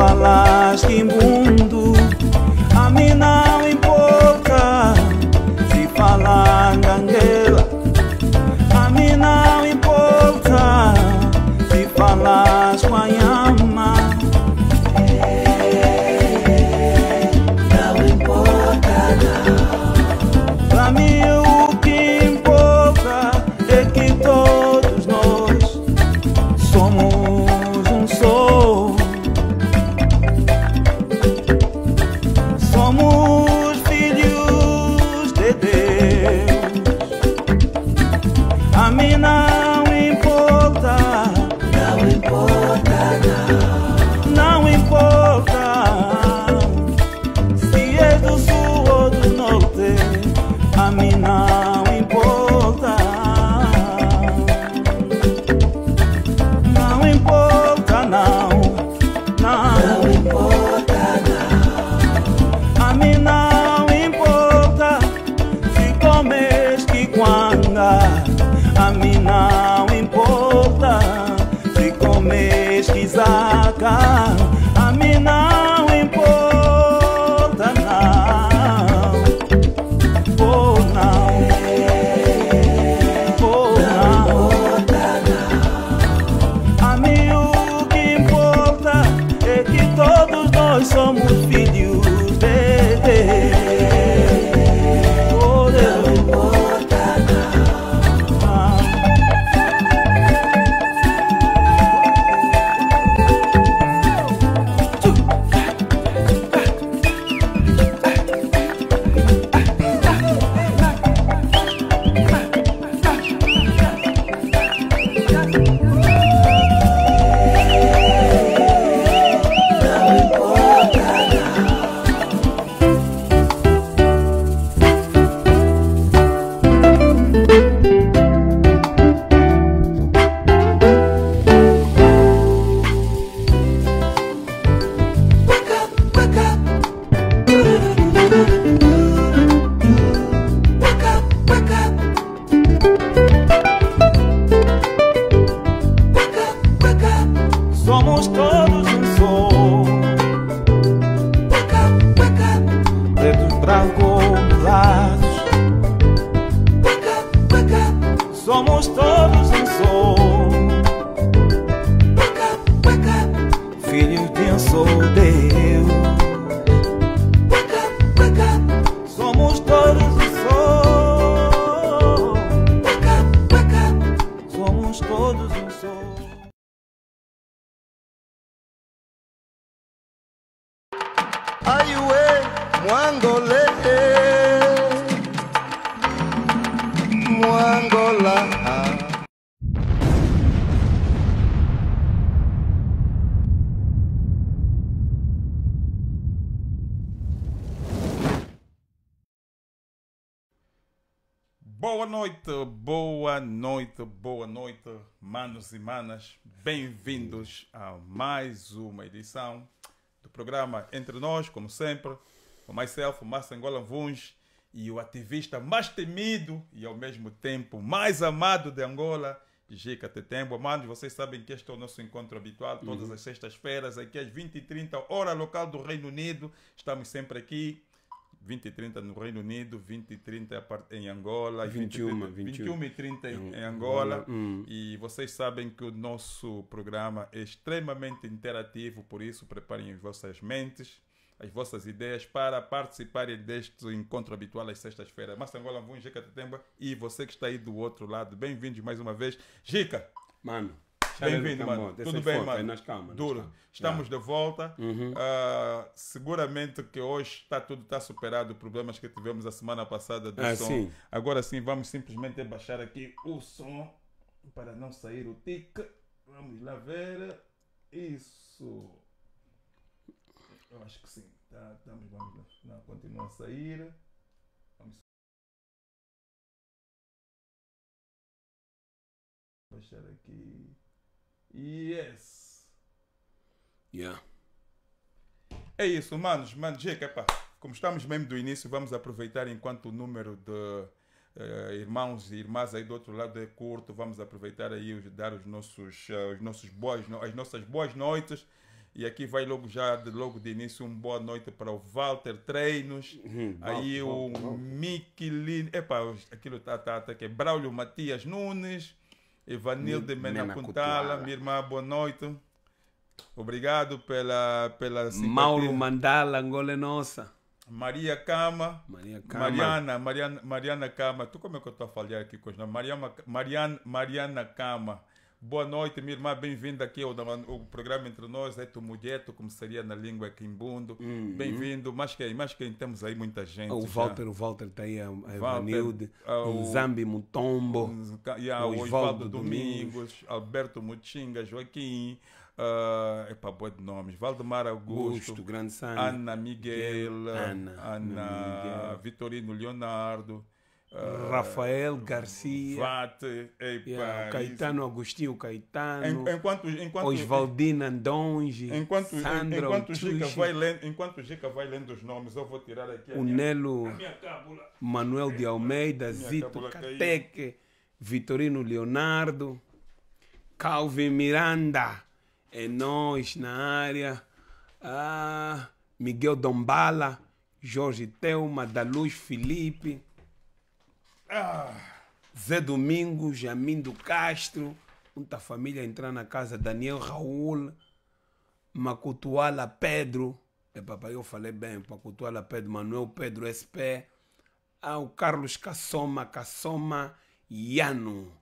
falas que imundo A mim não importa se falar ganguela A mim não importa se falas guanhã bem-vindos a mais uma edição do programa Entre Nós, como sempre, com myself, Márcio Angola Vuns, e o ativista mais temido e ao mesmo tempo mais amado de Angola, Gica Tetembo. Amados, vocês sabem que este é o nosso encontro habitual, todas uhum. as sextas-feiras, aqui às 20h30, hora local do Reino Unido. Estamos sempre aqui 20 e 30 no Reino Unido, 20 e 30 em Angola, 21, 20, 21. 21 e 30 em, em Angola. Hum. E vocês sabem que o nosso programa é extremamente interativo, por isso preparem as vossas mentes, as vossas ideias para participarem deste encontro habitual às sextas-feiras. Massa Angola, Vunjica Tetemba e você que está aí do outro lado, bem-vindos mais uma vez. Jica! Mano, Bem-vindo, mano. Tudo bem, mano. Nas calma, Duro. Estamos tá. de volta. Uhum. Ah, seguramente que hoje está tudo tá superado. Problemas que tivemos a semana passada do ah, som. Agora sim, vamos simplesmente baixar aqui o som para não sair o tic. Vamos lá ver. Isso. Eu acho que sim. Tá, estamos, vamos lá. Não, continua a sair. Vamos baixar aqui. Yes. Yeah. É isso, manos. Mano, Jake, epa, como estamos mesmo do início, vamos aproveitar enquanto o número de. Uh, irmãos e irmãs aí do outro lado é curto, vamos aproveitar aí os, dar os nossos, uh, os nossos boas, no, as nossas boas noites. E aqui vai logo já, de, logo de início, um boa noite para o Walter Treinos, uhum, aí Walter, o Miquelin, epa, aquilo tá, tá, tá que é Braulio Matias Nunes, de Menacuntala, minha irmã, boa noite. Obrigado pela, pela simpatia. Mauro Mandala, Angola é nossa. Maria Cama. Maria Cama. Mariana, Mariana, Mariana Cama. Tu como é que eu estou a falhar aqui com os nomes? Mariana, Mariana, Mariana Cama. Boa noite, minha irmã. Bem-vinda aqui ao, ao, programa Entre Nós, é tu mulher, tu começaria na língua Quimbundo. Uhum. Bem-vindo. Mas quem? Mas quem? Temos aí muita gente. O Walter, já. o Walter está aí, a, a o Zambi Mutombo, um, yeah, o Osvaldo Domingos, Domingos, Alberto Mutinga, Joaquim. Uh, ah, epa, boa de nomes. Valdemar Augusto, Augusto Grande Ana Miguel, Miguel Ana, Ana, Vitorino Leonardo. Rafael Garcia. Vate, yeah, Caetano Agostinho Caetano. En, enquanto, enquanto, Osvaldina Andonge. Enquanto, Sandra enquanto, Gica vai lendo, enquanto Gica vai lendo os nomes, eu vou tirar aqui. O Nelo, Manuel de Almeida, Zito Cateque, Vitorino Leonardo, Calvin Miranda. É nós na área. Ah, Miguel Dombala, Jorge Telma, Daluz Felipe. Ah, Zé Domingos, Jamin Castro, muita família entrar na casa, Daniel Raul, Macutuala Pedro, é papai, eu falei bem, Macutuala Pedro, Manuel Pedro SP, ah, o Carlos Cassoma, Cassoma Yano,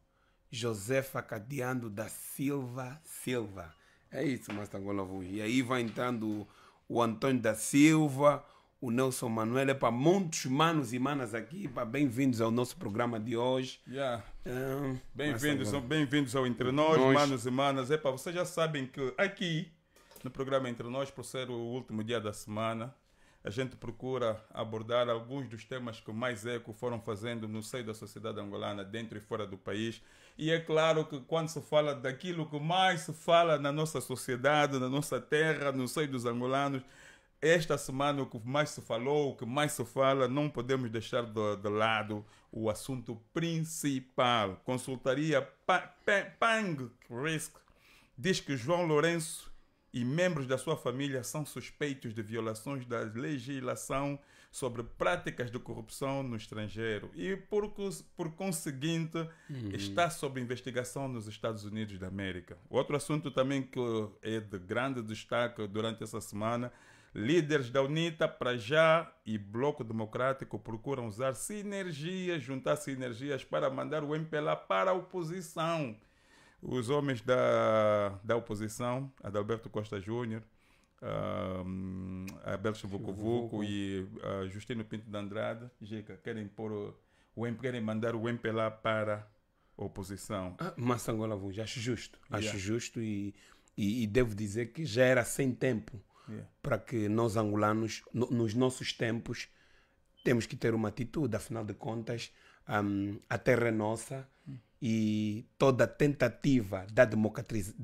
Josefa Cadeando da Silva Silva. É isso, Mastangolavuz. E aí vai entrando o Antônio da Silva, o Nelson Manuel, é para muitos manos e manas aqui, bem-vindos ao nosso programa de hoje. Yeah. Um, bem-vindos, bem-vindos ao Entre Nós, Nós. manos e manas. É para vocês já sabem que aqui no programa Entre Nós, por ser o último dia da semana, a gente procura abordar alguns dos temas que mais eco foram fazendo no seio da sociedade angolana, dentro e fora do país. E é claro que quando se fala daquilo que mais se fala na nossa sociedade, na nossa terra, no seio dos angolanos, esta semana o que mais se falou, o que mais se fala, não podemos deixar de, de lado o assunto principal. Consultaria pa, pa, Pang Risk diz que João Lourenço e membros da sua família são suspeitos de violações da legislação sobre práticas de corrupção no estrangeiro e, por, por conseguinte, uhum. está sob investigação nos Estados Unidos da América. Outro assunto também que é de grande destaque durante essa semana é Líderes da UNITA, para já e Bloco Democrático procuram usar sinergias, juntar sinergias para mandar o MPLA para a oposição. Os homens da, da oposição, Adalberto Costa Júnior, um, ah, Abel Vucu e uh, Justino Pinto de Andrade, querem, pôr o, o, querem mandar o MPLA para a oposição. Ah, Massangola Vunja, acho justo. Acho yeah. justo e, e, e devo dizer que já era sem tempo yeah. para que nós angolanos, no, nos nossos tempos, temos que ter uma atitude, afinal de contas, um, a terra é nossa e toda tentativa da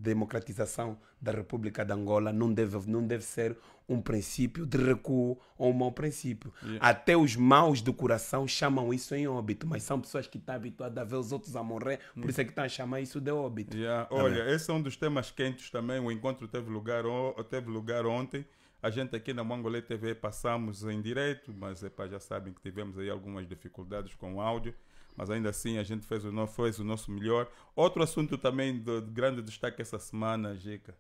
democratização da República de Angola não deve, não deve ser um princípio de recuo ou um mau princípio. Yeah. Até os maus do coração chamam isso em óbito, mas são pessoas que estão habituadas a ver os outros a morrer, por hum. isso é que estão a chamar isso de óbito. Yeah. Tá Olha, esse é um dos temas quentes também. O encontro teve lugar, teve lugar ontem. A gente aqui na Mangolê TV passamos em direto, mas epa, já sabem que tivemos aí algumas dificuldades com o áudio mas ainda assim a gente fez o, nosso, fez o nosso melhor. Outro assunto também de grande destaque essa semana, Gica.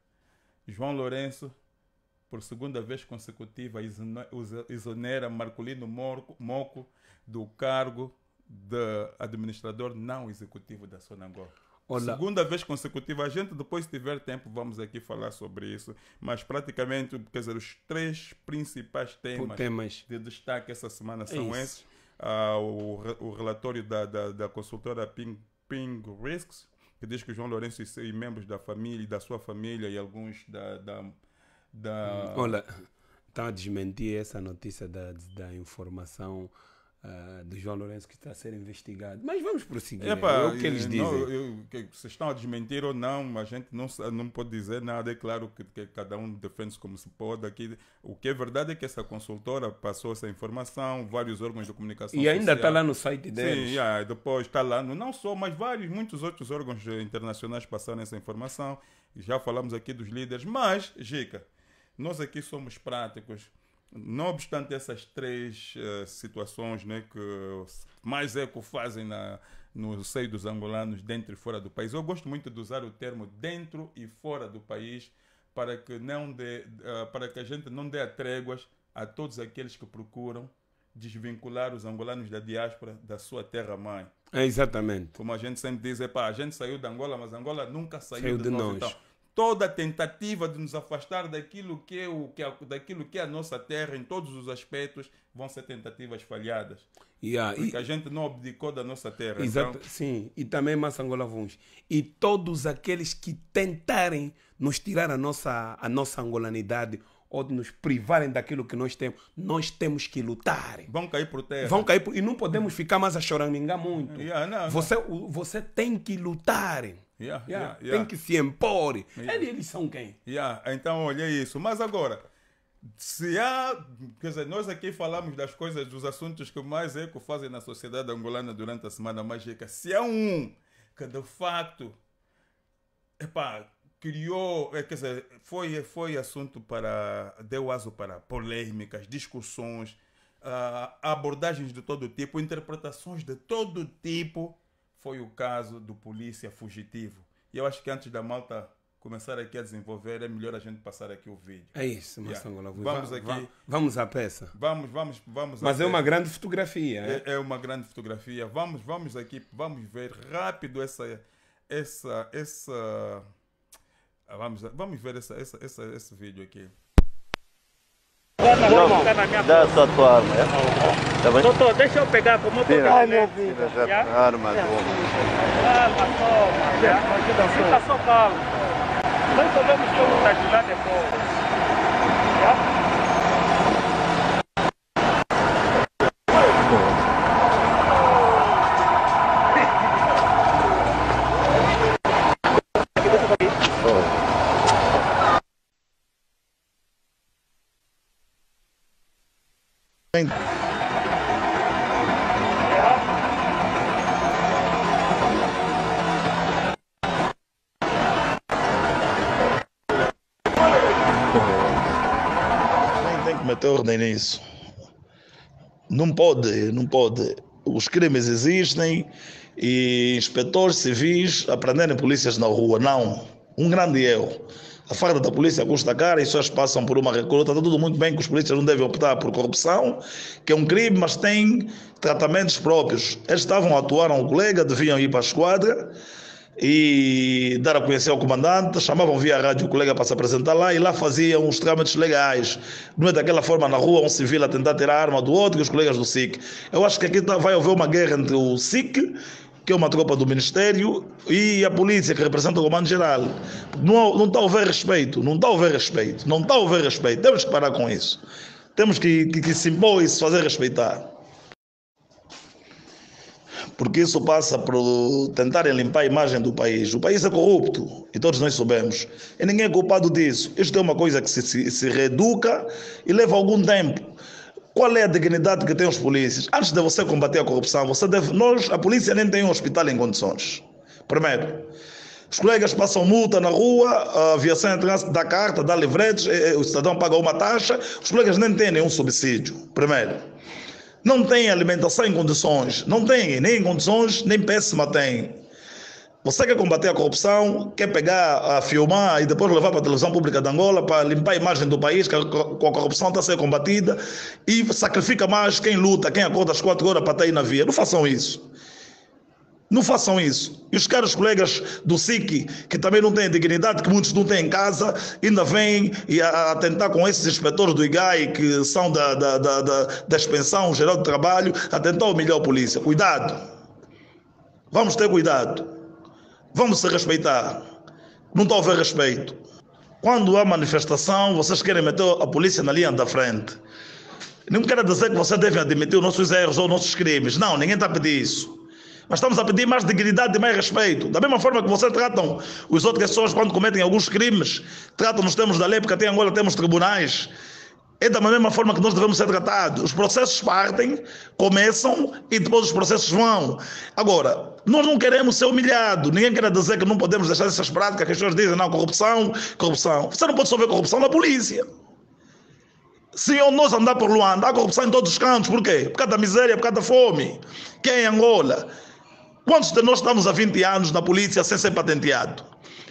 João Lourenço, por segunda vez consecutiva, isonera Marcolino Moco do cargo de administrador não executivo da Sonangol. Olá. Segunda vez consecutiva. A gente, depois, se tiver tempo, vamos aqui falar sobre isso. Mas, praticamente, quer dizer, os três principais temas, temas. de destaque essa semana é são é esses uh, o, o, relatório da, da, da consultora Ping, Ping Risks, que diz que João Lourenço e, e membros da família, da sua família e alguns da. da, da... Olha, estão tá a desmentir essa notícia da, da informação Uh, ah, do João Lourenço que está a ser investigado. Mas vamos prosseguir. Epa, né? É o que eles dizem. Não, eu, que, vocês estão a desmentir ou não, a gente não, não pode dizer nada. É claro que, que, cada um defende como se pode. Aqui, o que é verdade é que essa consultora passou essa informação, vários órgãos de comunicação. E ainda está lá no site deles. Sim, yeah, depois está lá, no, não só, mas vários, muitos outros órgãos internacionais passaram essa informação. Já falamos aqui dos líderes, mas, Gica, nós aqui somos práticos não obstante essas três uh, situações né, que mais eco fazem na, no seio dos angolanos, dentro e fora do país, eu gosto muito de usar o termo dentro e fora do país para que, não dê, uh, para que a gente não dê tréguas a todos aqueles que procuram desvincular os angolanos da diáspora da sua terra-mãe. É exatamente. Como a gente sempre diz, é, a gente saiu da Angola, mas Angola nunca saiu, saiu de, de nós. nós. Então, toda tentativa de nos afastar daquilo que, é o, que, é, daquilo que é a nossa terra, em todos os aspectos, vão ser tentativas falhadas. Yeah, porque e... a gente não abdicou da nossa terra. Então Exato, então... sim. E também Massangola Vuns. E todos aqueles que tentarem nos tirar a nossa, a nossa angolanidade ou de nos privarem daquilo que nós temos. Nós temos que lutar. Vão cair por terra. Vão cair por... E não podemos ficar mais a choramingar muito. Yeah, não, você, não. você tem que lutar. Yeah, yeah, tem que se empore. Eles, eles são quem? Então, olha isso. Mas agora, se há... Quer dizer, nós aqui falamos das coisas, dos assuntos que mais eco fazem na sociedade angolana durante a Semana Mágica. Se há um que, de facto... Epá, criou, é, quer dizer, foi, foi assunto para, deu aso para polêmicas, discussões, ah, abordagens de todo tipo, interpretações de todo tipo. Foi o caso do polícia fugitivo. E eu acho que antes da malta começar aqui a desenvolver, é melhor a gente passar aqui o vídeo. É isso, Massangola. Vamos aqui. Vamos à peça. Vamos, vamos, vamos. Mas é uma grande fotografia. É, é, é, uma grande fotografia. Vamos, vamos aqui, vamos ver rápido essa, essa, essa ah, vamos, vamos ver essa, essa, essa, esse vídeo aqui. Não, dá só tua arma. É? Tá bem? Doutor, deixa eu pegar como eu tô Ai, meu filho. arma do homem. Calma, calma. Já. Fica só calmo. Nós sabemos como te ajudar depois. Thank meter ordem nisso. Não pode, não pode. Os crimes existem e inspetores civis aprenderem polícias na rua, não. Um grande erro a farda da polícia custa cara e só as passam por uma recruta. Está tudo muito bem que os polícias não devem optar por corrupção, que é um crime, mas têm tratamentos próprios. Eles estavam a atuar colega, deviam ir para a esquadra e dar a conhecer ao comandante, chamavam via rádio o colega para se apresentar lá e lá faziam os trâmites legais. Não é daquela forma na rua um civil a tentar tirar a arma do outro e os colegas do SIC. Eu acho que aqui tá, vai haver uma guerra entre o SIC que é uma tropa do Ministério, e a polícia, que representa o Comando Geral. Não, está a houver respeito, não está a houver respeito, não está a houver respeito. Temos que parar com isso. Temos que, que, que se impor e se fazer respeitar. Porque isso passa por tentarem limpar a imagem do país. O país é corrupto e todos nós sabemos. E ninguém é culpado disso. Isto é uma coisa que se, se, se reeduca e leva algum tempo. Qual é a dignidade que têm os polícias? Antes de você combater a corrupção, você deve. Nós, a polícia nem tem um hospital em condições. Primeiro. Os colegas passam multa na rua, a aviação entrança dá carta, dá livretes, o cidadão paga uma taxa, os colegas nem têm nenhum subsídio. Primeiro. Não têm alimentação em condições. Não têm, nem em condições, nem péssima têm. Você quer combater a corrupção, quer pegar, filmar e depois levar para a televisão pública de Angola para limpar a imagem do país, que a, corrupção está a ser combatida, e sacrifica mais quem luta, quem acorda às quatro horas para estar tá aí na via. Não façam isso. Não façam isso. E os caros colegas do SIC, que também não têm dignidade, que muitos não têm em casa, ainda vêm a, tentar com esses inspetores do IGAI, que são da, da, da, da, da Expensão Geral de Trabalho, a tentar humilhar a polícia. Cuidado. Vamos ter cuidado. Vamos se respeitar. Não está a haver respeito. Quando há manifestação, vocês querem meter a polícia na linha da frente. Não quero dizer que vocês devem admitir os nossos erros ou os nossos crimes. Não, ninguém está a pedir isso. Mas estamos a pedir mais dignidade e mais respeito. Da mesma forma que vocês tratam os outros pessoas quando cometem alguns crimes, tratam nos termos da lei, porque até agora temos tribunais é da mesma forma que nós devemos ser tratados. Os processos partem, começam e depois os processos vão. Agora, nós não queremos ser humilhados. Ninguém quer dizer que não podemos deixar essas práticas que as pessoas dizem, não, corrupção, corrupção. Você não pode só ver corrupção na polícia. Se eu nós andar por Luanda, há corrupção em todos os cantos. Por quê? Por causa da miséria, por causa da fome, Quem é Angola. Quantos de nós estamos há 20 anos na polícia sem ser patenteado?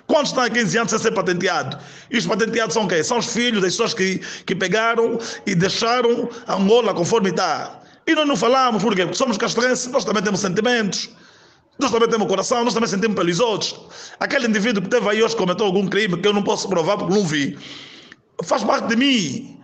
Quantos estão há 15 anos é sem ser patenteado? E os patenteados são quem? São os filhos das pessoas que, que pegaram e deixaram Angola conforme está. E nós não falamos, por quê? Porque somos castrenses, nós também temos sentimentos. Nós também temos coração, nós também sentimos pelos outros. Aquele indivíduo que teve aí hoje cometeu algum crime que eu não posso provar porque não vi. Faz parte de mim.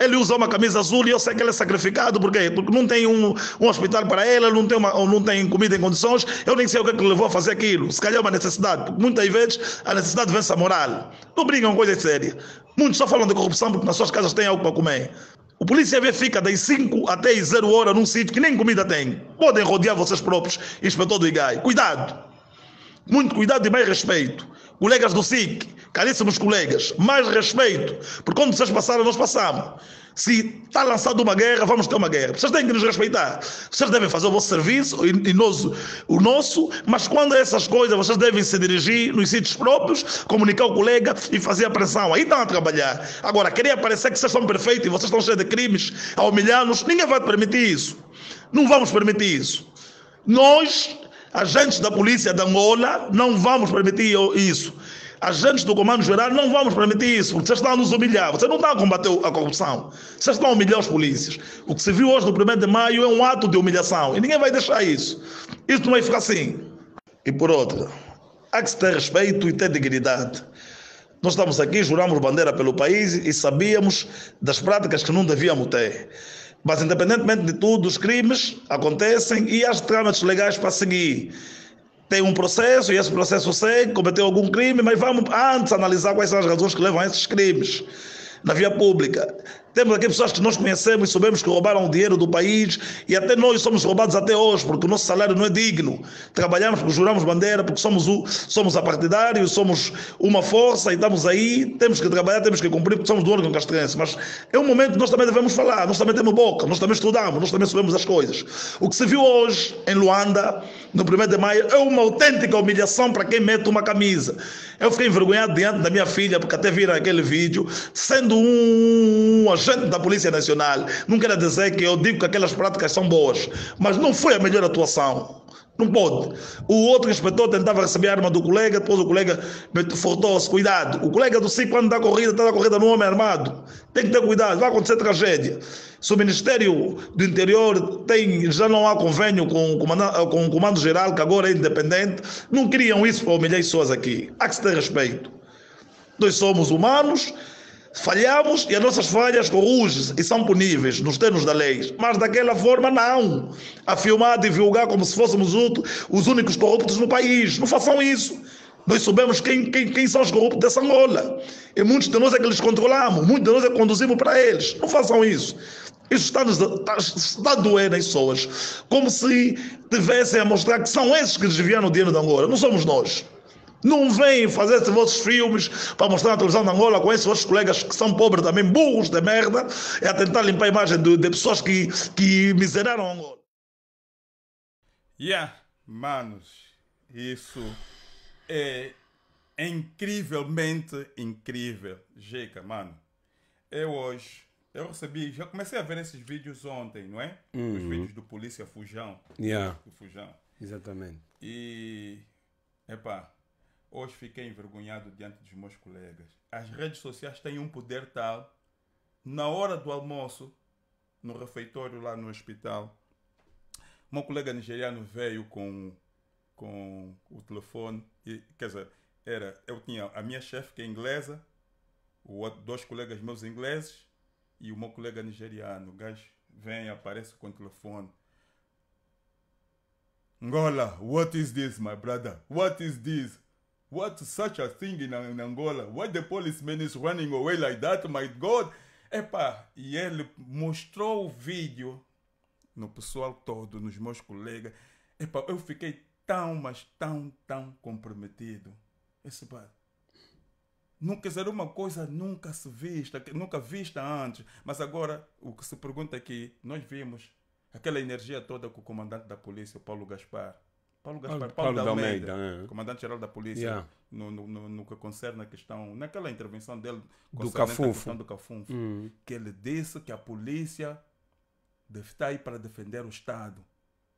Ele usa uma camisa azul e eu sei que ele é sacrificado, por quê? Porque não tem um, um hospital para ele, não tem, uma, não tem comida em condições, eu nem sei o que, é que levou a fazer aquilo. Se calhar é uma necessidade, porque muitas vezes a necessidade vence a moral. Não brigam coisa séria. Muitos só falam de corrupção porque nas suas casas têm algo para comer. O polícia B fica das 5 até 0 hora num sítio que nem comida tem. Podem rodear vocês próprios, inspetor do IGAI. Cuidado! Muito cuidado e mais respeito colegas do SIC, caríssimos colegas, mais respeito, porque quando vocês passaram, nós passamos. Se está lançada uma guerra, vamos ter uma guerra. Vocês têm que nos respeitar. Vocês devem fazer o vosso serviço e, e nós, o nosso, mas quando essas coisas, vocês devem se dirigir nos sítios próprios, comunicar o colega e fazer a pressão. Aí estão a trabalhar. Agora, queria parecer que vocês são perfeitos e vocês estão cheios de crimes, a humilhar-nos. Ninguém vai permitir isso. Não vamos permitir isso. Nós Agentes da polícia da Angola, não vamos permitir isso. Agentes do Comando Geral, não vamos permitir isso, porque vocês estão a nos humilhar, vocês não estão a combater a corrupção, vocês estão a humilhar os polícias. O que se viu hoje no 1 de maio é um ato de humilhação e ninguém vai deixar isso. Isso não vai ficar assim. E por outra, há que se ter respeito e ter dignidade. Nós estamos aqui, juramos bandeira pelo país e sabíamos das práticas que não devíamos ter. Mas, independentemente de tudo, os crimes acontecem e as tramas legais para seguir. Tem um processo e esse processo segue, cometeu algum crime, mas vamos antes analisar quais são as razões que levam a esses crimes na via pública. Temos aqui pessoas que nós conhecemos e sabemos que roubaram dinheiro do país e até nós somos roubados até hoje, porque o nosso salário não é digno. Trabalhamos porque juramos bandeira, porque somos, o, somos apartidários, somos uma força e estamos aí, temos que trabalhar, temos que cumprir, porque somos do órgão castrense. Mas é um momento que nós também devemos falar, nós também temos boca, nós também estudamos, nós também sabemos as coisas. O que se viu hoje em Luanda, no 1 de maio, é uma autêntica humilhação para quem mete uma camisa. Eu fiquei envergonhado diante da minha filha, porque até viram aquele vídeo, sendo um agente da Polícia Nacional, não quero dizer que eu digo que aquelas práticas são boas, mas não foi a melhor atuação. Não pode. O outro inspetor tentava receber a arma do colega, depois o colega furtou-se. Cuidado. O colega do SIC, quando dá corrida, está na corrida no homem armado. Tem que ter cuidado, vai acontecer tragédia. Se o Ministério do Interior tem, já não há convênio com, com o Comando-Geral, que agora é independente, não criam isso para humilhar pessoas aqui. Há que se ter respeito. Nós somos humanos, Falhamos e as nossas falhas corrigem e são puníveis nos termos da lei. Mas daquela forma, não. A filmar, divulgar como se fôssemos os únicos corruptos no país. Não façam isso. Nós sabemos quem, quem, quem são os corruptos dessa Angola. E muitos de nós é que eles controlamos, muitos de nós é que conduzimos para eles. Não façam isso. Isso está, está, está doendo as pessoas. Como se tivessem a mostrar que são esses que desviaram o dinheiro da Angola. Não somos nós. Não vem fazer esses vossos filmes para mostrar na televisão de Angola com esses vossos colegas que são pobres também, burros de merda, é a tentar limpar a imagem de, de pessoas que, que miseraram Angola. Yeah, manos, isso é incrivelmente incrível. Jeca, mano, eu hoje, eu recebi, já comecei a ver esses vídeos ontem, não é? Uhum. Os vídeos do Polícia Fujão. Yeah. Do Fujão. Exatamente. E, epá, Hoje fiquei envergonhado diante dos meus colegas. As redes sociais têm um poder tal. Na hora do almoço, no refeitório lá no hospital, meu colega nigeriano veio com, com o telefone. E, quer dizer, era, eu tinha a minha chefe, que é inglesa, dois colegas meus ingleses e o meu colega nigeriano. O gajo vem, aparece com o telefone. Ngola, what is this, my brother? What is this? What such a thing in, in Angola? Why the policeman is running away like that, my God? epa, e ele mostrou o vídeo no pessoal todo, nos meus colegas. epa, eu fiquei tão, mas tão, tão comprometido. Esse pá. Nunca ser uma coisa nunca se vista, nunca vista antes. Mas agora, o que se pergunta aqui, nós vimos aquela energia toda que o comandante da polícia, Paulo Gaspar, Paulo Gaspar, Paulo, Paulo da Almeida, Almeida é. é. comandante-geral da polícia, yeah. no, no, no, no, que concerne a questão, naquela intervenção dele do Cafunfo, do Cafunfo hum. que ele disse que a polícia deve estar aí para defender o Estado.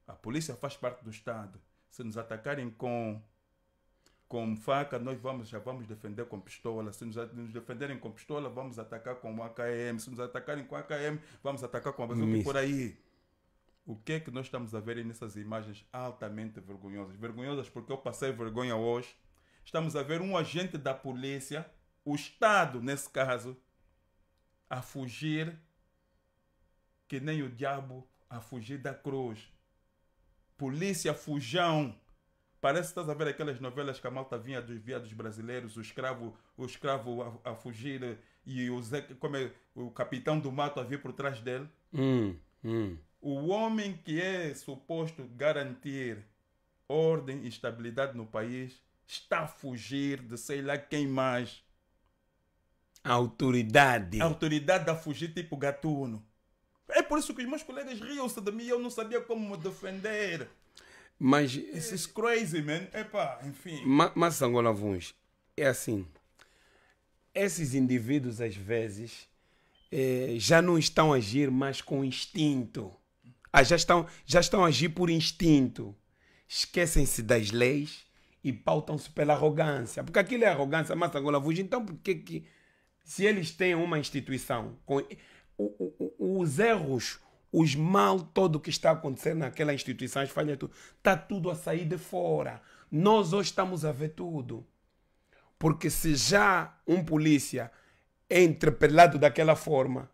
A polícia faz parte do Estado. Se nos atacarem com com faca, nós vamos, já vamos defender com pistola. Se nos, nos defenderem com pistola, vamos atacar com o AKM. Se nos atacarem com AKM, vamos atacar com a bazuca por aí o que é que nós estamos a ver nessas imagens altamente vergonhosas? Vergonhosas porque eu passei vergonha hoje. Estamos a ver um agente da polícia, o Estado nesse caso, a fugir, que nem o diabo a fugir da cruz. Polícia fujão. Parece que estás a ver aquelas novelas que a malta vinha dos viados brasileiros, o escravo, o escravo a, a fugir e o, Zé, como é, o capitão do mato a vir por trás dele. Hum, hum o homem que é suposto garantir ordem e estabilidade no país está a fugir de sei lá quem mais. A autoridade. A autoridade a fugir tipo gatuno. É por isso que os meus colegas riam-se de mim e eu não sabia como me defender. Mas... isso is crazy, man. Epá, enfim. Mas mas, Angola Vuns, é assim. Esses indivíduos, às vezes, eh, já não estão a agir mais com instinto ah, já estão, já estão a agir por instinto. Esquecem-se das leis e pautam-se pela arrogância. Porque aquilo é arrogância, massa golavuja. Então, por que que... Se eles têm uma instituição com... O, o, os erros, os mal todo que está acontecendo naquela instituição, as falhas, tudo, está tudo a sair de fora. Nós hoje estamos a ver tudo. Porque se já um polícia é interpelado daquela forma,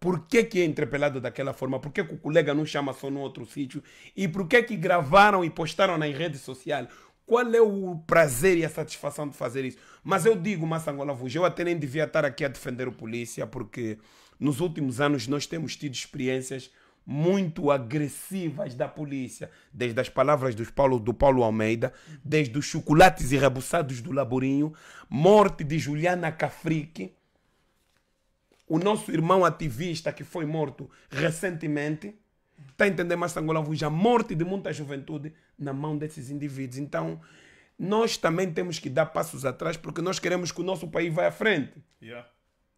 por que, que é interpelado daquela forma, por que, que o colega não chama só no outro sítio e por que, que gravaram e postaram na rede social. Qual é o prazer e a satisfação de fazer isso? Mas eu digo, Massangola Vuj, eu até nem devia estar aqui a defender o polícia, porque nos últimos anos nós temos tido experiências muito agressivas da polícia, desde as palavras do Paulo, do Paulo Almeida, desde os chocolates e rebuçados do Laborinho, morte de Juliana Cafrique, o nosso irmão ativista que foi morto recentemente, está a entender mais angola a morte de muita juventude na mão desses indivíduos. Então, nós também temos que dar passos atrás porque nós queremos que o nosso país vá à frente. Yeah.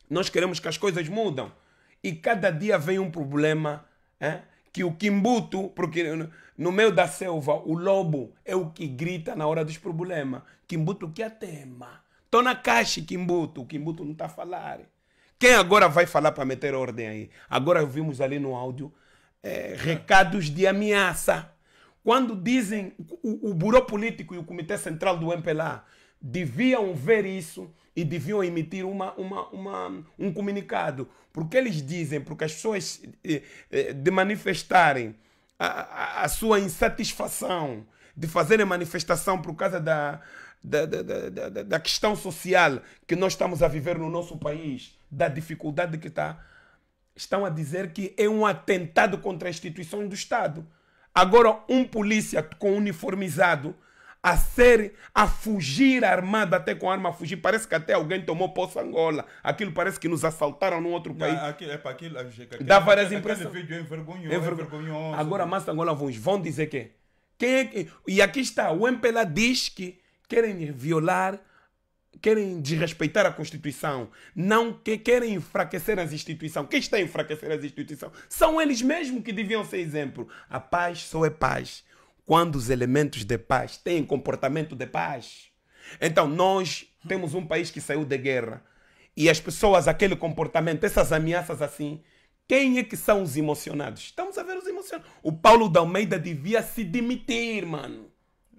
Nós queremos que as coisas mudam. E cada dia vem um problema é? que o Kimbuto, porque no meio da selva o lobo é o que grita na hora dos problemas. Kimbuto que é tema. Tô na caixa, Kimbuto. O Kimbuto não está a falar. Quem agora vai falar para meter ordem aí? Agora ouvimos ali no áudio é, recados de ameaça. Quando dizem o, o Buró Político e o Comitê Central do MPLA deviam ver isso e deviam emitir uma, uma, uma, um comunicado. Porque eles dizem, porque as pessoas eh, eh, de manifestarem a, a, a sua insatisfação, de fazerem manifestação por causa da, da, da, da, da questão social que nós estamos a viver no nosso país, da dificuldade que está, estão a dizer que é um atentado contra a instituição do Estado. Agora, um polícia com uniformizado a ser, a fugir armado, até com arma a fugir. Parece que até alguém tomou posse Angola. Aquilo parece que nos assaltaram num outro país. Não, é aquilo, é para aquilo, aquilo, Dá várias aquele, impressões. Aquele vídeo é vergonhoso, É Agora, né? mas Angola vão, vão dizer que, quem é que... E aqui está, o MPLA diz que querem violar querem desrespeitar a Constituição, não que querem enfraquecer as instituições. Quem está a enfraquecer as instituições? São eles mesmos que deviam ser exemplo. A paz só é paz quando os elementos de paz têm comportamento de paz. Então, nós temos um país que saiu de guerra e as pessoas, aquele comportamento, essas ameaças assim, quem é que são os emocionados? Estamos a ver os emocionados. O Paulo da Almeida devia se demitir, mano.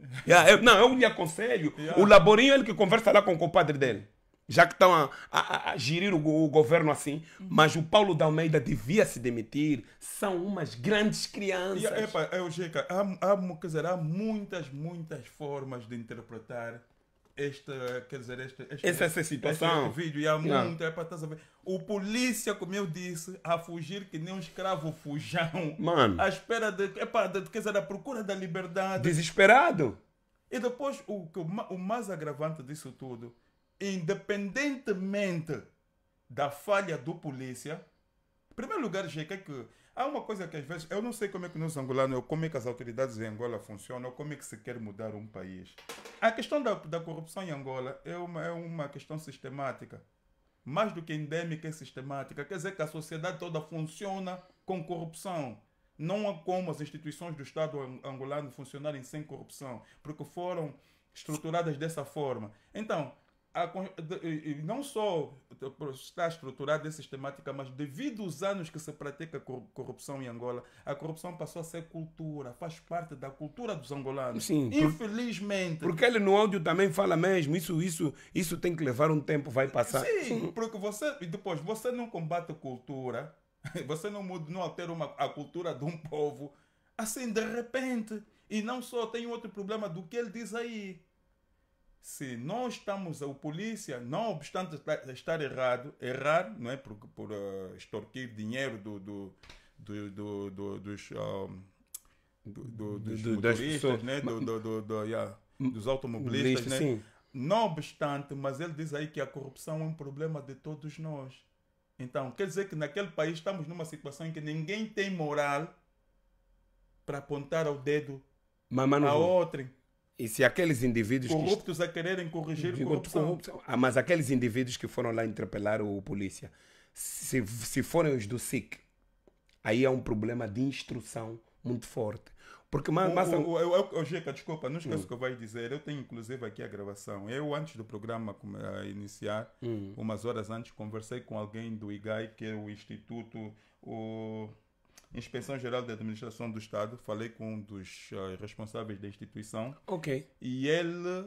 Yeah, eu, não, eu lhe aconselho. Yeah. O Laborinho é ele que conversa lá com o compadre dele. Já que estão a, a, a gerir o, o, governo assim. Mas o Paulo da Almeida devia se demitir. São umas grandes crianças. Yeah, epa, eu, é Jeca, há, há, quer dizer, há muitas, muitas formas de interpretar esta, quer dizer, esta, esta, essa, é situação. Este vídeo, e há muito, é para estás a ver. O polícia, como eu disse, a fugir que nem um escravo fujão. Mano. À espera de, epa, de, quer dizer, à procura da liberdade. Desesperado. E depois, o, o, o mais agravante disso tudo, independentemente da falha do polícia, em primeiro lugar, Jeca, que é Há uma coisa que às vezes, eu não sei como é que nos angolanos, como é que as autoridades em Angola funcionam, como é que se quer mudar um país. A questão da, da corrupção em Angola é uma, é uma questão sistemática. Mais do que endêmica, é sistemática. Quer dizer que a sociedade toda funciona com corrupção. Não há como as instituições do Estado angolano funcionarem sem corrupção, porque foram estruturadas dessa forma. Então, a, não só está estruturada e sistemática, mas devido aos anos que se pratica corrupção em Angola, a corrupção passou a ser cultura, faz parte da cultura dos angolanos. Sim, Infelizmente. porque ele no áudio também fala mesmo, isso, isso, isso tem que levar um tempo, vai passar. Sim, porque você, e depois, você não combate cultura, você não muda, não altera uma, a cultura de um povo, assim, de repente. E não só, tem outro problema do que ele diz aí se não estamos, o polícia, não obstante estar errado, errar, não é? Por, por uh, extorquir dinheiro do, do, do, do, do dos. Um, ah, do, dos do, motoristas, né? do, do, do, yeah, dos automobilistas, né? Sim. Não obstante, mas ele diz aí que a corrupção é um problema de todos nós. Então, quer dizer que naquele país estamos numa situação em que ninguém tem moral para apontar o dedo mas, mas a outrem. E se aqueles indivíduos. Corruptos que... a quererem corrigir corrupção. corrupção. Ah, mas aqueles indivíduos que foram lá interpelar o polícia, se, se forem os do SIC, aí é um problema de instrução muito forte. Porque mas, mas... O, o, o, Jeca, desculpa, não esqueço hum. o hum. que eu vou dizer. Eu tenho inclusive aqui a gravação. Eu, antes do programa iniciar, hum. umas horas antes, conversei com alguém do IGAI, que é o Instituto. O Inspeção Geral de Administração do Estado, falei com um dos uh, responsáveis da instituição. Ok. E ele,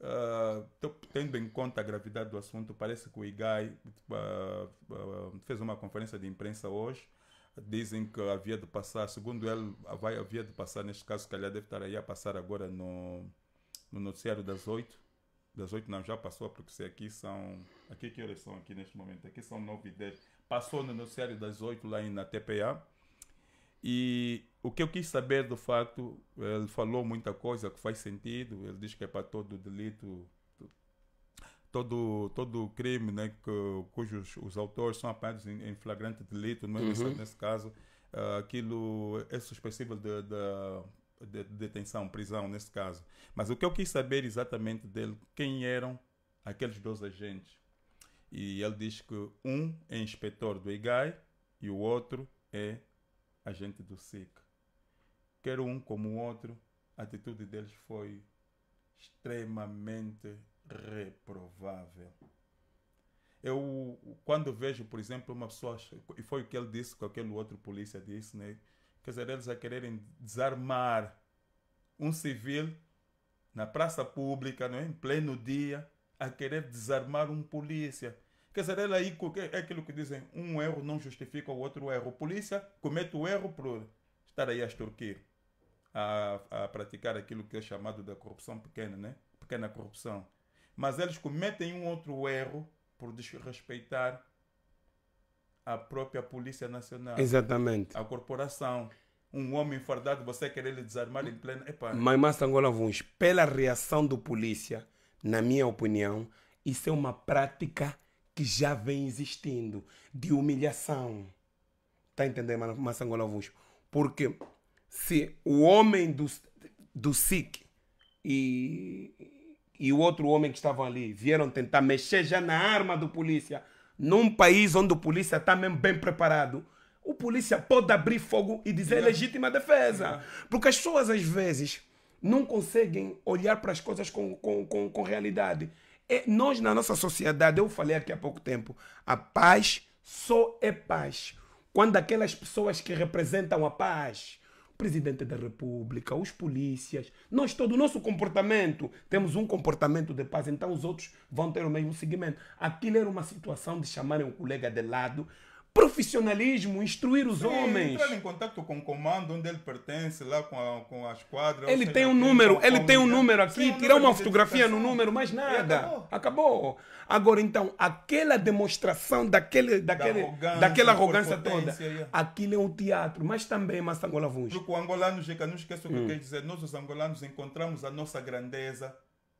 uh, tendo em conta a gravidade do assunto, parece que o IGAI uh, eh, fez uma conferência de imprensa hoje. Dizem que havia de passar, segundo ele, havia de passar, neste caso, se calhar deve estar aí a passar agora no, no noticiário das oito. Das oito não, já passou, porque se aqui são. Aqui que horas são aqui neste momento? Aqui são nove e dez. Passou no noticiário das oito lá na TPA. E o que eu quis saber do facto, ele falou muita coisa que faz sentido, ele diz que é para todo delito, todo, todo crime né, que, cujos os autores são apanhados em, em flagrante delito, não é uhum. nesse caso, uh, aquilo é suspensível de, de, de, detenção, prisão, nesse caso. Mas o que eu quis saber exatamente dele, quem eram aqueles dois agentes. E ele diz que um é inspetor do IGAI e o outro é a gente do SIC. Quer um como o outro, a atitude deles foi extremamente reprovável. Eu, quando vejo, por exemplo, uma pessoa, e foi o que ele disse, que aquele outro polícia disse, né? Quer dizer, eles a quererem desarmar um civil na praça pública, não é? em pleno dia, a querer desarmar um polícia. Quer dizer, ela aí é aquilo que dizem, um erro não justifica o outro erro. Polícia comete o erro por estar aí a extorquir, a, a praticar aquilo que é chamado da corrupção pequena, né? Pequena corrupção. Mas eles cometem um outro erro por desrespeitar a própria Polícia Nacional. Exatamente. A corporação. Um homem fardado, você querer lhe desarmar em plena. Epa. Mas Massangola Vuns, pela reação do polícia, na minha opinião, isso é uma prática que já vem existindo de humilhação. Está entendendo, Massangolavus? Porque se o homem do, do SIC e, e o outro homem que estavam ali vieram tentar mexer já na arma do polícia, num país onde o polícia está mesmo bem preparado, o polícia pode abrir fogo e dizer legítima defesa. Porque as pessoas, às vezes, não conseguem olhar para as coisas com, com, com, com realidade. É, nós, na nossa sociedade, eu falei aqui há pouco tempo, a paz só é paz quando aquelas pessoas que representam a paz, o presidente da república, os polícias, nós todo o nosso comportamento, temos um comportamento de paz, então os outros vão ter o mesmo seguimento. Aquilo era uma situação de chamarem o colega de lado, profissionalismo, instruir os Sim, homens. Entrar em contato com o comando onde ele pertence, lá com a, com a esquadra. Ele tem um número, ele tem um número aqui, Sim, tirar uma fotografia no número, mais nada. Acabou. acabou. Agora então, aquela demonstração daquele, daquele, da arrogância, daquela arrogância toda, yeah. É. aquilo é um teatro, mas também é angola Vunge. Porque o angolano, Jeca, não esqueça o que hum. eu quero dizer, nós os angolanos encontramos a nossa grandeza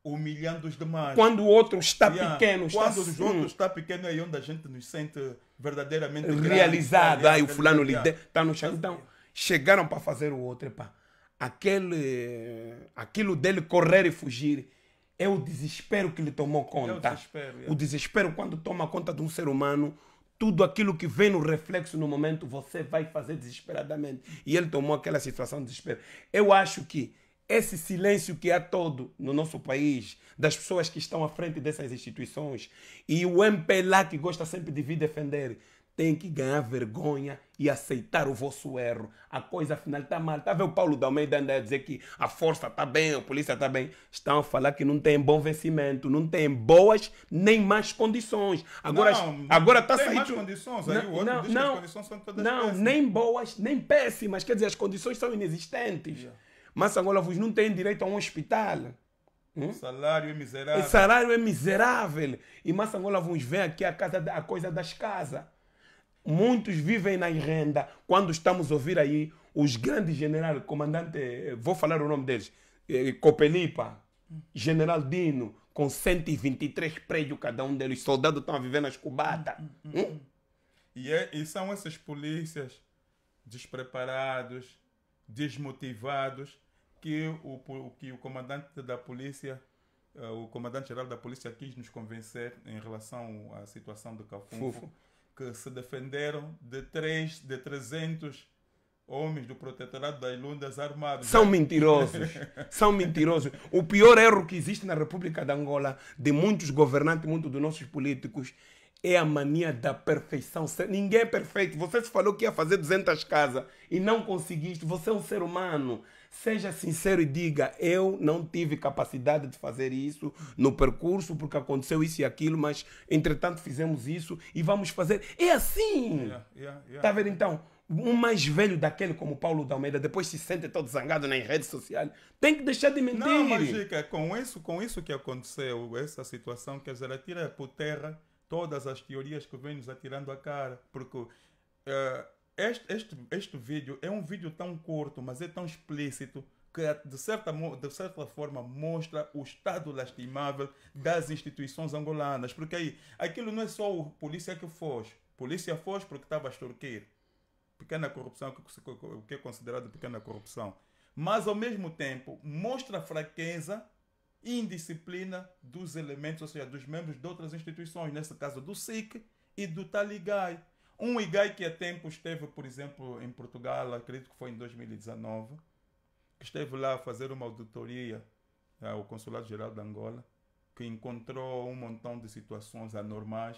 humilhando os demais. Quando o outro está yeah. pequeno, está Quando os assim, outros está pequeno é onde a gente nos sente verdadeiramente realizado. Grande, o fulano lhe está no chão. Então, chegaram para fazer o outro, pá. Aquele, aquilo dele correr e fugir é o desespero que lhe tomou conta. É o, desespero, o desespero, quando toma conta de um ser humano, tudo aquilo que vem no reflexo no momento, você vai fazer desesperadamente. E ele tomou aquela situação de desespero. Eu acho que esse silêncio que há todo no nosso país, das pessoas que estão à frente dessas instituições, e o MP lá que gosta sempre de vir defender, tem que ganhar vergonha e aceitar o vosso erro. A coisa afinal está mal. Está vendo o Paulo Dalmeida Almeida andar a dizer que a força está bem, a polícia está bem. Estão a falar que não tem bom vencimento, não tem boas nem más condições. Agora não, agora está saído Mais condições, não, o outro não, diz não, que as condições são todas Não, péssimas. nem boas, nem péssimas. Quer dizer, as condições são inexistentes. Yeah. Massangolavos não tem direito a um hospital. Hum? Salário é miserável. O salário é miserável. E Massangolavos vem aqui a, casa, a coisa das casas. Muitos vivem na renda. Quando estamos a ouvir aí os grandes generais, comandante, vou falar o nome deles, eh, Copelipa, General Dino, com 123 prédios cada um deles. Os soldados estão a viver nas cubatas. Hum, hum, hum? E, é, e são essas polícias despreparados, desmotivados, que o, que o comandante da polícia, eh, o comandante-geral da polícia quis nos convencer em relação à situação do Cafunfo, que se defenderam de, três de 300 homens do protetorado das Lundas armados. São mentirosos. São mentirosos. O pior erro que existe na República de Angola, de muitos governantes, muitos dos nossos políticos, é a mania da perfeição. Ninguém é perfeito. Você falou que ia fazer 200 casas e não conseguiste. Você é um ser humano. Seja sincero e diga: eu não tive capacidade de fazer isso no percurso porque aconteceu isso e aquilo, mas entretanto fizemos isso e vamos fazer. É assim! Yeah, yeah, yeah. Tá vendo então? Um mais velho daquele como Paulo da Almeida, depois se sente todo zangado nas redes sociais, tem que deixar de mentir. Não, mas com isso, com isso que aconteceu, essa situação, quer dizer, ela tira por terra todas as teorias que vem nos atirando a cara, porque. Uh, este, este, este vídeo é um vídeo tão curto, mas é tão explícito que, de certa, de certa forma, mostra o estado lastimável das instituições angolanas. Porque aí, aquilo não é só o polícia que foge. Polícia foge porque estava a extorquir. Pequena corrupção, o que é considerado pequena corrupção. Mas, ao mesmo tempo, mostra a fraqueza e indisciplina dos elementos, ou seja, dos membros de outras instituições, nesse caso do SIC e do Taligai. Um IGAI que há tempo esteve, por exemplo, em Portugal, acredito que foi em 2019, que esteve lá a fazer uma auditoria eh, ao Consulado Geral de Angola, que encontrou um montão de situações anormais.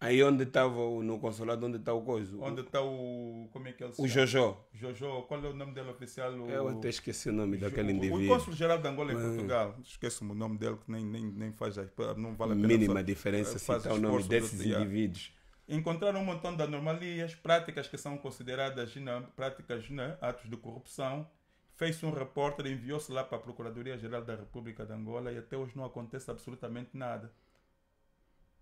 Aí onde estava, no consulado, onde está o coiso? Onde está o... como é que ele se O Jojo. Jojo, qual é o nome dele oficial? O... Eu até esqueci o nome daquele indivíduo. O consul geral de Angola em é. Portugal, esqueço o nome dele, que nem, nem, nem faz, não vale a pena. Mínima diferença eh, citar o nome desses indivíduos encontraram um montão de anomalias, práticas que são consideradas práticas, né, atos de corrupção. Fez-se um repórter, enviou-se lá para a Procuradoria-Geral da República de Angola e até hoje não acontece absolutamente nada.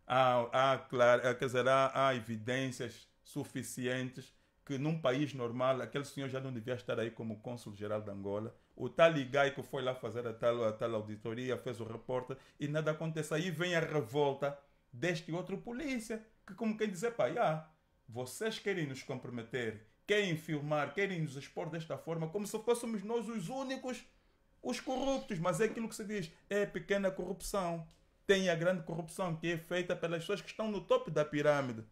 Há, há, claro, quer dizer, há, há evidências suficientes que num país normal aquele senhor já não devia estar aí como cônsul-geral de Angola. O tal Igai que foi lá fazer a tal, a tal auditoria, fez o repórter e nada acontece. Aí vem a revolta deste outro polícia que, como quem dizer, pá, yeah, vocês querem nos comprometer, querem filmar, querem nos expor desta forma, como se fôssemos nós os únicos, os corruptos. Mas é aquilo que se diz: é pequena corrupção. Tem a grande corrupção que é feita pelas pessoas que estão no topo da pirâmide.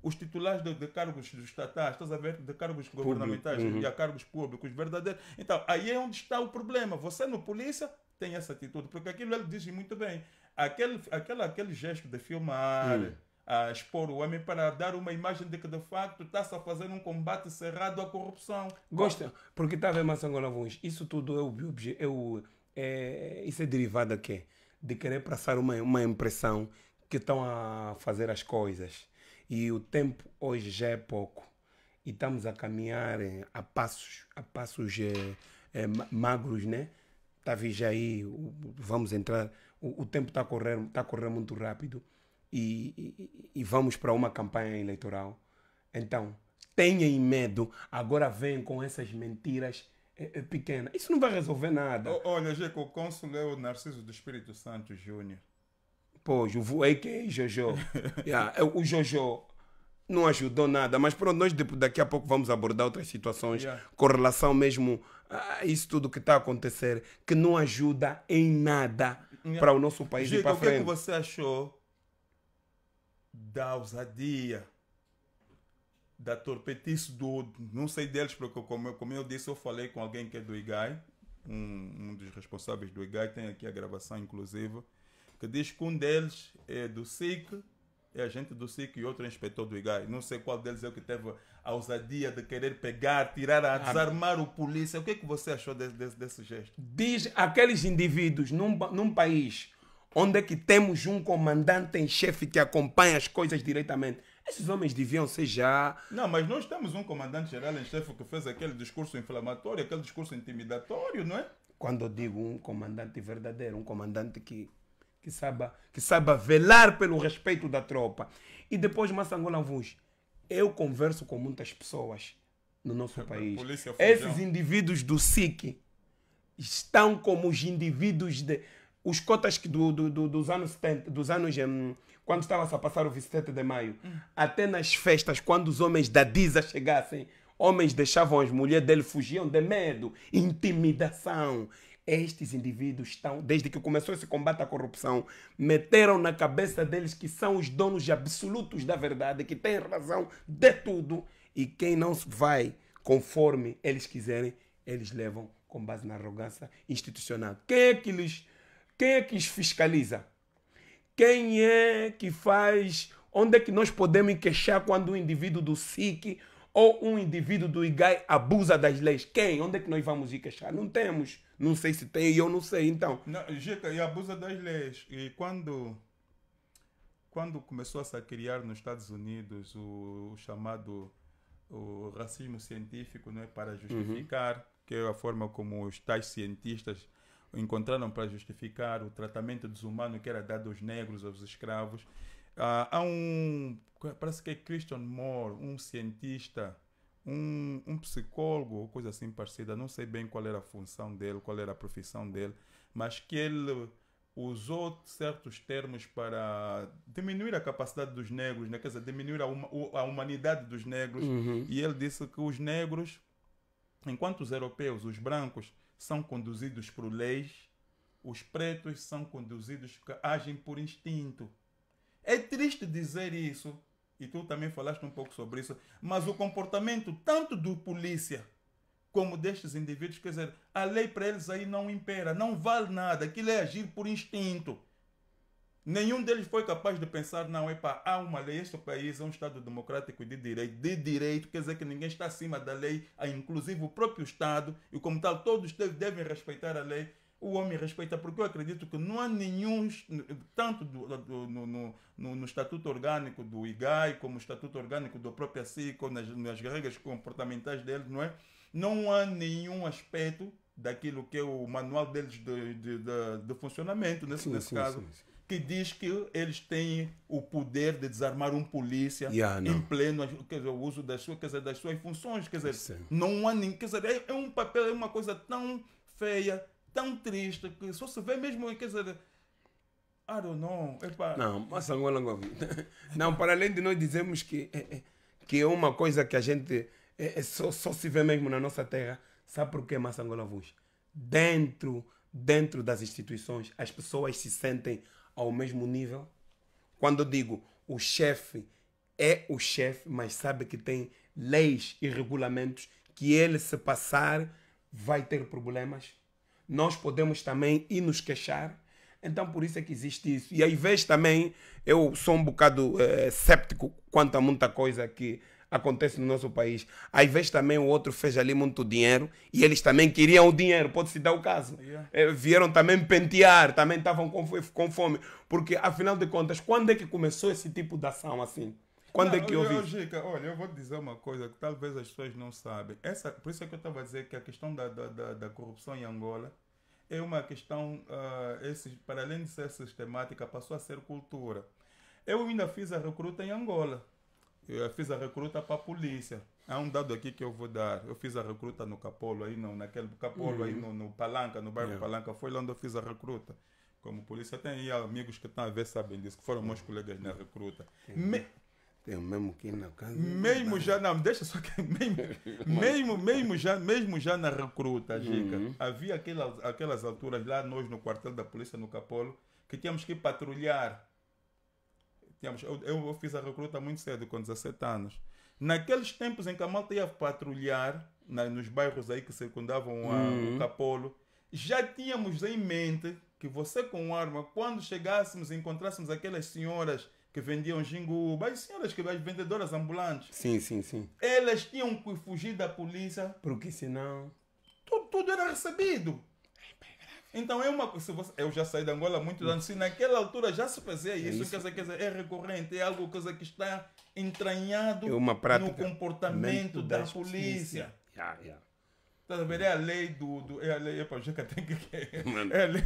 Os titulares de, de cargos estatais, estás a ver? De cargos Público. governamentais uhum. e a cargos públicos, verdadeiros Então, aí é onde está o problema. Você, no polícia, tem essa atitude. Porque aquilo ele diz muito bem. Aquele, aquele, aquele gesto de filmar. Hum a expor o homem para dar uma imagem de que de facto está-se a fazer um combate cerrado à corrupção. Gosta, porque está a ver Massangão Lavões, isso tudo é o, é o é, isso é derivado a quê? De querer passar uma, uma impressão que estão a fazer as coisas. E o tempo hoje já é pouco. E estamos a caminhar eh, a passos, a passos é, é, magros, né? Está a já aí, vamos entrar. O, o tempo está a correr, está a correr muito rápido e, e, e vamos para uma campanha eleitoral. Então, tenham medo, agora vem com essas mentiras é eh, eh, pequena. Isso não vai resolver nada. olha, Jeco, o cônsul é o Narciso do Espírito Santo Júnior. Pois, o que Jojo. yeah, é o Jojo não ajudou nada, mas pronto, nós daqui a pouco vamos abordar outras situações yeah. com relação mesmo a isso tudo que está a acontecer, que não ajuda em nada yeah. para o nosso país Gico, e para frente. O que é você achou da ousadia, da torpetice do. Não sei deles, porque como, como eu disse, eu falei com alguém que é do IGAI, um, um dos responsáveis do IGAI, tem aqui a gravação inclusive, que diz que um deles é do SIC, é agente do SIC e outro é inspetor do IGAI. Não sei qual deles é o que teve a ousadia de querer pegar, tirar, a, desarmar o polícia. O que é que você achou desse, desse, desse gesto? Diz aqueles indivíduos num, num país onde é que temos um comandante em chefe que acompanha as coisas diretamente. Esses homens deviam ser já. Não, mas nós temos um comandante-geral em chefe que fez aquele discurso inflamatório, aquele discurso intimidatório, não é? Quando eu digo um comandante verdadeiro, um comandante que, que, saiba, que saiba velar pelo respeito da tropa. E depois, Vuz, eu converso com muitas pessoas no nosso é, país. Esses indivíduos do SIC estão como os indivíduos de os cotas do, do, do, dos anos 70, dos anos, hum, quando estava a passar o 27 de maio, hum. até nas festas, quando os homens da Diza chegassem, homens deixavam as mulheres dele, fugiam de medo, intimidação. Estes indivíduos estão, desde que começou esse combate à corrupção, meteram na cabeça deles que são os donos absolutos da verdade, que têm razão de tudo. E quem não vai conforme eles quiserem, eles levam com base na arrogância institucional. Quem é que lhes quem é que os fiscaliza? Quem é que faz? Onde é que nós podemos queixar quando um indivíduo do SIC ou um indivíduo do IGAI abusa das leis? Quem? Onde é que nós vamos ir queixar? Não temos. Não sei se tem, e eu não sei, então. Gita, e abusa das leis. E quando, quando começou a se criar nos Estados Unidos o, o chamado o racismo científico, não é para justificar, uhum. que é a forma como os tais cientistas encontraram para justificar o tratamento desumano que era dado aos negros, aos escravos. Ah, há um, parece que é Christian Moore, um cientista, um, um psicólogo ou coisa assim parecida, não sei bem qual era a função dele, qual era a profissão dele, mas que ele usou certos termos para diminuir a capacidade dos negros, né? quer dizer, diminuir a, uma, a humanidade dos negros. Uhum. E ele disse que os negros, enquanto os europeus, os brancos, são conduzidos por leis, os pretos são conduzidos, agem por instinto. É triste dizer isso, e tu também falaste um pouco sobre isso, mas o comportamento tanto do polícia como destes indivíduos, quer dizer, a lei para eles aí não impera, não vale nada, aquilo é agir por instinto. Nenhum deles foi capaz de pensar, não, é para há uma lei, este país é um Estado democrático de direito, de direito, quer dizer que ninguém está acima da lei, inclusive o próprio Estado, e como tal, todos devem respeitar a lei. O homem respeita, porque eu acredito que não há nenhum, tanto do, do, no, no, no, no, Estatuto Orgânico do IGAI, como no Estatuto Orgânico do próprio SICO, nas, nas regras comportamentais deles não é? Não há nenhum aspecto daquilo que é o manual deles de, de, de, de funcionamento, nesse, sim, nesse sim, caso. Sim, que diz que eles têm o poder de desarmar um polícia yeah, em pleno dizer, o uso das suas, dizer, das suas funções. Quer dizer, Sim. não há ninguém, quer dizer, é, é um papel, é uma coisa tão feia, tão triste, que só se vê mesmo, quer dizer, I don't know. Epa. Não, mas Angola não. Não, para além de nós dizermos que, eh, eh, que é uma coisa que a gente é, só, só se vê mesmo na nossa terra, sabe por que Massangola Vux? Dentro, dentro das instituições, as pessoas se sentem ao mesmo nível? Quando eu digo o chefe é o chefe, mas sabe que tem leis e regulamentos que ele se passar vai ter problemas. Nós podemos também ir nos queixar. Então por isso é que existe isso. E às vezes também eu sou um bocado é, séptico quanto a muita coisa que acontece no nosso país. Às vezes também o outro fez ali muito dinheiro e eles também queriam o dinheiro, pode-se dar o caso. Yeah. É, vieram também pentear, também estavam com, com, fome. Porque, afinal de contas, quando é que começou esse tipo de ação assim? Quando não, é que houve? Eu, Gica, olha, eu vou te dizer uma coisa que talvez as pessoas não sabem. Essa, por isso é que eu estava a dizer que a questão da, da, da, da corrupção em Angola é uma questão, uh, ah, esse, para além de ser sistemática, passou a ser cultura. Eu ainda fiz a recruta em Angola eu fiz a recruta para a polícia. Há um dado aqui que eu vou dar. Eu fiz a recruta no Capolo, aí não, naquele Capolo, uhum. aí no, no, Palanca, no bairro yeah. É. Palanca. Foi lá onde eu fiz a recruta. Como polícia, tem amigos que estão a ver sabem disso, que foram meus uhum. colegas na recruta. Tem, uhum. Me... tem mesmo que na casa. Mesmo já, não, deixa só que. Mesmo, mesmo, mesmo, já, mesmo já na recruta, Gica, uhum. havia aquelas, aquelas alturas lá, nós no quartel da polícia no Capolo, que tínhamos que patrulhar tínhamos eu, eu fiz a recruta muito cedo, com 17 anos. Naqueles tempos em que a malta ia patrulhar na, nos bairros aí que circundavam a, uhum. o Capolo, já tínhamos em mente que você com arma, quando chegássemos e encontrássemos aquelas senhoras que vendiam jinguba, as senhoras que as vendedoras ambulantes. Sim, sim, sim. Elas tinham que fugir da polícia. Porque senão. Tudo, tudo era recebido. Então é uma coisa. Eu já saí de Angola há muitos anos. Se naquela altura já se fazia isso, é isso. Quer, dizer, é recorrente, é algo coisa que está entranhado é no comportamento da, da polícia. Yeah, yeah. Tá sabendo? É a lei do. do é a lei. Epa, já que tem que. É a lei.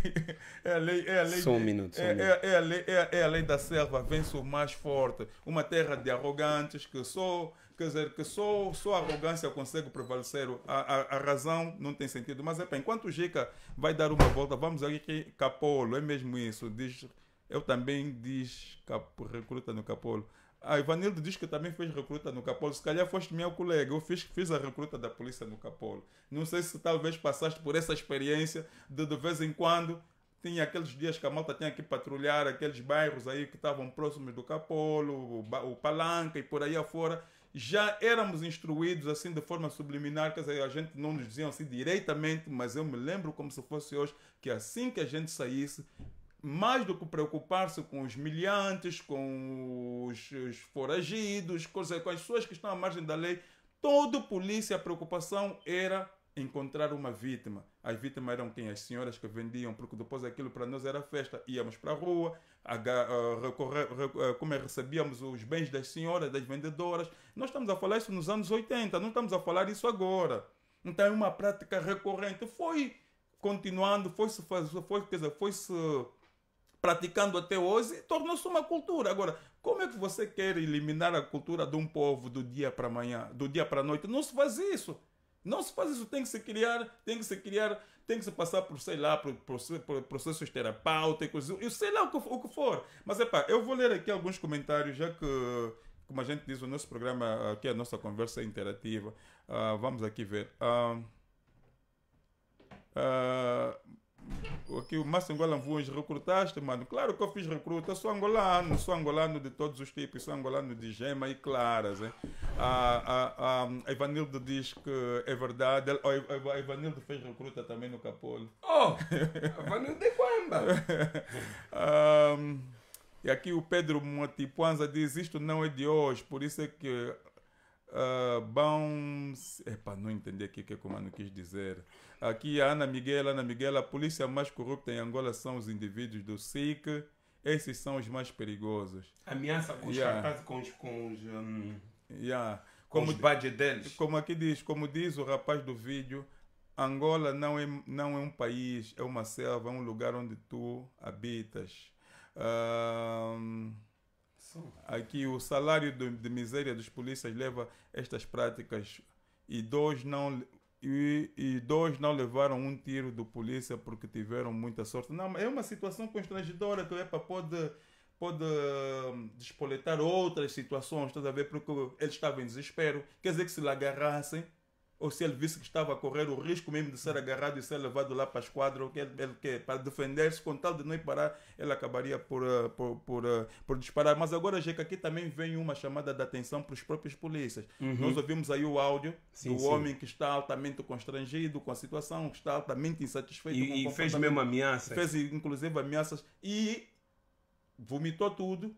É a lei. É a lei. Só um é, é, minuto. É, a lei, é, é a lei da selva, vence o mais forte. Uma terra de arrogantes que sou Quer dizer, que só, só a arrogância consegue prevalecer. A, a, a razão não tem sentido. Mas é para enquanto o Gica vai dar uma volta, vamos ali que Capolo, é mesmo isso. Diz, eu também diz cap, recruta no Capolo. A ah, Ivanildo diz que também fez recruta no Capolo. Se calhar foste meu colega. Eu fiz, fiz a recruta da polícia no Capolo. Não sei se talvez passaste por essa experiência de de vez em quando. Tinha aqueles dias que a malta tinha que patrulhar aqueles bairros aí que estavam próximos do Capolo, o, o Palanca e por aí afora já éramos instruídos assim de forma subliminar, quer dizer, a gente não nos diziam assim diretamente, mas eu me lembro como se fosse hoje que assim que a gente saísse, mais do que preocupar-se com os miliantes, com os, os foragidos, com as pessoas que estão à margem da lei, todo polícia a preocupação era encontrar uma vítima. As vítimas eram quem? As senhoras que vendiam, porque depois aquilo para nós era festa. Íamos para a rua, recorrer, eh, como é, recebíamos os bens das senhoras, das vendedoras, nós estamos a falar isso nos anos 80, não estamos a falar isso agora. Então é uma prática recorrente. Foi continuando, foi se, foi, foi se praticando até hoje, tornou-se uma cultura. Agora, como é que você quer eliminar a cultura de um povo do dia para amanhã, do dia para a noite? Não se faz isso. Não se faz isso, tem que se criar, tem que se criar, tem que se passar por, sei lá, por, por, por processos terapêuticos, eu sei lá o que, o que for. Mas é pá, eu vou ler aqui alguns comentários, já que como a gente diz, o nosso programa, aqui a nossa conversa é interativa. Uh, vamos aqui ver. Uh, uh, aqui o Márcio Angola Vuns, recrutaste, mano? Claro que eu fiz recruta, sou angolano, sou angolano de todos os tipos, sou angolano de gema e claras. Hein? Uh, Ivanildo diz que é verdade, oh, a Ivanildo fez recruta também no Capolo. Oh! Ivanildo de é Coimbra! um, E aqui o Pedro Motipuanza diz: Isto não é de hoje, por isso é que. Uh, ah, Bounce. Epa, não entendi aqui o é que o mano quis dizer. Aqui a Ana Miguel, Ana Miguel, a polícia mais corrupta em Angola são os indivíduos do SIC. Esses são os mais perigosos. Ameaça com os yeah. com os. Com os um... yeah. como, os deles. Como aqui diz, como diz o rapaz do vídeo, Angola não é, não é um país, é uma selva, é um lugar onde tu habitas. Uh, aqui o salário de miséria dos polícias leva estas práticas e dois não e, e, dois não levaram um tiro do polícia porque tiveram muita sorte. Não, é uma situação constrangedora, tu epa, é pode, pode hum, despoletar outras situações, estás a ver? Porque eles estavam em desespero. Quer dizer que se lhe agarrassem, ou se ele visse que estava a correr o risco mesmo de ser agarrado e ser levado lá para a esquadra, o que ele, ele quer, para defender-se, com tal de não ir parar, ele acabaria por, eh, por, por, eh, por, disparar. Mas agora, Jeca, aqui também vem uma chamada de atenção para os próprios polícias. Uhum. Nós ouvimos aí o áudio sim, do sim. homem que está altamente constrangido com a situação, que está altamente insatisfeito e, com o E fez mesmo ameaças. Fez, inclusive, ameaças e vomitou tudo,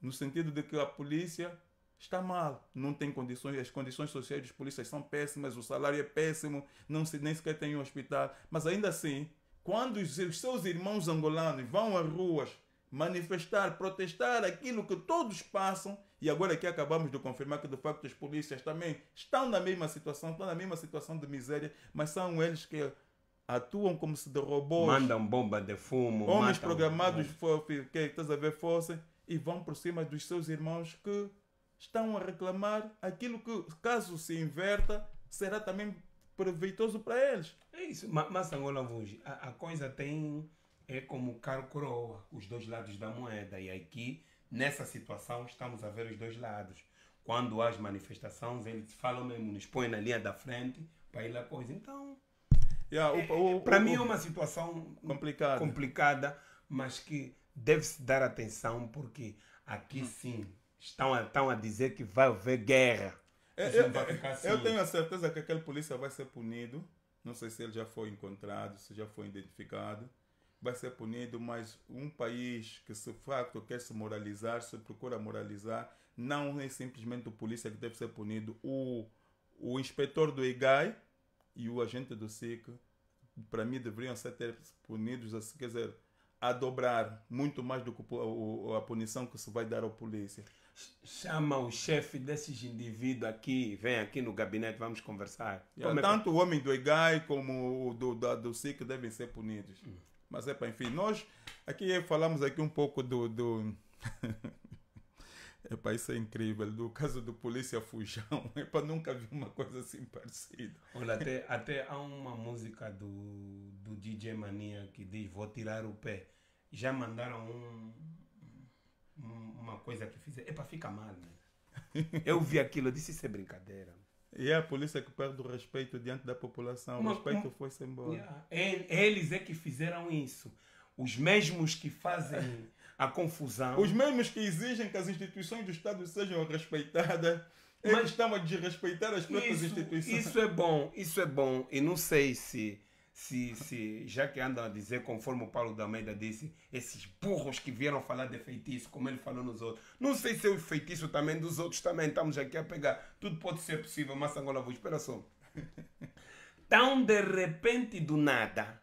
no sentido de que a polícia está mal, não tem condições, as condições sociais dos polícias são péssimas, o salário é péssimo, não se, nem sequer tem um hospital. Mas ainda assim, quando os, seus irmãos angolanos vão às ruas manifestar, protestar aquilo que todos passam, e agora que acabamos de confirmar que de facto os polícias também estão na mesma situação, estão na mesma situação de miséria, mas são eles que atuam como se de robôs. Mandam bomba de fumo. Homens programados, que, estás a ver, força, e vão por cima dos seus irmãos que estão a reclamar aquilo que, caso se inverta, será também proveitoso para eles. É isso, mas Angola hoje a, a coisa tem, é como caro coroa, os dois lados da moeda. E aqui, nessa situação, estamos a ver os dois lados. Quando há as manifestações, eles falam mesmo, nos põem na linha da frente para ir lá coisa. Então, yeah, é, para mim é uma situação complicada. complicada, mas que deve-se dar atenção, porque aqui hum. sim estão a, estão a dizer que vai haver guerra. É, é eu, assim. eu, tenho a certeza que aquele polícia vai ser punido. Não sei se ele já foi encontrado, se já foi identificado. Vai ser punido, mas um país que, se facto, quer se moralizar, se procura moralizar, não é simplesmente o polícia que deve ser punido. O, o inspetor do IGAI e o agente do SIC, para mim, deveriam ser ter punidos, assim, quer dizer, a dobrar muito mais do que a punição que se vai dar ao polícia chama o chefe desses indivíduos aqui, vem aqui no gabinete, vamos conversar. Yeah, é tanto que... o homem do EGAI como o do, do, do SIC devem ser punidos. Hum. Mas é para enfim, nós aqui falamos aqui um pouco do. do... para isso é incrível. Do caso do polícia fujão, para nunca vi uma coisa assim parecida. Olha, até, até há uma música do, do DJ Mania que diz: Vou tirar o pé. Já mandaram um, uma coisa que fizer, é para ficar mal. Né? Eu vi aquilo, eu disse isso é brincadeira. E a polícia que perde o respeito diante da população. O respeito foi-se embora. Yeah. Eles é que fizeram isso. Os mesmos que fazem a confusão. Os mesmos que exigem que as instituições do Estado sejam respeitadas. Mas, eles estão a desrespeitar as próprias isso, instituições. Isso é bom, isso é bom. E não sei se se, se já que andam a dizer, conforme o Paulo da Almeida disse, esses burros que vieram falar de feitiço, como ele falou nos outros. Não sei se é o feitiço também dos outros também. Estamos aqui a pegar. Tudo pode ser possível, mas Angola vou espera só. Tão de repente do nada,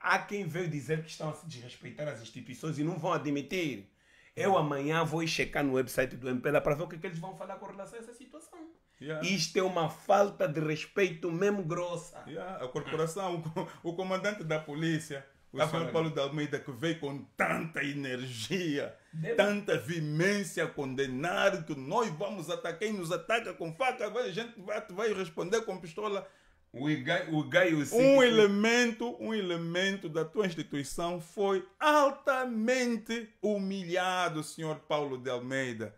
há quem veio dizer que estão a se desrespeitar as instituições e não vão admitir. Eu hum. amanhã vou checar no website do MPLA para ver o que, é que eles vão falar com relação a essa situação. Yeah. Isto é uma falta de respeito mesmo grossa. Yeah. A corporação, o, o comandante da polícia, o tá senhor Paulo da Almeida, que veio com tanta energia, Deve... tanta veemência condenar que nós vamos atacar, quem nos ataca com faca, a gente vai, vai responder com pistola. O Igai, o o um elemento, um elemento da tua instituição foi altamente humilhado, senhor Paulo de Almeida.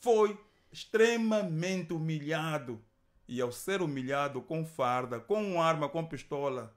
Foi extremamente humilhado. E ao ser humilhado com farda, com arma, com pistola,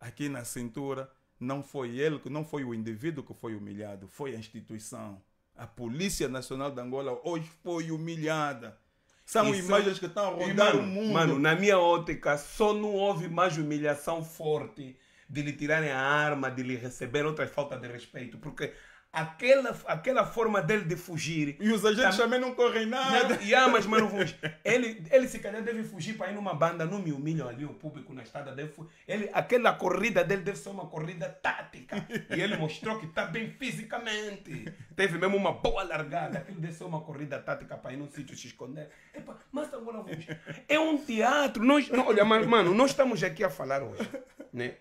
aqui na cintura, não foi ele, não foi o indivíduo que foi humilhado, foi a instituição. A Polícia Nacional de Angola hoje foi humilhada. São Isso, é- imagens que estão a rodar mano, o mundo. Mano, na minha ótica, só não houve mais humilhação forte de lhe tirarem a arma, de lhe receber outras faltas de respeito, porque aquela, aquela forma dele de fugir. E os agentes também, não correm nada. Não, yeah, mas, mas não fugir. Ele, ele se calhar deve fugir para ir numa banda, não me humilham ali, o público na estrada deve ele Aquela corrida dele deve ser uma corrida tática. E ele mostrou que está bem fisicamente. Teve mesmo uma boa largada. Aquilo deve ser uma corrida tática para ir num sítio se esconder. Epa, mas agora tá vamos. É um teatro. Nós, não, olha, mano, nós estamos aqui a falar hoje, né?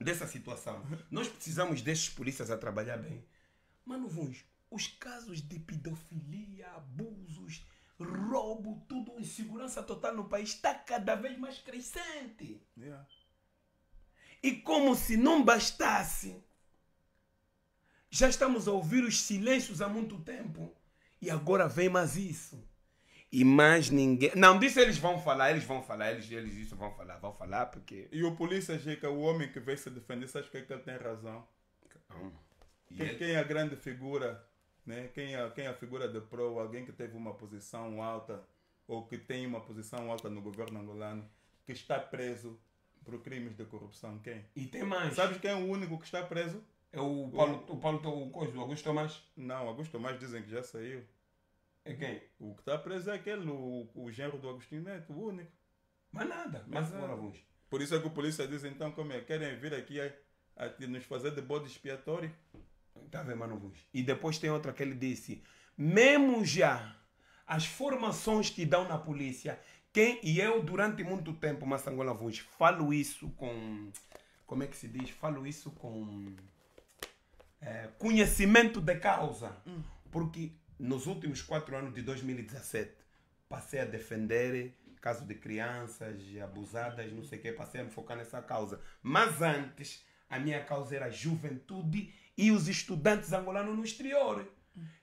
Dessa situação. Nós precisamos desses polícias a trabalhar bem. Mano vamos. os casos de pedofilia, abusos, roubo, tudo, insegurança total no país está cada vez mais crescente. Yeah. E como se não bastasse, já estamos a ouvir os silêncios há muito tempo e agora vem mais isso. E mais ninguém. Não, disse eles vão falar, eles vão falar, eles, eles isso vão falar, vão falar porque. E o polícia chega, é o homem que veio se defender, Você acha que ele tem razão. Calma. Quem, quem, é a grande figura, né? quem, é, quem é a figura de pro, alguém que teve uma posição alta ou que tem uma posição alta no governo angolano, que está preso por crimes de corrupção, quem? E tem mais. Sabes quem é o único que está preso? É o Paulo, o, o Paulo o coisa Augusto Tomás? Não, Augusto Tomás dizem que já saiu. É quem? O que está preso é aquele, o, o genro do Agostinho Neto, o único. Mas nada, mas, mas nada. Por isso é que a polícia diz então como é, querem vir aqui a, a nos fazer de bode expiatório? Está vendo, Mano E depois tem outra que ele disse: mesmo já as formações que dão na polícia, quem e eu durante muito tempo, Massangola Vuz, falo isso com. Como é que se diz? Falo isso com. É, conhecimento de causa. Hum. Porque nos últimos quatro anos de 2017 passei a defender caso de crianças abusadas, não sei o que, passei a me focar nessa causa. Mas antes, a minha causa era juventude e os estudantes angolanos no exterior.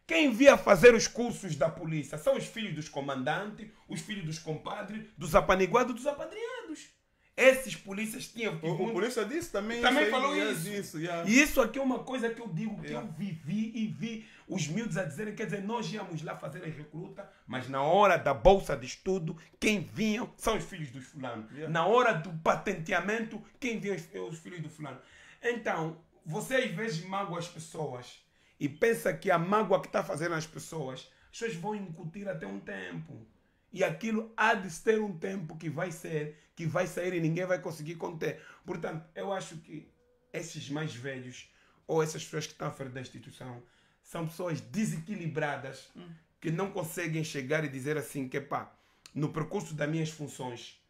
Quem via fazer os cursos da polícia são os filhos dos comandantes, os filhos dos compadres, dos apaniguados e dos apadrinhados. Esses polícias tinham. O, o polícia disse também. Também falou aí, né? isso. E isso aqui é uma coisa que eu digo, que yeah. eu vivi e vi os miúdos a dizerem. Quer dizer, nós íamos lá fazer a recruta mas na hora da bolsa de estudo, quem vinham são os filhos dos fulanos. Yeah. Na hora do patenteamento, quem vinham os filhos do fulano. Então, você às vezes magoa as pessoas e pensa que a mágoa que está fazendo as pessoas, as pessoas vão incutir até um tempo. E aquilo há de ter um tempo que vai ser, que vai sair e ninguém vai conseguir conter. Portanto, eu acho que esses mais velhos ou essas pessoas que estão à frente da instituição são pessoas desequilibradas hum. que não conseguem chegar e dizer assim que pá, no percurso das minhas funções,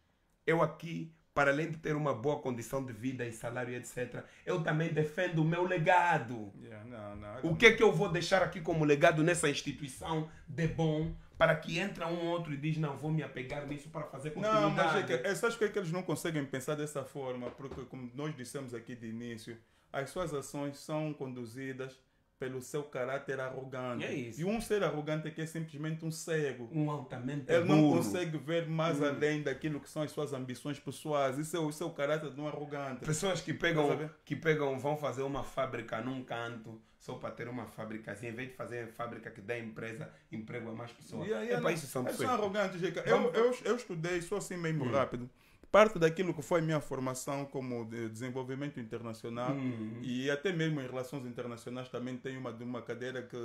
eu aqui para além de ter uma boa condição de vida e salário, etc., eu também defendo o meu legado. Yeah, O que é que eu vou deixar aqui como legado nessa instituição de bom para que entra um outro e diz, não, vou me apegar nisso para fazer continuidade. Não, mas é que, é, é que eles não conseguem pensar dessa forma, porque como nós dissemos aqui de início, as suas ações são conduzidas pelo seu caráter arrogante. É isso. E um ser arrogante que é simplesmente um cego. Um altamente Ele não consegue ver mais hum. além daquilo que são as suas ambições pessoais. Isso é o seu é caráter de um arrogante. Pessoas que pegam, tá que pegam vão fazer uma fábrica num canto só para ter uma fábrica assim, em vez de fazer fábrica que dá empresa, emprego a mais pessoas. é para isso são pessoas. São arrogantes, eu, eu, eu estudei, sou assim mesmo hum. rápido parte daquilo que foi minha formação como de eh, desenvolvimento internacional uhum. e até mesmo em relações internacionais também tem uma uma cadeira que,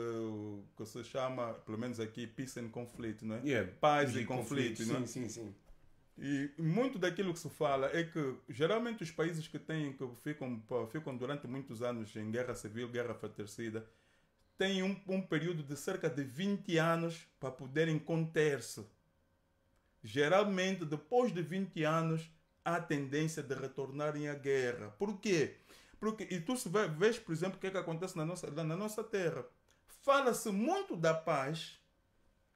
que se chama pelo menos aqui peace and conflict não é yeah. paz e, e conflito, não é? sim sim sim e muito daquilo que se fala é que geralmente os países que têm que ficam ficam durante muitos anos em guerra civil guerra fratricida têm um, um período de cerca de 20 anos para poderem conter-se geralmente depois de 20 anos há tendência de retornarem à guerra. Por quê? Porque, e tu se vês, por exemplo, o que, é que acontece na nossa, na nossa terra. Fala-se muito da paz,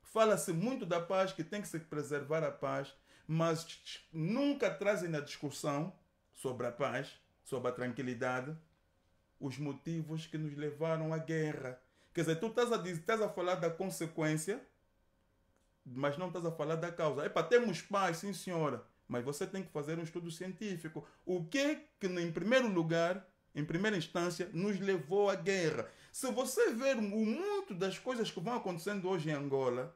fala-se muito da paz, que tem que se preservar a paz, mas nunca trazem na discussão sobre a paz, sobre a tranquilidade, os motivos que nos levaram à guerra. Quer dizer, tu estás a, estás a falar da consequência mas não estás a falar da causa. Epa, temos paz, sim senhora, mas você tem que fazer um estudo científico. O que é que, em primeiro lugar, em primeira instância, nos levou à guerra? Se você ver o muito das coisas que vão acontecendo hoje em Angola,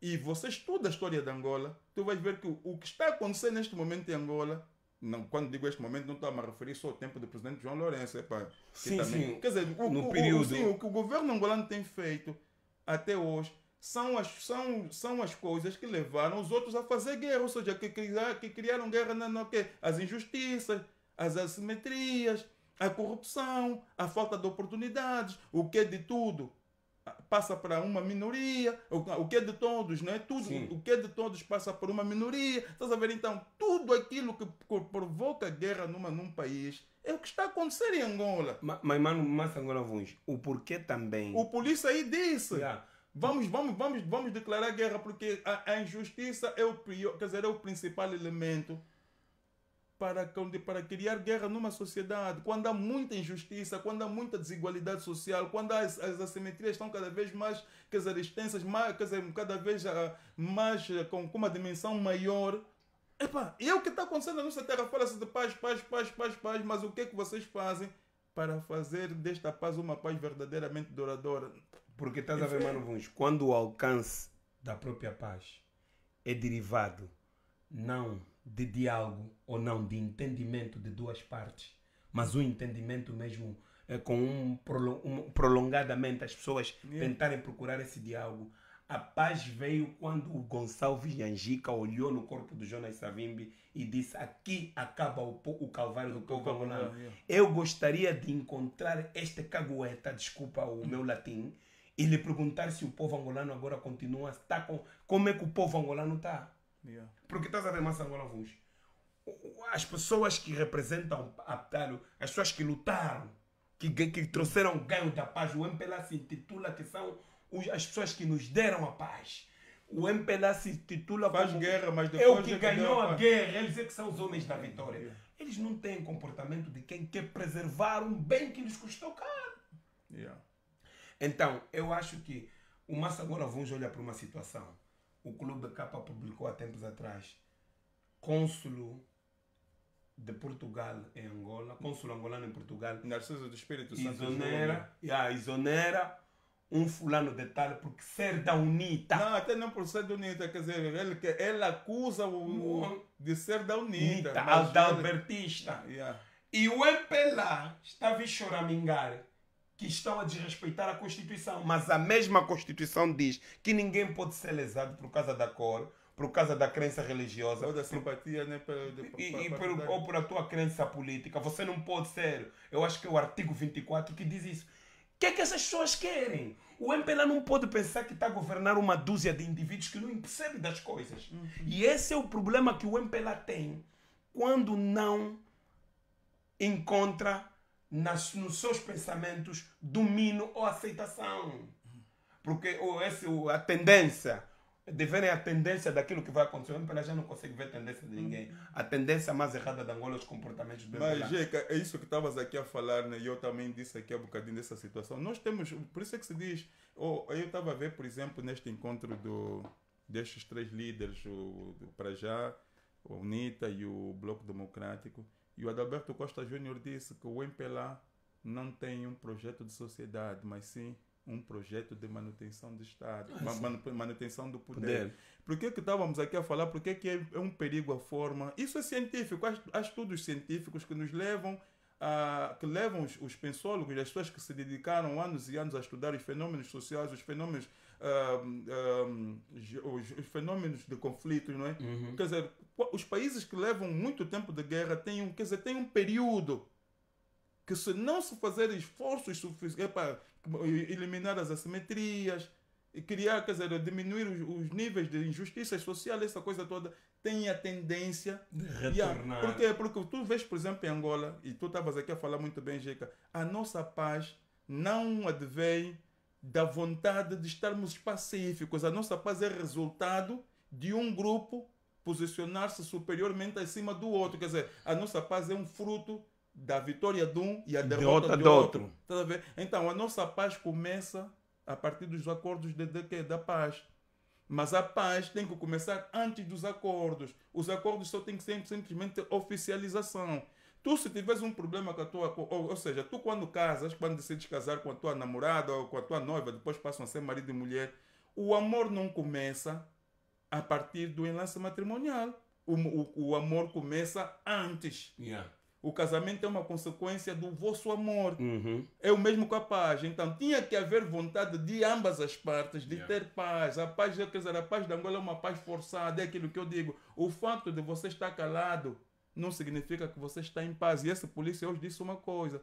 e você estuda a história de Angola, tu vais ver que o que está acontecendo neste momento em Angola não, quando digo este momento, não estou a me referir só ao tempo do presidente João Lourenço. Epa, sim, também, sim. Quer dizer, o, no o, período... O, sim, o que o governo angolano tem feito até hoje são as, são, são as coisas que levaram os outros a fazer guerra, ou seja, que, criar, que criaram guerra na, na que? as injustiças, as assimetrias, a corrupção, a falta de oportunidades, o que de tudo passa para uma minoria, o que de todos, não é? Tudo, Sim. o que de todos passa por uma minoria. Estás a ver então tudo aquilo que provoca guerra numa, num país é o que está a acontecer em Angola. Mas, mas mano, mas Angola Vuns, o porquê também. O polícia aí disse. Yeah. Vamos, vamos, vamos, vamos declarar guerra porque a, a injustiça é o pior, quer dizer, é o principal elemento para, para criar guerra numa sociedade. Quando há muita injustiça, quando há muita desigualdade social, quando as, as assimetrias estão cada vez mais, quer dizer, extensas, mais, quer dizer, cada vez ah, mais ah, com, com uma dimensão maior, Epá, e é o que está acontecendo na nossa terra? Fala-se de paz, paz, paz, paz, paz, mas o que é que vocês fazem para fazer desta paz uma paz verdadeiramente duradoura? Porque estás é a ver, mano, vamos, quando o alcance da própria paz é derivado não de diálogo ou não de entendimento de duas partes, mas um entendimento mesmo é, com um, um, prolongadamente as pessoas yeah. É. tentarem procurar esse diálogo. A paz veio quando o Gonçalves Janjica olhou no corpo do Jonas Savimbi e disse: Aqui acaba o, o calvário do povo angolano. Eu gostaria de encontrar este cagueta, desculpa o meu latim, e lhe perguntar se o povo angolano agora continua, está com, como é que o povo angolano está. Yeah. Porque estás a ver, massa as pessoas que representam Aptalo, as pessoas que lutaram, que, que trouxeram ganho da paz, o MPLA se intitula que são os, as pessoas que nos deram a paz. O MPLA se intitula Faz como guerra, mas depois é o que ganhou a, guerra, eles é que são os homens da vitória. Eles não têm comportamento de quem quer preservar um bem que lhes custou caro. Yeah. Então, eu acho que o Massa agora vamos olhar para uma situação. O Clube Capa publicou há tempos atrás cônsulo de Portugal em Angola, cônsul angolano em Portugal. Narciso do Espírito Santo. Isonera, yeah, né? isonera um fulano de tal porque ser da UNITA. Não, até não por ser da UNITA, quer dizer, ele, ele acusa o, o de ser da UNITA. UNITA da Albertista. Ah, yeah. E o MPLA estava a choramingar que estão a desrespeitar a Constituição. Mas a mesma Constituição diz que ninguém pode ser lesado por causa da cor, por causa da crença religiosa. Ou da simpatia, por... né? Pra, de, pra, e, pra, por, ou por a tua crença política. Você não pode ser. Eu acho que é o artigo 24 que diz isso. O que é que essas pessoas querem? O MPLA não pode pensar que está a governar uma dúzia de indivíduos que não percebem das coisas. Uhum. E esse é o problema que o MPLA tem quando não encontra nas, nos seus pensamentos domínio ou aceitação. Porque ou esse, ou a tendência, de verem a tendência daquilo que vai acontecer. Mesmo já não consigo ver a tendência de ninguém. A tendência mais errada da Angola é os comportamentos do Mas, Jeca, é isso que estavas aqui a falar, né? E eu também disse aqui há um bocadinho dessa situação. Nós temos, por isso é que se diz, oh, eu estava a ver, por exemplo, neste encontro do, destes três líderes, o, o Prajá, o UNITA e o Bloco Democrático, e o Adalberto Costa Júnior disse que o MPLA não tem um projeto de sociedade, mas sim um projeto de manutenção do Estado, ah, man, manutenção do poder. poder. Por que, que estávamos aqui a falar? Por que, que é, é um perigo a forma? Isso é científico, há, há estudos científicos que nos levam a, que levam os, os pensólogos, as pessoas que se dedicaram anos e anos a estudar os fenômenos sociais, os fenômenos ah, ah, os, fenômenos de conflito, não é? Uhum. Quer dizer, os países que levam muito tempo de guerra têm um, quer dizer, têm um período que se não se fazer esforços suficientes para eliminar as assimetrias, criar, quer dizer, diminuir os, os, níveis de injustiça social, essa coisa toda, tem a tendência de retornar. porque, porque tu vês, por exemplo, em Angola, e tu estavas aqui a falar muito bem, Jeca, a nossa paz não advém da vontade de estarmos pacíficos. A nossa paz é resultado de um grupo posicionar-se superiormente acima do outro. Quer dizer, a nossa paz é um fruto da vitória de um e a derrota, do de outro. outro. Então, a nossa paz começa a partir dos acordos de, de, da paz. Mas a paz tem que começar antes dos acordos. Os acordos só têm que ser simplesmente oficialização. Tu, se tiveres um problema com a tua. Ou, ou, seja, tu, quando casas, quando decides casar com a tua namorada ou com a tua noiva, depois passam a ser marido e mulher, o amor não começa a partir do enlace matrimonial. O, o, o amor começa antes. Yeah. O casamento é uma consequência do vosso amor. Uhum. É o mesmo com a paz. Então tinha que haver vontade de ambas as partes de yeah. ter paz. A paz, quer dizer, a paz da Angola é uma paz forçada, é aquilo que eu digo. O fato de você estar calado não significa que você está em paz. E esse polícia hoje disse uma coisa: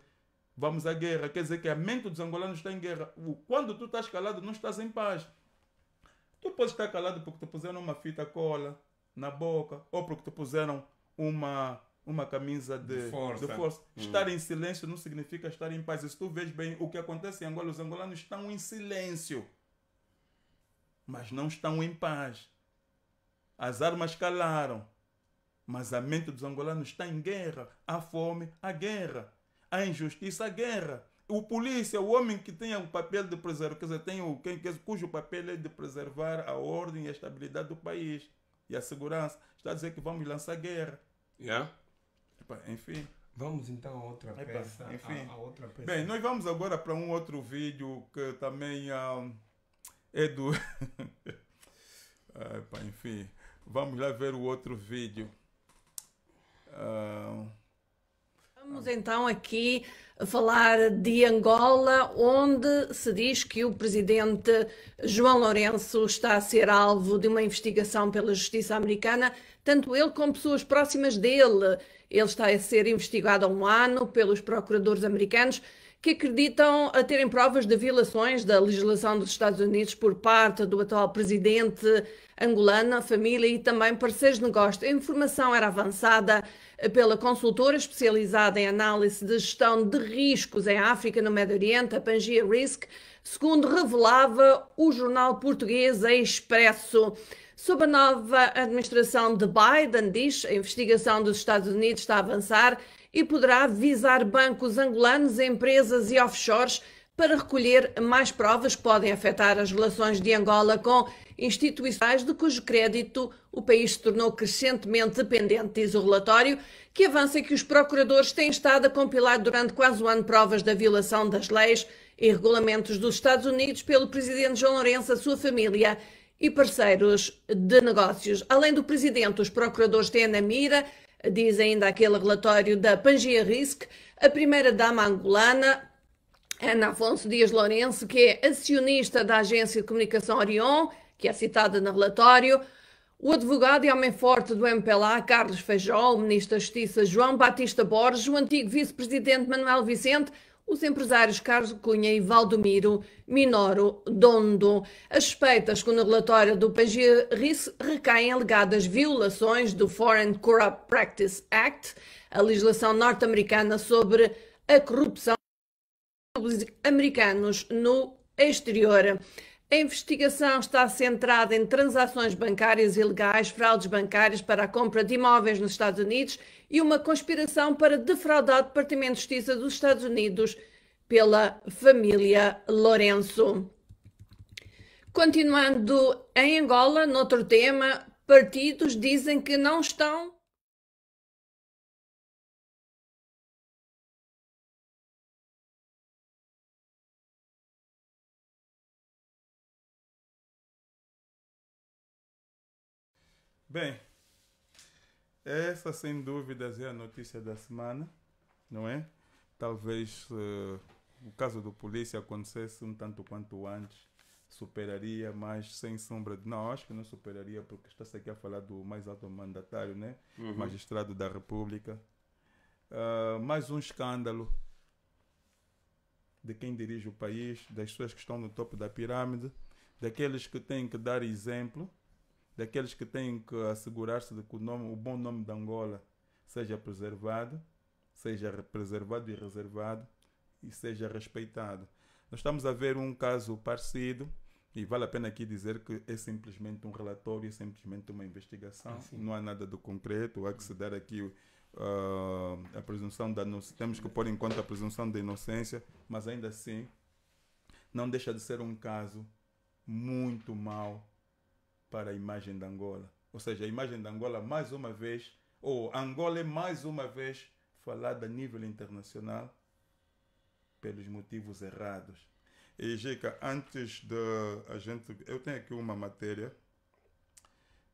vamos à guerra. Quer dizer que a mente dos angolanos está em guerra. Quando tu estás calado, não estás em paz. Tu podes estar calado porque te puseram uma fita cola na boca ou porque te puseram uma uma camisa de, de força. De força. Hum. Estar em silêncio não significa estar em paz. E se tu vês bem o que acontece em Angola, os angolanos estão em silêncio, mas não estão em paz. As armas calaram, mas a mente dos angolanos está em guerra. Há fome, há guerra. Há injustiça, há guerra. O polícia, o homem que tem o papel de preservar, quer dizer, tem o, quem, cujo papel é de preservar a ordem e a estabilidade do país e a segurança, está a dizer que vamos lançar guerra. Yeah. Epa, enfim. Vamos então a outra Epa, peça. Enfim. A, a outra peça. Bem, nós vamos agora para um outro vídeo que também um, ah, é do. Epa, enfim. Vamos lá ver o outro vídeo. Uh... Vamos então aqui falar de Angola, onde se diz que o presidente João Lourenço está a ser alvo de uma investigação pela justiça americana, tanto ele como pessoas próximas dele. Ele está a ser investigado há um ano pelos procuradores americanos que acreditam a terem provas de violações da legislação dos Estados Unidos por parte do atual presidente angolano, família e também parceiros de negócio. A informação era avançada pela consultora especializada em análise de gestão de riscos em África, no Médio Oriente, a Pangia Risk, segundo revelava o jornal português Expresso. Sob a nova administração de Biden, diz, a investigação dos Estados Unidos está a avançar e poderá visar bancos angolanos, empresas e offshores para recolher mais provas que podem afetar as relações de Angola com instituições de cujo crédito o país se tornou crescentemente dependente, diz o relatório, que avança que os procuradores têm estado a compilar durante quase um ano provas da violação das leis e regulamentos dos Estados Unidos pelo presidente João Lourenço, a sua família e parceiros de negócios. Além do presidente, os procuradores têm na mira, diz ainda aquele relatório da Pangea Risk, a primeira-dama angolana, Ana Afonso Dias Lourenço, que é acionista da agência de comunicação Orion, que é citada no relatório, o advogado e homem forte do MPLA, Carlos Feijó, o ministro da Justiça, João Batista Borges, o antigo vice-presidente Manuel Vicente, os empresários Carlos Cunha e Valdomiro Minoro Dondo. As suspeitas que o relatório do PGRIS recaem alegadas violações do Foreign Corrupt Practice Act, a legislação norte-americana sobre a corrupção americanos no exterior. A investigação está centrada em transações bancárias ilegais, fraudes bancárias para a compra de imóveis nos Estados Unidos e uma conspiração para defraudar o Departamento de Justiça dos Estados Unidos pela família Lourenço. Continuando em Angola, noutro tema, partidos dizem que não estão Bem, essa sem dúvidas é a notícia da semana, não é? Talvez uh, o caso do polícia acontecesse um tanto quanto antes, superaria, mas sem sombra de. Não, acho que não superaria, porque está-se aqui a falar do mais alto mandatário, né? Uhum. Magistrado da República. Uh, mais um escândalo de quem dirige o país, das pessoas que estão no topo da pirâmide, daqueles que têm que dar exemplo daqueles que têm que assegurar-se de que o, nome, o bom nome de Angola seja preservado, seja preservado e reservado e seja respeitado. Nós estamos a ver um caso parecido e vale a pena aqui dizer que é simplesmente um relatório, é simplesmente uma investigação, ah, não há nada do concreto, há que se dar aqui uh, a presunção da inocência, temos que pôr em conta a presunção da inocência, mas ainda assim não deixa de ser um caso muito mau para a imagem de Angola. Ou seja, a imagem de Angola, mais uma vez, ou Angola é mais uma vez falada a nível internacional pelos motivos errados. E, Gica, antes de a gente. Eu tenho aqui uma matéria,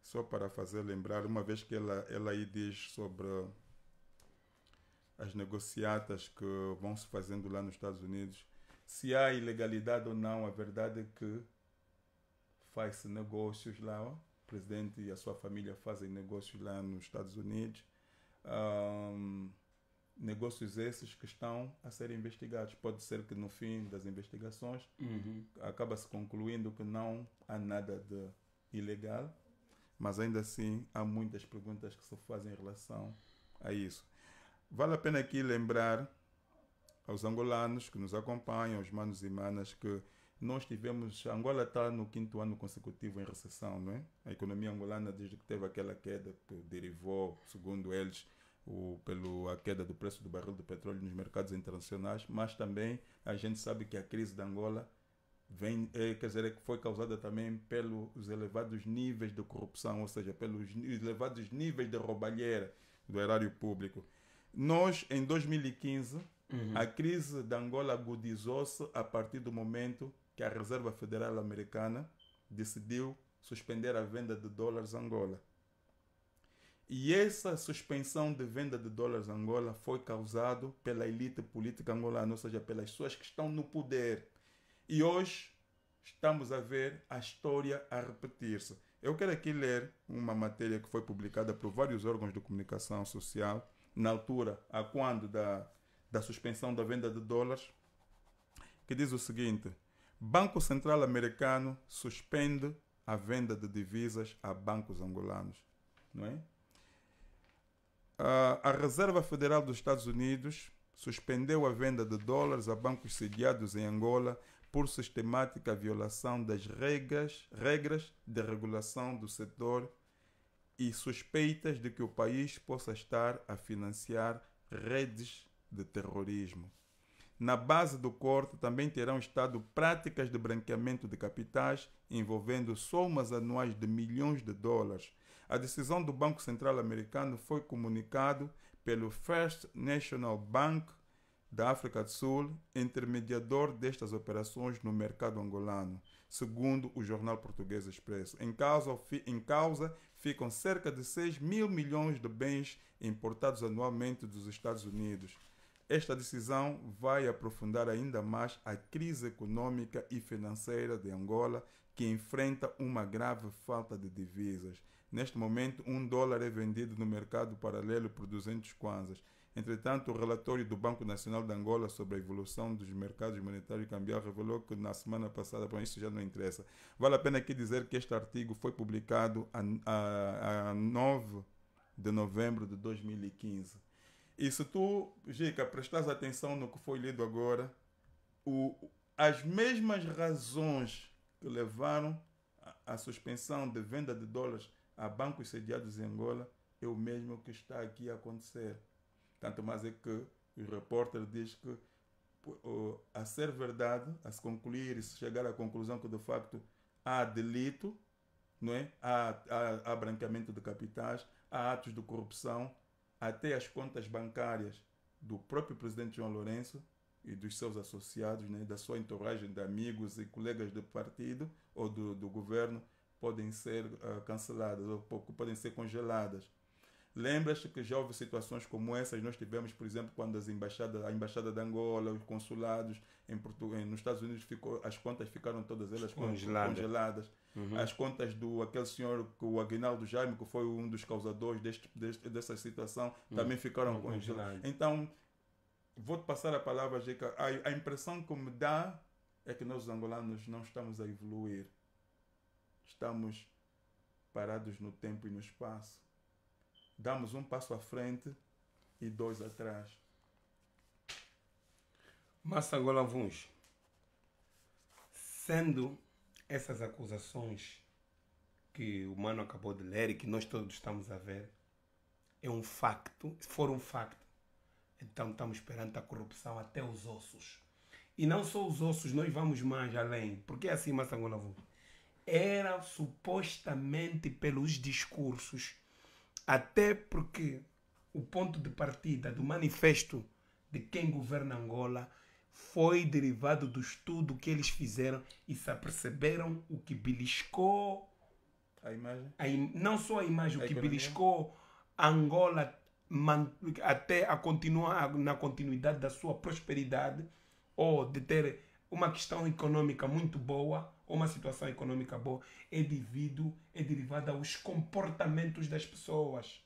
só para fazer lembrar, uma vez que ela, ela aí diz sobre as negociatas que vão se fazendo lá nos Estados Unidos, se há ilegalidade ou não, a verdade é que faz negócios lá, o presidente e a sua família fazem negócios lá nos Estados Unidos. Um, negócios esses que estão a ser investigados. Pode ser que no fim das investigações uhum. acaba se concluindo que não há nada de ilegal, mas ainda assim há muitas perguntas que se fazem em relação a isso. Vale a pena aqui lembrar aos angolanos que nos acompanham, aos manos e manas, que nós tivemos. Angola está no quinto ano consecutivo em recessão, não é? A economia angolana, desde que teve aquela queda que derivou, segundo eles, o, pelo a queda do preço do barril do petróleo nos mercados internacionais, mas também a gente sabe que a crise da Angola vem, é, quer dizer, é foi causada também pelos elevados níveis de corrupção, ou seja, pelos elevados níveis de roubalheira do erário público. Nós, em 2015, uhum. a crise da Angola agudizou-se a partir do momento que a Reserva Federal Americana decidiu suspender a venda de dólares a Angola. E essa suspensão de venda de dólares a Angola foi causado pela elite política angolana, ou seja, pelas pessoas que estão no poder. E hoje estamos a ver a história a repetir-se. Eu quero aqui ler uma matéria que foi publicada por vários órgãos de comunicação social na altura, a quando da, da suspensão da venda de dólares, que diz o seguinte: Banco Central Americano suspende a venda de divisas a bancos angolanos. Não é? Ah, a Reserva Federal dos Estados Unidos suspendeu a venda de dólares a bancos sediados em Angola por sistemática violação das regras, regras de regulação do setor e suspeitas de que o país possa estar a financiar redes de terrorismo. Na base do corte também terão estado práticas de branqueamento de capitais envolvendo somas anuais de milhões de dólares. A decisão do Banco Central Americano foi comunicado pelo First National Bank da África do Sul, intermediador destas operações no mercado angolano, segundo o jornal português Expresso. Em causa, em causa ficam cerca de 6 mil milhões de bens importados anualmente dos Estados Unidos. Esta decisão vai aprofundar ainda mais a crise econômica e financeira de Angola, que enfrenta uma grave falta de divisas. Neste momento, um dólar é vendido no mercado paralelo por 200 kwanzas. Entretanto, o relatório do Banco Nacional de Angola sobre a evolução dos mercados monetário e cambial revelou que na semana passada, para isso já não interessa. Vale a pena aqui dizer que este artigo foi publicado a, a, a 9 de novembro de 2015 e se tu, Gica, prestares atenção no que foi lido agora, o, as mesmas razões que levaram à suspensão de venda de dólares a bancos sediados em Angola é o mesmo que está aqui a acontecer. Tanto mais é que o repórter diz que, a ser verdade, a se concluir e se chegar à conclusão que de facto há delito, não é? há, há, há branqueamento de capitais, há atos de corrupção, até as contas bancárias do próprio presidente João Lourenço e dos seus associados, né, da sua entourage, de amigos e colegas do partido ou do, do governo, podem ser uh, canceladas ou podem ser congeladas. Lembra-se que já houve situações como essas, nós tivemos, por exemplo, quando as embaixadas, a embaixada da Angola, os consulados em Portugal, nos Estados Unidos ficou, as contas ficaram todas elas congeladas. congeladas. Uhum. As contas do aquele senhor, que o Aguinaldo Jaime, que foi um dos causadores deste, deste dessa situação, uhum. também ficaram uhum. congeladas. Então, vou-te passar a palavra, Jeca. A, a impressão que me dá é que nós, angolanos, não estamos a evoluir. Estamos parados no tempo e no espaço. Damos um passo à frente e dois atrás. Massa Golavuns, sendo essas acusações que o Mano acabou de ler e que nós todos estamos a ver, é um facto, se for um facto, então estamos perante a corrupção até os ossos. E não só os ossos, nós vamos mais além. Porque é assim, Massangonavu? Era supostamente pelos discursos, até porque o ponto de partida do manifesto de quem governa Angola foi derivado do estudo que eles fizeram e se aperceberam o que beliscou. A imagem? A im não só a imagem, a o que economia? beliscou a Angola até a continuar na continuidade da sua prosperidade ou de ter uma questão econômica muito boa ou uma situação econômica boa é devido é derivada aos comportamentos das pessoas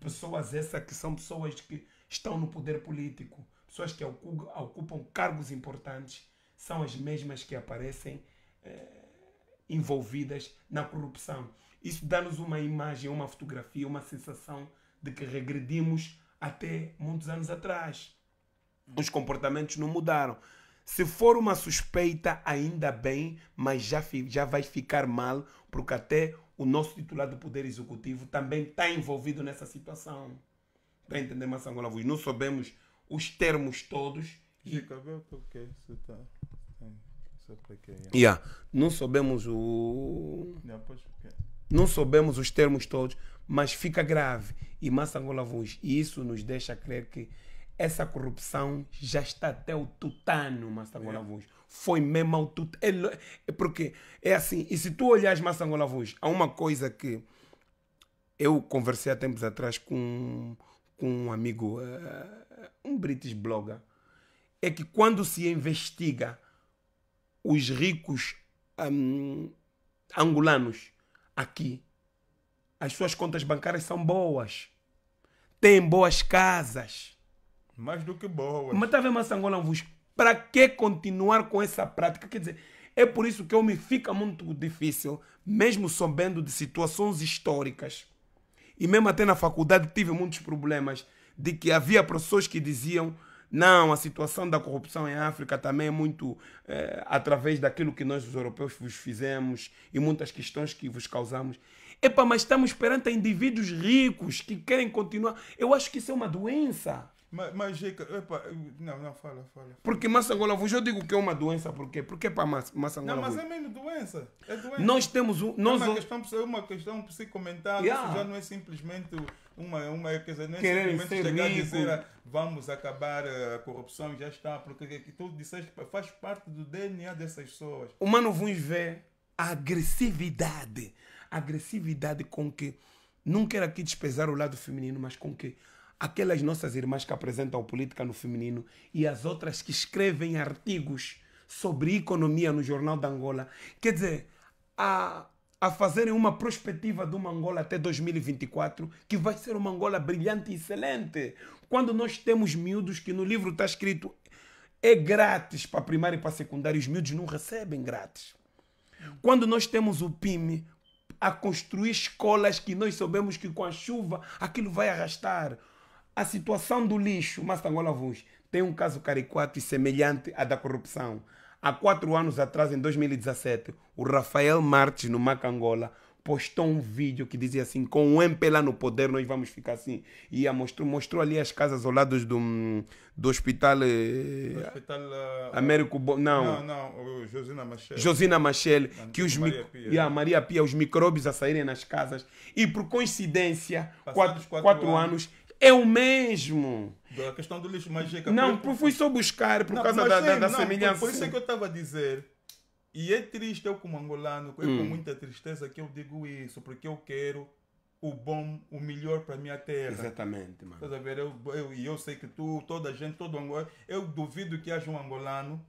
pessoas essas que são pessoas que estão no poder político pessoas que ocupam cargos importantes são as mesmas que aparecem eh, envolvidas na corrupção. Isso dá-nos uma imagem, uma fotografia, uma sensação de que regredimos até muitos anos atrás. Os comportamentos não mudaram. Se for uma suspeita, ainda bem, mas já, já vai ficar mal, porque até o nosso titular do Poder Executivo também está envolvido nessa situação. Está entendendo, Massangola? Não sabemos os termos todos. E... Tá, yeah. Não sabemos o. Não soubemos os termos todos, mas fica grave. E Massangola Vuz, E isso nos deixa crer que essa corrupção já está até o tutano, Massangola Vuz. Foi mesmo ao tutano. É, é porque é assim. E se tu olhares Massangola Vuz, há uma coisa que eu conversei há tempos atrás com com um amigo, eh, eh, um British blogger, é que quando se investiga os ricos um, angolanos aqui, as suas contas bancárias são boas. Têm boas casas. Mais do que boas. Mas está vendo, Massangolanvos, para que continuar com essa prática? Quer dizer, é por isso que eu me fica muito difícil, mesmo sabendo de situações históricas, e mesmo até na faculdade tive muitos problemas de que havia professores que diziam não, a situação da corrupção em África também é muito é, através daquilo que nós, os europeus, vos fizemos e muitas questões que vos causamos. Epa, mas estamos perante indivíduos ricos que querem continuar. Eu acho que isso é uma doença. Mas, mas epa, não, não, fala, fala. fala. Porque maçangolavojo, eu digo que é uma doença, por quê? Porque é para maçangolavojo. Não, mas é mesmo doença. É doença. Nós temos um. Nós é, uma questão, é uma questão psicomental, yeah. isso já não é simplesmente uma, uma quer dizer, não é Querer simplesmente chegar rico. a dizer ah, vamos acabar eh, a corrupção, já está, porque é que tu disseste faz parte do DNA dessas pessoas. O Mano Vuns vê a agressividade, a agressividade com que, não quero aqui desprezar o lado feminino, mas com que aquelas nossas irmãs que apresentam política no feminino e as outras que escrevem artigos sobre economia no Jornal da Angola. Quer dizer, a, a fazerem uma perspectiva de uma Angola até 2024 que vai ser uma Angola brilhante e excelente. Quando nós temos miúdos que no livro está escrito é grátis para primário e para secundário, os miúdos não recebem grátis. Quando nós temos o PIME a construir escolas que nós sabemos que com a chuva aquilo vai arrastar. A situação do lixo, Massangola Vuz, tem um caso caricato e semelhante à da corrupção. Há quatro anos atrás, em 2017, o Rafael Martins, no Macangola, postou um vídeo que dizia assim: com o MP lá no poder, nós vamos ficar assim. E mostrou, mostrou ali as casas ao lado do, do hospital. Eh, do hospital. Uh, Américo. Bo... Não. Não, não, Josina Machel. Josina Machel. Que os Maria, Pia. Yeah, Maria Pia, os micróbios a saírem nas casas. E por coincidência, Passados quatro, quatro, quatro anos, anos é o mesmo. Da questão do lixo, mas é Não, por, fui só buscar por não, causa da, sim, da, da não, semelhança. Por, por isso é que eu estava a dizer. E é triste eu como angolano, eu hum. com muita tristeza que eu digo isso, porque eu quero o bom, o melhor para a minha terra. Exatamente, mano. Estás a ver? Eu, eu, eu sei que tu, toda a gente, todo angolano, eu duvido que haja um angolano,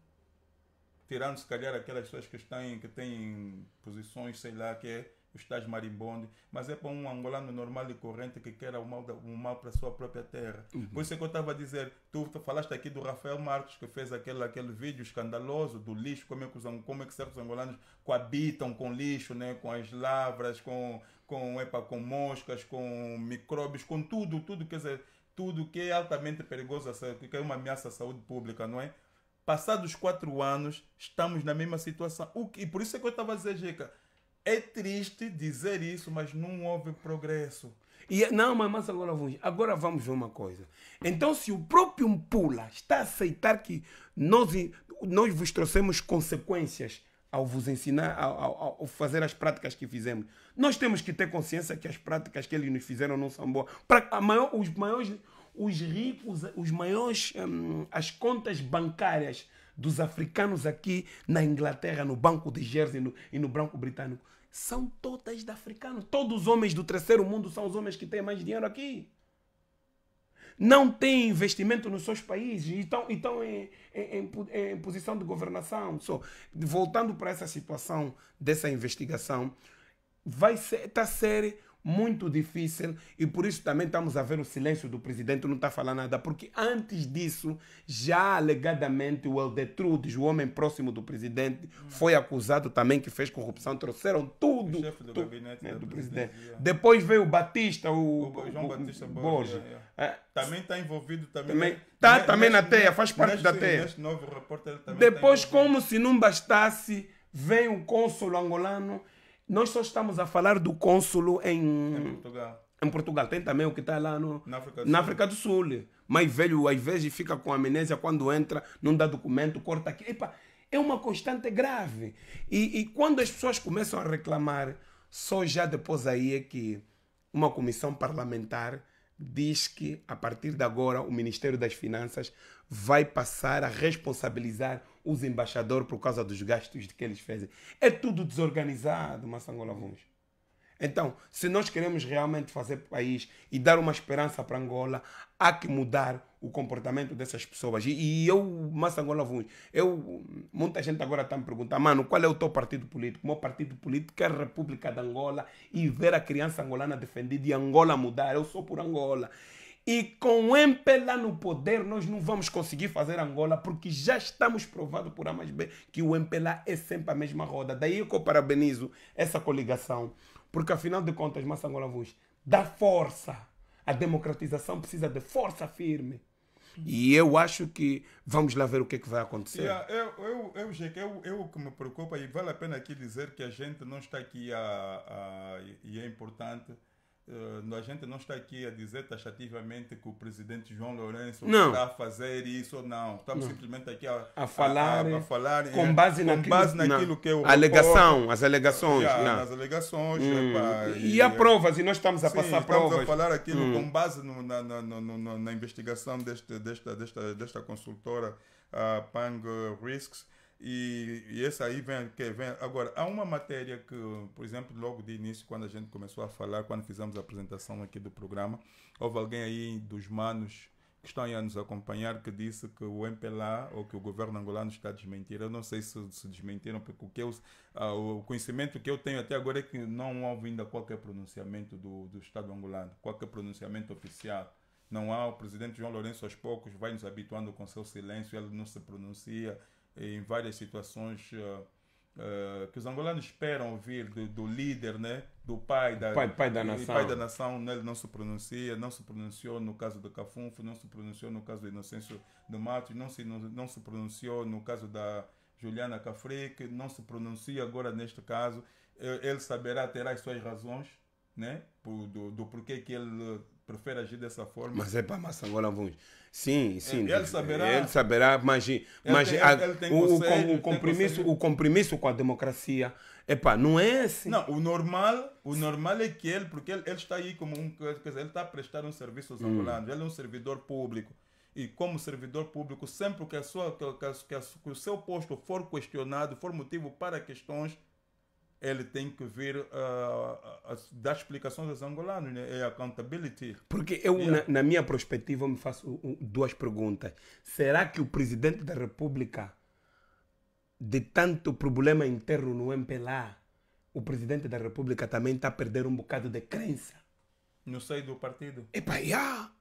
tirando se calhar aquelas pessoas que, estão, que têm posições, sei lá, que é os tais marimbondos, mas é para um angolano normal e corrente que queira o mal, o mal para a sua própria terra. Uhum. Por isso é que eu estava a dizer, tu, tu, falaste aqui do Rafael Marques, que fez aquele, aquele vídeo escandaloso do lixo, como é, que os, como é que certos angolanos coabitam com lixo, né? com as lavras, com, com, epa, com moscas, com micróbios, com tudo, tudo, quer dizer, tudo que é altamente perigoso, que é uma ameaça à saúde pública, não é? Passados quatro anos, estamos na mesma situação. O que, e por isso é que eu estava a dizer, Jeca, é triste dizer isso, mas não houve progresso. E, é- não, mas, agora vamos, agora vamos ver uma coisa. Então, se o próprio Mpula está a aceitar que nós, nós vos trouxemos consequências ao vos ensinar, ao, ao, ao, fazer as práticas que fizemos, nós temos que ter consciência que as práticas que eles nos fizeram não são boas. Para maior, os maiores, os ricos, os maiores, hum, as contas bancárias dos africanos aqui na Inglaterra, no Banco de Jersey no, e no Banco Britânico, são todas de africanos. Todos os homens do terceiro mundo são os homens que têm mais dinheiro aqui. Não têm investimento nos seus países e estão, estão em, em, em, em posição de governação. So, voltando para essa situação dessa investigação, vai ser, está sério muito difícil e por isso também estamos a ver o silêncio do presidente, não está a falar nada, porque antes disso, já alegadamente o Eldetrudis, o homem próximo do presidente, hum. foi acusado também que fez corrupção, trouxeram tudo o chefe do, tu, gabinete né, do presidente. presidente. É. Depois veio o Batista, o, o João o, Batista Borges. Borges. É, é. é. Também está envolvido também. também está né, também neste, na teia, faz parte neste, da teia. Repórter, tá Depois, tá como se não bastasse, vem o cônsul angolano nós só estamos a falar do cônsul em... em Portugal. Em Portugal tem também o que está lá no, na, África do, na África do, Sul. mais velho, às vezes, fica com amnésia quando entra, não dá documento, corta aqui. Epa, é uma constante grave. E, e, quando as pessoas começam a reclamar, só já depois aí é que uma comissão parlamentar diz que, a partir de agora, o Ministério das Finanças vai passar a responsabilizar os embaixadores por causa dos gastos que eles fazem. É tudo desorganizado, Massangola Vons. Então, se nós queremos realmente fazer país e dar uma esperança para Angola, há que mudar o comportamento dessas pessoas. E, e eu, Massangola Vuns, eu, muita gente agora está me perguntando, mano, qual é o teu partido político? O meu partido político é a República de Angola e ver a criança angolana defendida e Angola mudar. Eu sou por Angola. E com MP lá no poder, nós não vamos conseguir fazer Angola, porque já estamos provados por A mais B que o MP lá é sempre a mesma roda. Daí eu parabenizo essa coligação, porque afinal de contas, Massa Angola Vuz, dá força. A democratização precisa de força firme. E eu acho que vamos lá ver o que é que vai acontecer. Yeah, eu, eu, eu, eu, que me preocupa, e vale a pena aqui dizer que a gente não está aqui a, e é importante Uh, a gente não está aqui a dizer taxativamente que o presidente João Lourenço não. está a fazer isso ou não. Estamos não. simplesmente aqui a, a falar, a, a, falar com base é, naquilo, com base naquilo que é o alegação, as alegações. Já, as alegações. Hum. Epa, e, há provas, e nós estamos a sim, passar estamos provas. Estamos a falar aquilo hum. com base no, na, na, na, na, investigação deste, desta, desta, desta consultora, a Pang Risks, e, e essa aí vem, que vem. Agora, há uma matéria que, por exemplo, logo de início, quando a gente começou a falar, quando fizemos a apresentação aqui do programa, houve alguém aí dos manos que estão aí a nos acompanhar que disse que o MPLA ou que o governo angolano está a desmentir. Eu não sei se se desmentiram, porque o, que eu, ah, o conhecimento que eu tenho até agora é que não houve ainda qualquer pronunciamento do, do Estado angolano, qualquer pronunciamento oficial. Não há, o presidente João Lourenço aos poucos vai nos habituando com seu silêncio, ele não se pronuncia em várias situações uh, uh, que os angolanos esperam ouvir do, do líder, né? do pai da, pai, pai da nação. Pai da nação né? Ele não se pronuncia, não se pronunciou no caso do Cafunfo, não se pronunciou no caso do Inocêncio do Matos, não se, não, não se pronunciou no caso da Juliana Cafrique, não se pronuncia agora neste caso. Eh, ele saberá, terá as suas razões né? do, do porquê que ele prefere agir dessa forma. Mas é para Massangola Vunge. Sim, é, sim. Ele, ele saberá. Ele saberá, mas, ele tem, a, ele o, conselho, o, compromisso, o compromisso com a democracia Epá, não é assim. Não, o normal, o normal é que ele, porque ele, ele está aí como um, quer dizer, ele está a prestar um serviço aos hum. angolanos, hum. ele é um servidor público. E como servidor público, sempre que, a sua, que, que, que o seu posto for questionado, for motivo para questões, ele tem que vir uh, ah, a, ah, dar explicações aos angolanos, né? é accountability. Porque eu, yeah. na, na, minha perspectiva, me faço duas perguntas. Será que o presidente da República, de tanto problema interno no MPLA, o presidente da República também está a perder um bocado de crença? No seio do partido. Epa, yeah.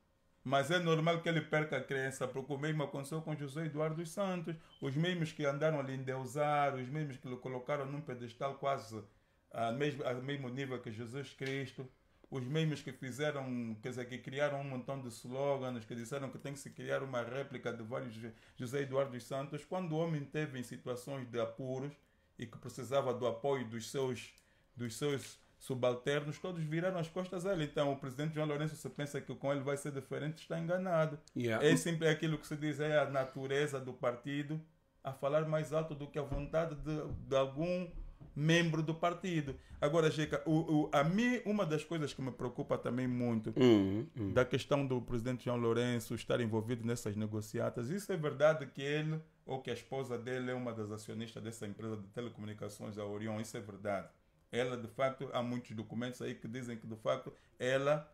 Mas é normal que ele perca a crença, porque o mesmo aconteceu com José Eduardo dos Santos. Os mesmos que andaram ali em Deusar, os mesmos que lhe colocaram num pedestal quase ao ah, mesmo, ao ah, mesmo nível que Jesus Cristo, os mesmos que fizeram, quer dizer, que criaram um montão de slogans, que disseram que tem que se criar uma réplica de vários José Eduardo dos Santos, quando o homem teve em situações de apuros e que precisava do apoio dos seus, dos seus subalternos, todos viraram as costas a ele. Então, o presidente João Lourenço, se pensa que com ele vai ser diferente, está enganado. Yeah. É sempre aquilo que se diz, é a natureza do partido a falar mais alto do que a vontade de, de algum membro do partido. Agora, Jeca, o, o, a mim, uma das coisas que me preocupa também muito uhum, uhum. da questão do presidente João Lourenço estar envolvido nessas negociatas, isso é verdade que ele ou que a esposa dele é uma das acionistas dessa empresa de telecomunicações, a Orion, isso é verdade. Ela, de facto, há muitos documentos aí que dizem que, de facto, ela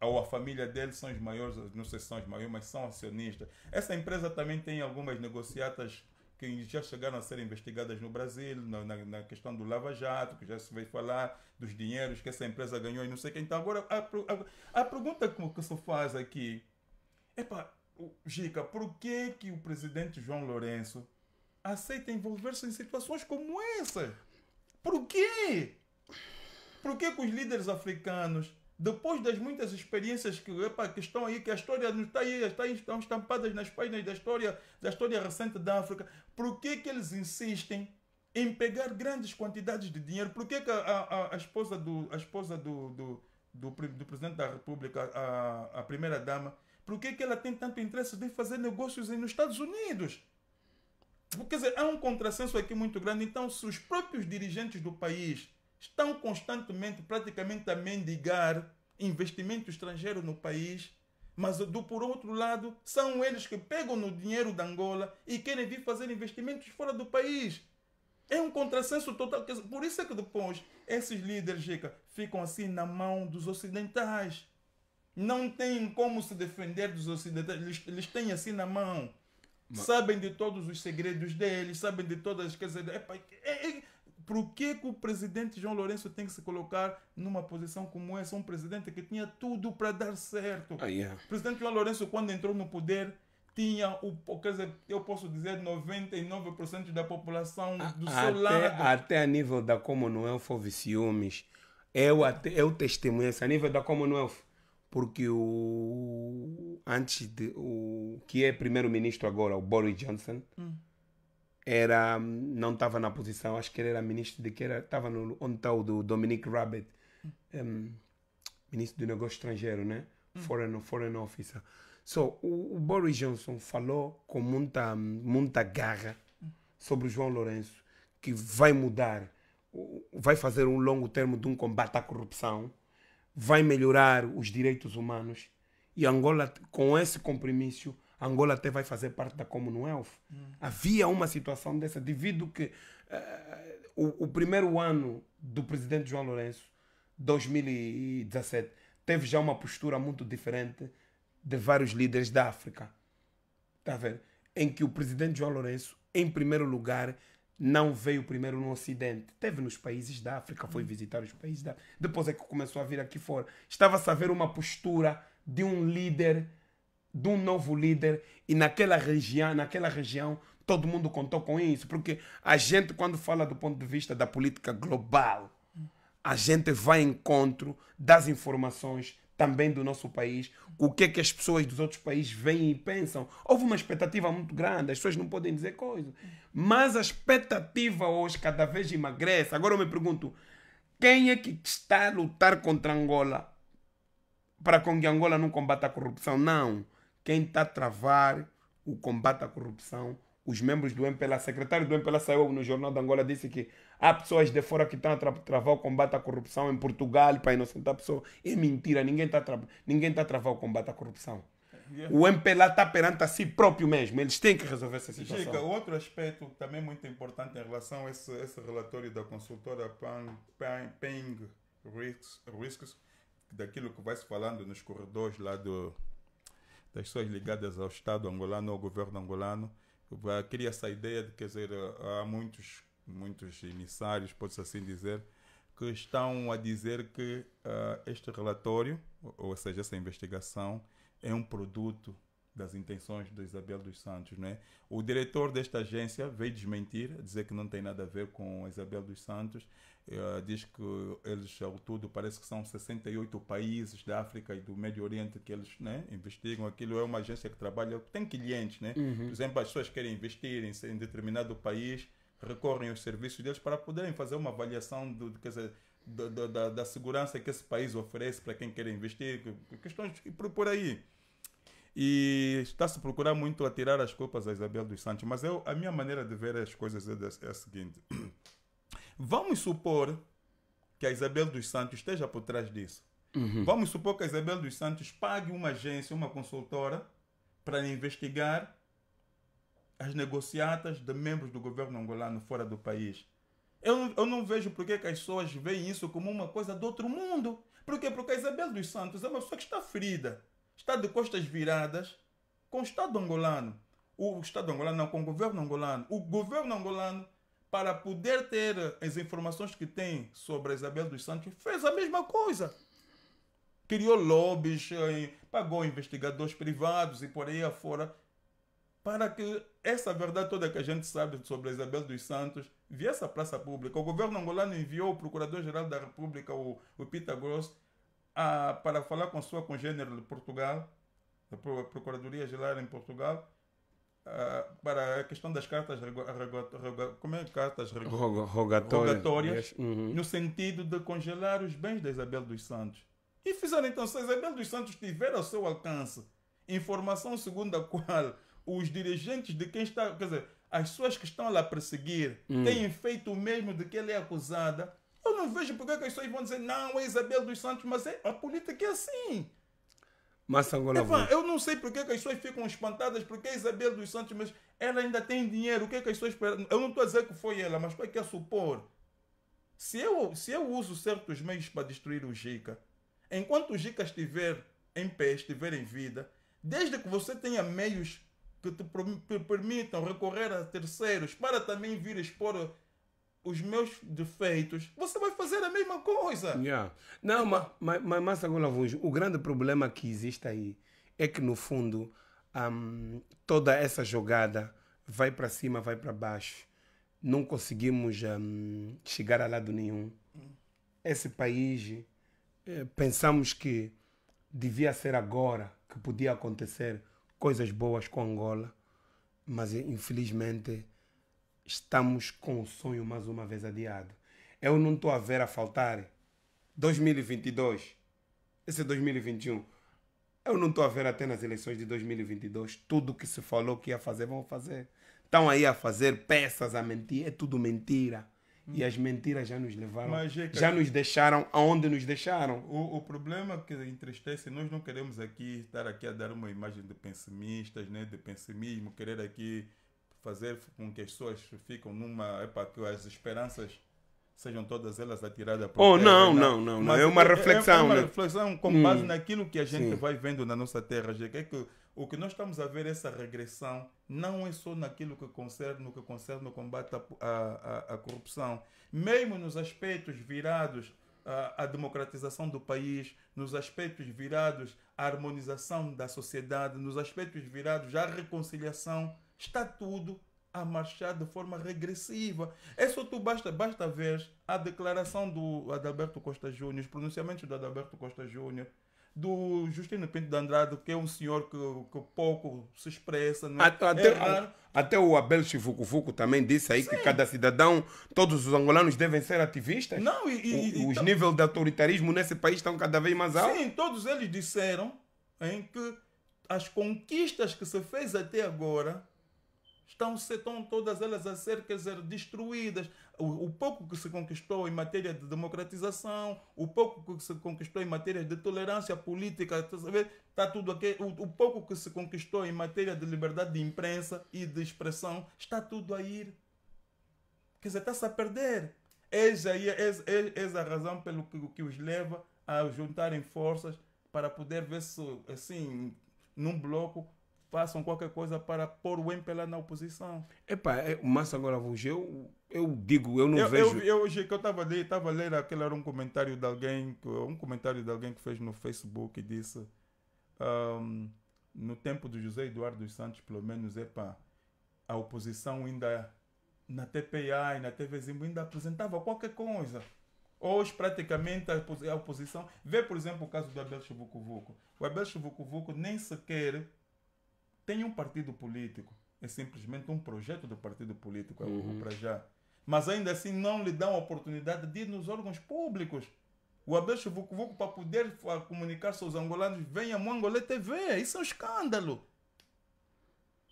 ou a família dele são os maiores, não sei se são os maiores, mas são acionistas. Essa empresa também tem algumas negociatas que já chegaram a ser investigadas no Brasil, na, na questão do Lava Jato, que já se veio falar dos dinheiros que essa empresa ganhou e não sei quem. Então, agora, a, a, a pergunta que, que se faz aqui é para Gica, por que, que o presidente João Lourenço aceita envolver-se em situações como essa? Por quê? Por que, que os líderes africanos, depois das muitas experiências que, epa, que estão aí, que a história não está aí, está aí, estão estampadas nas páginas da história, da história recente da África, por que, que eles insistem em pegar grandes quantidades de dinheiro? Por que, que a, a, a esposa, do, a esposa do, do, do, do presidente da República, a, a primeira-dama, por que, que ela tem tanto interesse de fazer negócios nos Estados Unidos? Quer dizer, há um contrassenso aqui muito grande. Então, se os próprios dirigentes do país estão constantemente, praticamente, a mendigar investimento estrangeiro no país, mas do por outro lado, são eles que pegam no dinheiro da Angola e querem vir fazer investimentos fora do país. É um contrassenso total. Por isso é que depois esses líderes ficam assim na mão dos ocidentais. Não têm como se defender dos ocidentais. Eles, eles têm assim na mão. Mas... Sabem de todos os segredos deles, sabem de todas as coisas. É, é, por que, que o presidente João Lourenço tem que se colocar numa posição como essa? Um presidente que tinha tudo para dar certo. yeah. É. O presidente João Lourenço, quando entrou no poder, tinha o, quer dizer, eu posso dizer 99% da população do até, seu lado. Até a nível da Commonwealth é houve ciúmes. Eu, é até, eu testemunhei isso a nível da Commonwealth. Porque o antes de o que é primeiro-ministro agora, o Boris Johnson, hum era não estava na posição, acho que ele era ministro de que era, estava no onde está o do Dominic Rabbit, um, ministro do negócio estrangeiro, né? Hum. Foreign, foreign officer. So, o, o, Boris Johnson falou com muita, muita garra hum. sobre o João Lourenço, que vai mudar, vai fazer um longo termo de um combate à corrupção, vai melhorar os direitos humanos. E Angola, com esse compromisso, Angola até vai fazer parte da Commonwealth. Hum. Havia uma situação dessa, devido que uh, o, o, primeiro ano do presidente João Lourenço, 2017, teve já uma postura muito diferente de vários líderes da África. Está a ver? Em que o presidente João Lourenço, em primeiro lugar, não veio primeiro no Ocidente. Teve nos países da África, foi hum. visitar os países da Depois é que começou a vir aqui fora. Estava-se a ver uma postura de um líder de um novo líder e naquela região, naquela região todo mundo contou com isso, porque a gente quando fala do ponto de vista da política global, a gente vai em encontro das informações também do nosso país, o que é que as pessoas dos outros países veem e pensam. Houve uma expectativa muito grande, as pessoas não podem dizer coisa, mas a expectativa hoje cada vez emagrece. Agora eu me pergunto, quem é que está a lutar contra Angola para que Angola não combata a corrupção? Não quem está a travar o combate à corrupção, os membros do MPLA. Secretário do MPLA saiu no Jornal da Angola disse que há pessoas de fora que estão a tra travar o combate à corrupção em Portugal para inocentar pessoas. É mentira, ninguém está a, tra ninguém tá a travar o combate à corrupção. Yeah. O MPLA está perante a si próprio mesmo. Eles têm que resolver essa situação. Chica, outro aspecto também muito importante em relação a esse, esse relatório da consultora Pan, Pan, Peng Risks, Risks, daquilo que vai se falando nos corredores lá do, das pessoas ligadas ao Estado angolano, ao governo angolano. Cria essa ideia de, que há muitos, muitos emissários, pode-se assim dizer, que estão a dizer que uh, este relatório, ou seja, essa investigação, é um produto das intenções da Isabel dos Santos, né? O diretor desta agência veio desmentir, dizer que não tem nada a ver com a Isabel dos Santos. Uh, diz que eles, ao todo, parece que são 68 países da África e do Médio Oriente que eles né, investigam. Aquilo é uma agência que trabalha, tem clientes, né? Uhum. Por exemplo, as pessoas querem investir em, em determinado país, recorrem aos serviços deles para poderem fazer uma avaliação do, dizer, da, da, da segurança que esse país oferece para quem quer investir, questões por, por aí. E está-se procurar muito atirar as culpas a Isabel dos Santos, mas eu, a minha maneira de ver as coisas é, é a seguinte. Vamos supor que a Isabel dos Santos esteja por trás disso. Uhum. Vamos supor que a Isabel dos Santos pague uma agência, uma consultora, para investigar as negociatas de membros do governo angolano fora do país. Eu, eu não vejo por que as pessoas veem isso como uma coisa do outro mundo. Por quê? Porque a Isabel dos Santos é uma pessoa que está ferida está de costas viradas com o Estado angolano. O Estado angolano, não, com o governo angolano. O governo angolano, para poder ter eh, as informações que tem sobre a Isabel dos Santos, fez a mesma coisa. Criou lobbies, eh, pagou investigadores privados e por aí afora, para que essa verdade toda que a gente sabe sobre a Isabel dos Santos viesse à praça pública. O governo angolano enviou o Procurador-Geral da República, o, o Peter Gross, a, para falar com sua congênere de Portugal, da Procuradoria Geral em Portugal, a, para a questão das cartas, rego, rego, como é, cartas rego, rogatórias, rogatórias uhum. no sentido de congelar os bens da Isabel dos Santos. E fizeram então, se a Isabel dos Santos tiver ao seu alcance informação segundo a qual os dirigentes de quem está, quer dizer, as pessoas que estão lá a perseguir hum. têm feito o mesmo de que ela é acusada, eu não vejo porque que as pessoas vão dizer, não, é Isabel dos Santos, mas é, a política é assim. Mas agora Evan, eu não sei porque que as pessoas ficam espantadas, porque é Isabel dos Santos, mas ela ainda tem dinheiro, o que, é que as pessoas esperam? Eu não estou a dizer que foi ela, mas qual é que é supor? Se eu, se eu uso certos meios para destruir o Jica, enquanto o Jica estiver em pé, estiver em vida, desde que você tenha meios que te permitam recorrer a terceiros para também vir expor os meus defeitos, você vai fazer a mesma coisa. Yeah. Não, mas, mas, mas, mas o grande problema que existe aí é que, no fundo, um, toda essa jogada vai para cima, vai para baixo. Não conseguimos um, chegar a lado nenhum. Esse país, eh, pensamos que devia ser agora que podia acontecer coisas boas com Angola, mas infelizmente estamos com o sonho mais uma vez adiado. Eu não estou a ver a faltar 2022, esse é 2021. Eu não estou a ver até nas eleições de 2022 tudo que se falou que ia fazer, vão fazer. Estão aí a fazer peças a mentir, é tudo mentira. E as mentiras já nos levaram, Mas, já nos deixaram aonde nos deixaram. O, o problema que entristece, nós não queremos aqui estar aqui a dar uma imagem de pessimistas, né, de pessimismo, querer aqui fazer com que as pessoas ficam numa. para que as esperanças sejam todas elas atiradas por Oh, terra, não, né? não, não, não. É, é uma reflexão. É, uma né? reflexão com hum. base naquilo que a gente Sim. vai vendo na nossa terra. É que o que nós estamos a ver é essa regressão não é só naquilo que concerne, no que concerne o combate à, à, corrupção. Mesmo nos aspectos virados à, à democratização do país, nos aspectos virados à harmonização da sociedade, nos aspectos virados à reconciliação está tudo a marchar de forma regressiva. É só tu basta, basta ver a declaração do Adalberto Costa Júnior, os pronunciamentos do Adalberto Costa Júnior, do Justino Pinto de Andrade, que é um senhor que, que pouco se expressa. Né? Até, é até, o Abel Chifucufuco também disse aí Sim. que cada cidadão, todos os angolanos devem ser ativistas. Não, e, e, os níveis de autoritarismo nesse país estão cada vez mais altos. Sim, todos eles disseram que as conquistas que se fez até agora estão, estão todas elas a ser dizer, destruídas. O, o, pouco que se conquistou em matéria de democratização, o pouco que se conquistou em matéria de tolerância política, está tá tudo aqui. O, o pouco que se conquistou em matéria de liberdade de imprensa e de expressão, está tudo a ir. Quer dizer, está-se a perder. Essa, essa, essa é a razão pelo que, que os leva a juntarem forças para poder ver se, assim, num bloco, façam qualquer coisa para pôr o MPLA na oposição. Epa, é, mas agora vou eu, eu digo, eu não eu, vejo. Eu, hoje que eu estava ali, estava a ler aquele era um comentário de alguém, um comentário de alguém que fez no Facebook e disse um, no tempo do José Eduardo dos Santos, pelo menos, epa, a oposição ainda na TPA e na TV Zimbo ainda apresentava qualquer coisa. Hoje, praticamente, a oposição. Vê, por exemplo, o caso do Abel Chivucovuco. O Abel Chivucovuco nem sequer tem um partido político. É simplesmente um projeto do partido político, é uhum. para já. Mas ainda assim não lhe dão a oportunidade de ir nos órgãos públicos. O Abeixo Vucu para poder comunicar-se aos angolanos, venha a Mangolê TV. Isso é um escândalo.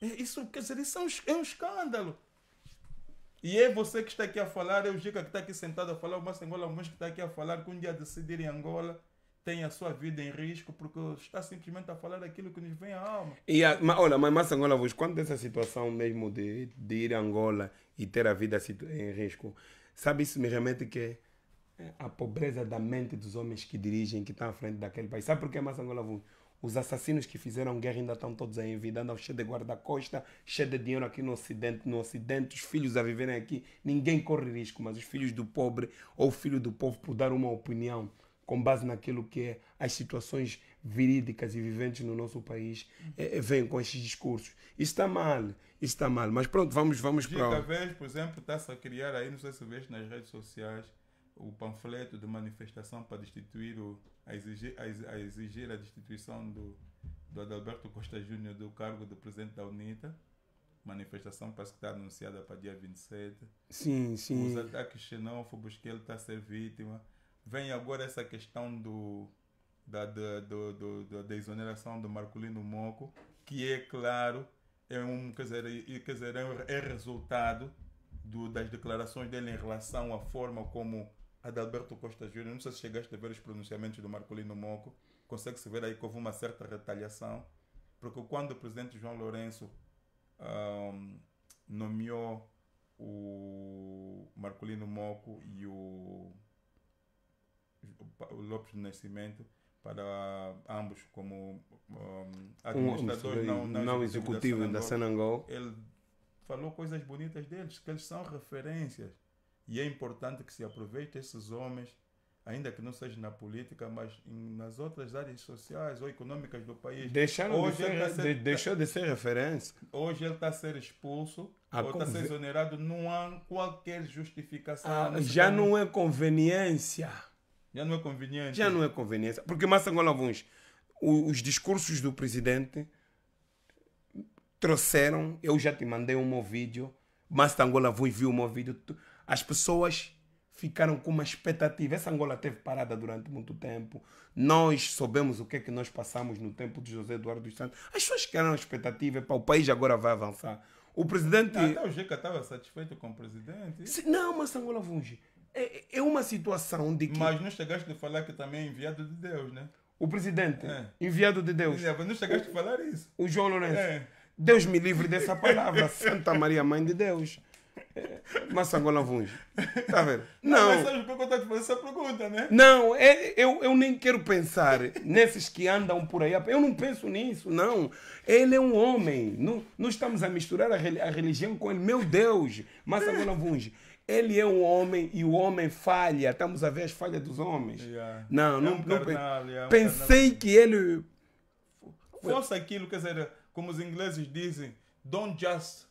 É, isso, quer dizer, isso é um, é um escândalo. E é você que está aqui a falar, é o Gica que está aqui sentado a falar, o Márcio Angola Mons que está aqui a falar, que um dia decidir em Angola tem a sua vida em risco porque está simplesmente a tá falar aquilo que nos vem à alma. E a, olha, mas Massa Angola, vos quando essa situação mesmo de, de ir a Angola e ter a vida em risco, sabe isso me remete que é, é a pobreza da mente dos homens que dirigem, que estão à frente daquele país. Sabe por que Massa Angola, vos? Os assassinos que fizeram guerra ainda estão todos aí em vida, andam cheio de guarda-costa, cheio de dinheiro aqui no Ocidente, no Ocidente, os filhos a viverem aqui, ninguém corre risco, mas os filhos do pobre ou o filho do povo por dar uma opinião com base naquilo que é as situações verídicas e viventes no nosso país, é, vêm com esses discursos. Isso está mal, isso está mal. Mas pronto, vamos, vamos para... Cada vez, por exemplo, está-se a criar aí, não sei se vês nas redes sociais, o panfleto de manifestação para destituir, o, a, exigir, a, a exigir a destituição do, do Adalberto Costa Júnior do cargo de presidente da UNITA manifestação parece que está anunciada para dia 27. Sim, sim. Os ataques xenófobos que ele está a ser vítima vem agora essa questão do, da, da, do, do, da, exoneração do Marcolino Moco, que é claro, é um, quer dizer, é, é, quer dizer, é, é resultado do, das declarações dele em relação à forma como Adalberto Costa Júnior, não sei se chegaste a ver os pronunciamentos do Marcolino Moco, consegue-se ver aí que houve uma certa retaliação, porque quando o presidente João Lourenço um, nomeou o Marcolino Moco e o o Lopes Nascimento para ambos como um, administradores um, não, não, não executivos da Senangol. Ele falou coisas bonitas deles, que eles são referências. E é importante que se aproveite esses homens, ainda que não seja na política, mas em, nas outras áreas sociais ou econômicas do país. Deixaram hoje de ser, tá ser, deixou de ser referência. Hoje ele está a ser expulso a ou está conven... a ser exonerado. Não há qualquer justificação. Ah, já não é conveniência já não é conveniente. Já não é conveniência. Porque Angola Lavuns, os discursos do presidente trouxeram, eu já te mandei um meu vídeo, Massa Angola Vui viu o meu vídeo, as pessoas ficaram com uma expectativa. Essa Angola teve parada durante muito tempo. Nós soubemos o que é que nós passamos no tempo de José Eduardo dos Santos. As pessoas ficaram expectativa, para o país agora vai avançar. O presidente. Até o Jeca estava satisfeito com o presidente. não, Massa Angola Vunge é, é uma situação de que. Mas não chegaste a falar que também é enviado de Deus, né? O presidente, é. enviado de Deus. É, mas não chegaste o, a falar isso. O João Lourenço. É. Deus me livre dessa palavra, Santa Maria, Mãe de Deus. É, Massangola Vunge. Tá vendo? Não. Mas sabe por que eu estou te fazendo essa pergunta, né? Não, é, eu, eu nem quero pensar nesses que andam por aí. Eu não penso nisso, não. Ele é um homem. Não, não estamos a misturar a, religião com ele. Meu Deus, Massangola Vunge. Ele é um homem e o homem falha. Estamos a ver as falhas dos homens. Yeah. Não, é não, um não carnal, é um pensei que ele fosse aquilo, quer dizer, como os ingleses dizem, don't just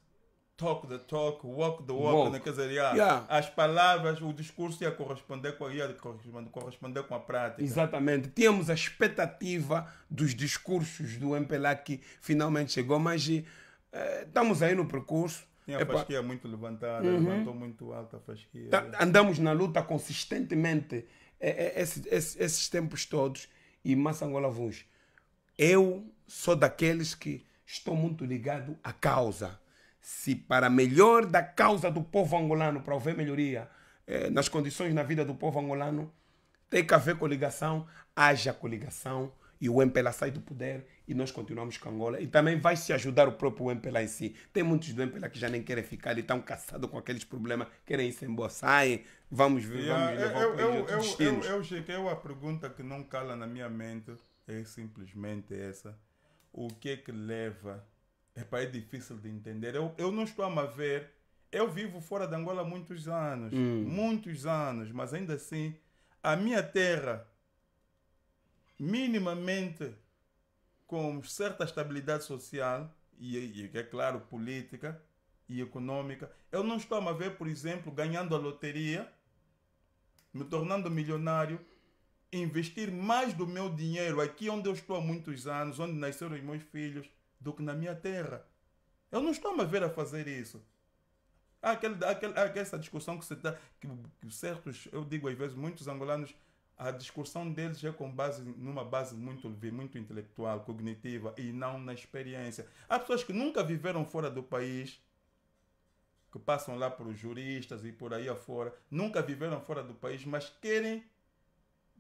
talk the talk, walk the walk, walk. Né? quer dizer, yeah, yeah. as palavras, o discurso ia corresponder, com, ia corresponder com a prática. Exatamente. Tínhamos a expectativa dos discursos do MPLA que finalmente chegou, mas eh, estamos aí no percurso. Tinha a fasquia muito levantada, uhum. levantou muito alta a fasquia. Tá, andamos na luta consistentemente é, é, esses, esses tempos todos e Massa Angola Vuz. Eu sou daqueles que estou muito ligado à causa. Se para melhor da causa do povo angolano, para houver melhoria é, nas condições na vida do povo angolano, tem que haver coligação, haja coligação e o MPLA sai do poder e nós continuamos com Angola. E também vai se ajudar o próprio MPLA em si. Tem muitos do MPLA que já nem querem ficar e estão caçados com aqueles problemas, querem se emboçar, vamos ver, vamos é, levar eu, eu, eu, eu, eu cheguei a pergunta que não cala na minha mente, é simplesmente essa. O que é que leva? Epá, é difícil de entender. Eu, eu não estou a ver. Eu vivo fora de Angola há muitos anos, hum. muitos anos, mas ainda assim, a minha terra minimamente com certa estabilidade social e, e é claro, política e econômica. Eu não estou a me ver, por exemplo, ganhando a loteria, me tornando milionário, investir mais do meu dinheiro aqui onde eu estou há muitos anos, onde nasceram os meus filhos, do que na minha terra. Eu não estou a me ver a fazer isso. Há, aquela aquela essa discussão que, você dá, que, que certos, eu digo às vezes, muitos angolanos a discussão deles é com base numa base muito muito intelectual, cognitiva e não na experiência. Há pessoas que nunca viveram fora do país, que passam lá por juristas e por aí afora, nunca viveram fora do país, mas querem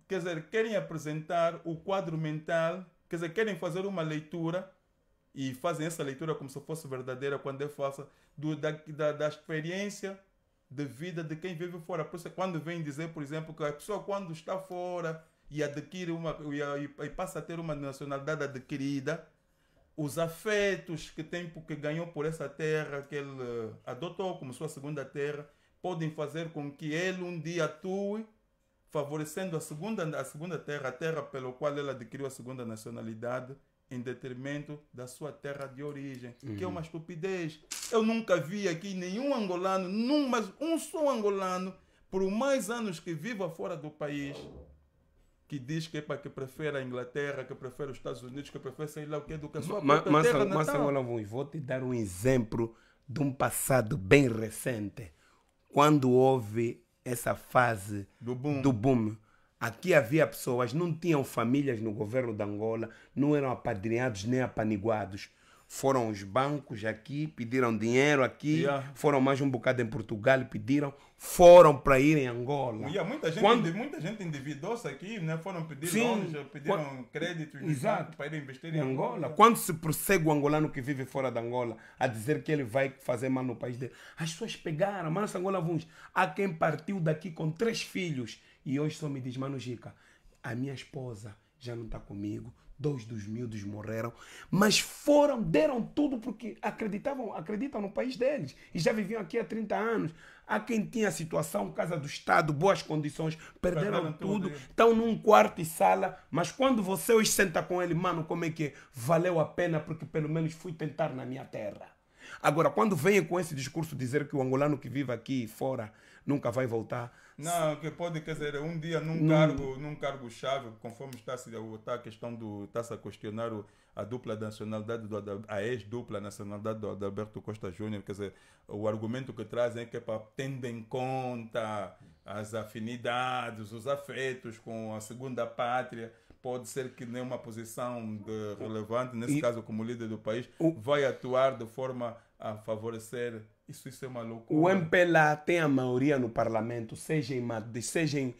quer dizer, querem apresentar o quadro mental, quer dizer, querem fazer uma leitura e fazem essa leitura como se fosse verdadeira quando é falsa do, da, da, da experiência de vida de quem vive fora. Por isso, quando vem dizer, por exemplo, que a pessoa quando está fora e adquire uma e, passa a ter uma nacionalidade adquirida, os afetos que tem que ganhou por essa terra que ele eh, adotou como sua segunda terra podem fazer com que ele um dia atue favorecendo a segunda a segunda terra, a terra pelo qual ele adquiriu a segunda nacionalidade em detrimento da sua terra de origem, uhum. que é uma uhum. estupidez. Eu nunca vi aqui nenhum angolano, num, mas um só angolano, por mais anos que viva fora do país, que diz que, é que prefere a Inglaterra, que prefere os Estados Unidos, que prefere sair lá o que, é do que a sua ma, terra ma, natal. Mas, vou te dar um exemplo de um passado bem recente, quando houve essa fase do boom, do boom Aqui havia pessoas, não tinham famílias no governo da Angola, não eram apadrinhados nem apaniguados. Foram os bancos aqui, pediram dinheiro aqui, yeah. foram mais um bocado em Portugal, pediram, foram para ir em Angola. Yeah, muita, gente, Quando... muita gente endividou-se aqui, né? foram pedir Sim, longe, pediram quando... crédito né, Exato. para ir investir em, em Angola. Angola. Quando se prossegue o angolano que vive fora da Angola a dizer que ele vai fazer mal no país dele, as pessoas pegaram, mas Angola vamos. Há quem partiu daqui com três filhos e hoje só me diz, mano Gica, a minha esposa já não está comigo, dois dos miúdos morreram, mas foram, deram tudo porque acreditavam, acreditam no país deles e já viviam aqui há 30 anos. Há quem tinha situação, casa do Estado, boas condições, perderam, tudo, é. estão num quarto e sala, mas quando você hoje senta com ele, mano, como é que é? valeu a pena porque pelo menos fui tentar na minha terra. Agora, quando vêm com esse discurso dizer que o angolano que vive aqui fora nunca vai voltar, não, é que podem, quer dizer, um dia num cargo, num cargo chave, conforme está se está a questão do está a questionar o, a dupla nacionalidade do a ex-dupla nacionalidade do Adalberto Costa Júnior, quer dizer, o argumento que trazem é que é para tendo em conta as afinidades, os afetos com a segunda pátria, pode ser que nenhuma posição de, relevante, nesse e, caso como líder do país, o, vai atuar de forma a favorecer isso, isso é uma loucura. O MPLA tem a maioria no parlamento, sejam, sejam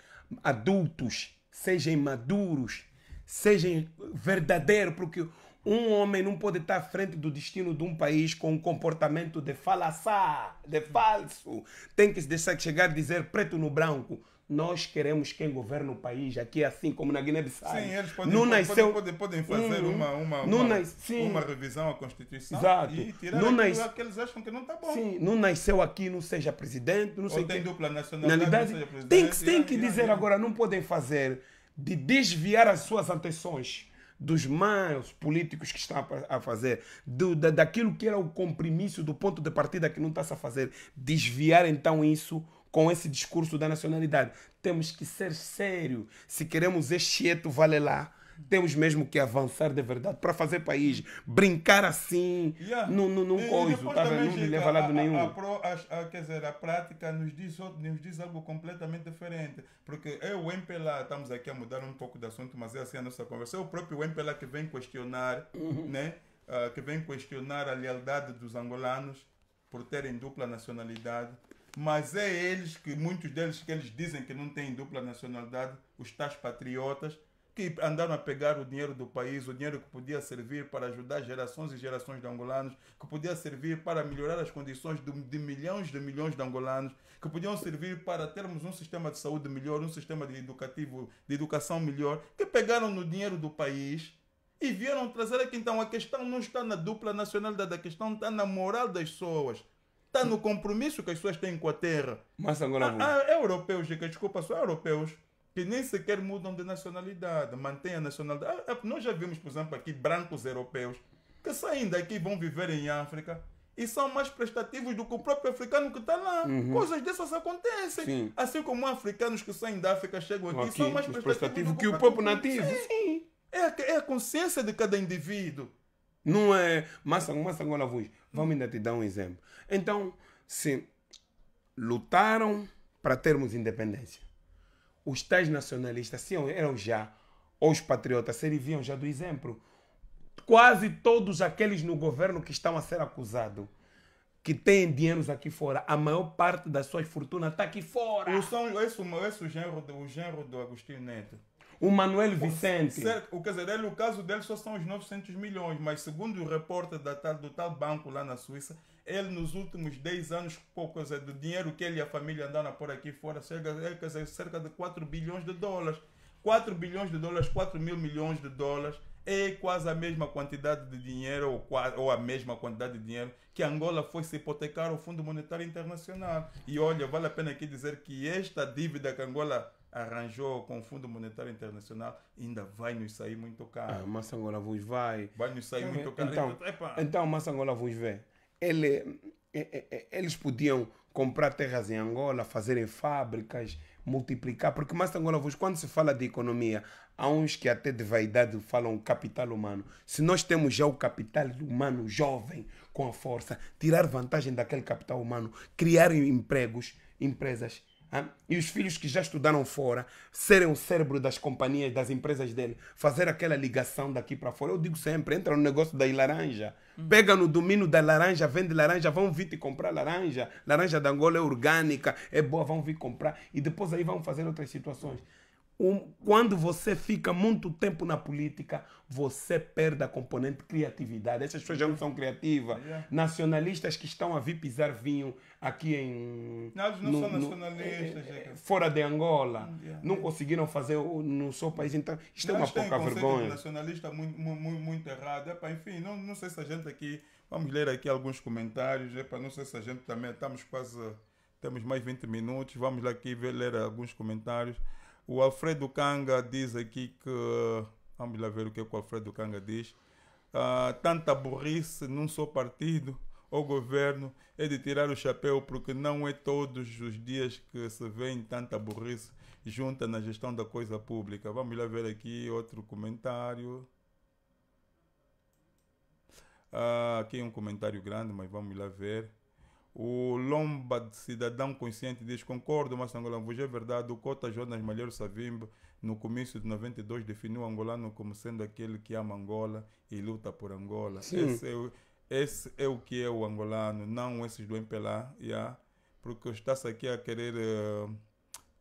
adultos, sejam maduros, sejam verdadeiros, porque um homem não pode estar à frente do destino de um país com um comportamento de falaçá, de falso. Tem que deixar chegar a dizer preto no branco. Nós queremos quem governa o país aqui, assim como na Guiné-Bissau. Sim, eles podem, não nasceu... podem, podem fazer uhum. uma, uma, uma, nas... uma, revisão à Constituição Exato. e tirar não aquilo nas... que eles acham que não está bom. Sim, não nasceu aqui, não seja presidente, não Ou sei tem que... dupla nacionalidade, não seja presidente. Tem que, tem que é dizer agora, não podem fazer de desviar as suas atenções dos maus políticos que estão a fazer, do, da, daquilo que era o compromisso do ponto de partida que não está se a fazer, desviar então isso com esse discurso da nacionalidade. Temos que ser sério. Se queremos Exieto, vale lá. Temos mesmo que avançar de verdade para fazer país. Brincar assim, yeah. não, não, não coisa, tá não me leva a lado nenhum. A, a, a, quer dizer, a prática nos diz, nos diz algo completamente diferente. Porque é o MPLA, estamos aqui a mudar um pouco de assunto, mas é assim a nossa conversa. É o próprio MPLA que vem questionar, uhum. né? Uh, que vem questionar a lealdade dos angolanos por terem dupla nacionalidade mas é eles que muitos deles que eles dizem que não têm dupla nacionalidade, os tais patriotas que andaram a pegar o dinheiro do país, o dinheiro que podia servir para ajudar gerações e gerações de angolanos, que podia servir para melhorar as condições de, milhões de milhões de angolanos, que podiam servir para termos um sistema de saúde melhor, um sistema de educativo, de educação melhor, que pegaram no dinheiro do país e vieram trazer aqui. Então a questão não está na dupla nacionalidade, a questão está na moral das pessoas está no compromisso que as pessoas têm com a terra. Mas Angola há, ah, há ah, europeus, que, desculpa, são europeus que nem sequer mudam de nacionalidade, mantêm a nacionalidade. Ah, nós já vimos, por exemplo, aqui brancos europeus que saem daqui vão viver em África e são mais prestativos do que o próprio africano que está lá. Uhum. Coisas dessas acontecem. Sim. Assim como africanos que saem da África chegam aqui, aqui são mais prestativos, prestativos do que, o próprio nativo. Sim. Sim. É, a, é a consciência de cada indivíduo. Não é. Massa, massa, agora vou. Vamos ainda te dar um exemplo. Então, se lutaram para termos independência, os tais nacionalistas se eram já, ou os patriotas serviam já do exemplo. Quase todos aqueles no governo que estão a ser acusados que têm dinheiros aqui fora, a maior parte das suas fortunas está aqui fora. O esse, esse, o genro, o genro do Agostinho Neto. O Manuel Vicente. Certo, o, quer o caso dele só são os 900 milhões, mas segundo o repórter da, do tal banco lá na Suíça, ele nos últimos 10 anos, por causa do dinheiro que ele e a família andaram por aqui fora, cerca, ele, é, quer dizer, cerca de 4 bilhões de dólares. 4 bilhões de dólares, 4 mil milhões de dólares é quase a mesma quantidade de dinheiro ou, ou a mesma quantidade de dinheiro que Angola foi se hipotecar ao Fundo Monetário Internacional. E olha, vale a pena aqui dizer que esta dívida que Angola arranjou com o Fundo Monetário Internacional, ainda vai nos sair muito caro. Ah, Massangola vos vai. Vai nos sair é, muito caro. Então, Epa. então Massangola vos vê. Ele, eles podiam comprar terras em Angola, fazerem fábricas, multiplicar, porque Massangola vos, quando se fala de economia, há uns que até de vaidade falam capital humano. Se nós temos já o capital humano jovem, com a força, tirar vantagem daquele capital humano, criar empregos, empresas, e os filhos que já estudaram fora serem o cérebro das companhias, das empresas dele, fazer aquela ligação daqui para fora. Eu digo sempre: entra no negócio da laranja, hum. pega no domínio da laranja, vende laranja, vão vir te comprar laranja. Laranja da Angola é orgânica, é boa, vão vir comprar e depois aí vão fazer outras situações um, quando você fica muito tempo na política, você perde a componente criatividade. Essas pessoas já não são criativas. Yeah. É. Nacionalistas que estão a vir pisar vinho aqui em. Não, eles não no, são nacionalistas. No, eh, é eh, fora de Angola. Yeah. Não conseguiram fazer no seu país. Então, isto não, é uma pouca vergonha. nacionalista muito, muito, muito errado. Epa, enfim, não, não sei se a gente aqui. Vamos ler aqui alguns comentários. Epa, não sei se a gente também. Estamos quase. Temos mais 20 minutos. Vamos lá aqui ver, ler alguns comentários. O Alfredo Kanga diz aqui que. Vamos lá ver o que, é o Alfredo Kanga diz. Ah, tanta burrice num só partido ou governo é de tirar o chapéu, porque não é todos os dias que se vê tanta burrice junta na gestão da coisa pública. Vamos lá ver aqui outro comentário. Ah, aqui é um comentário grande, mas vamos lá ver. O Lomba, cidadão consciente, diz: Concordo, mas angolano, é verdade. O Cota Jonas Malheiro Savimbo, no começo de 92, definiu o angolano como sendo aquele que ama Angola e luta por Angola. Esse é, o, esse é o que é o angolano, não esses do MPLA. Yeah? Porque está-se aqui a querer. Uh,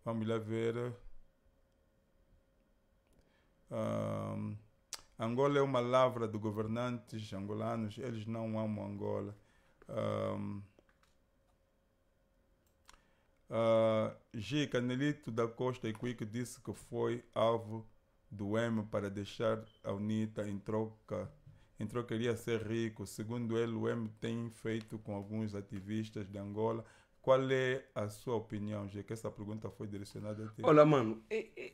vamos lá ver. Uh, Angola é uma lavra de governantes angolanos, eles não amam Angola. Uh, Uh, ah, G. Canelito da Costa e Quick disse que foi alvo do M para deixar a UNITA em troca. Em troca, iria ser rico. Segundo ele, o M tem feito com alguns ativistas de Angola. Qual é a sua opinião, G? Que essa pergunta foi direcionada a ti. Olha, mano,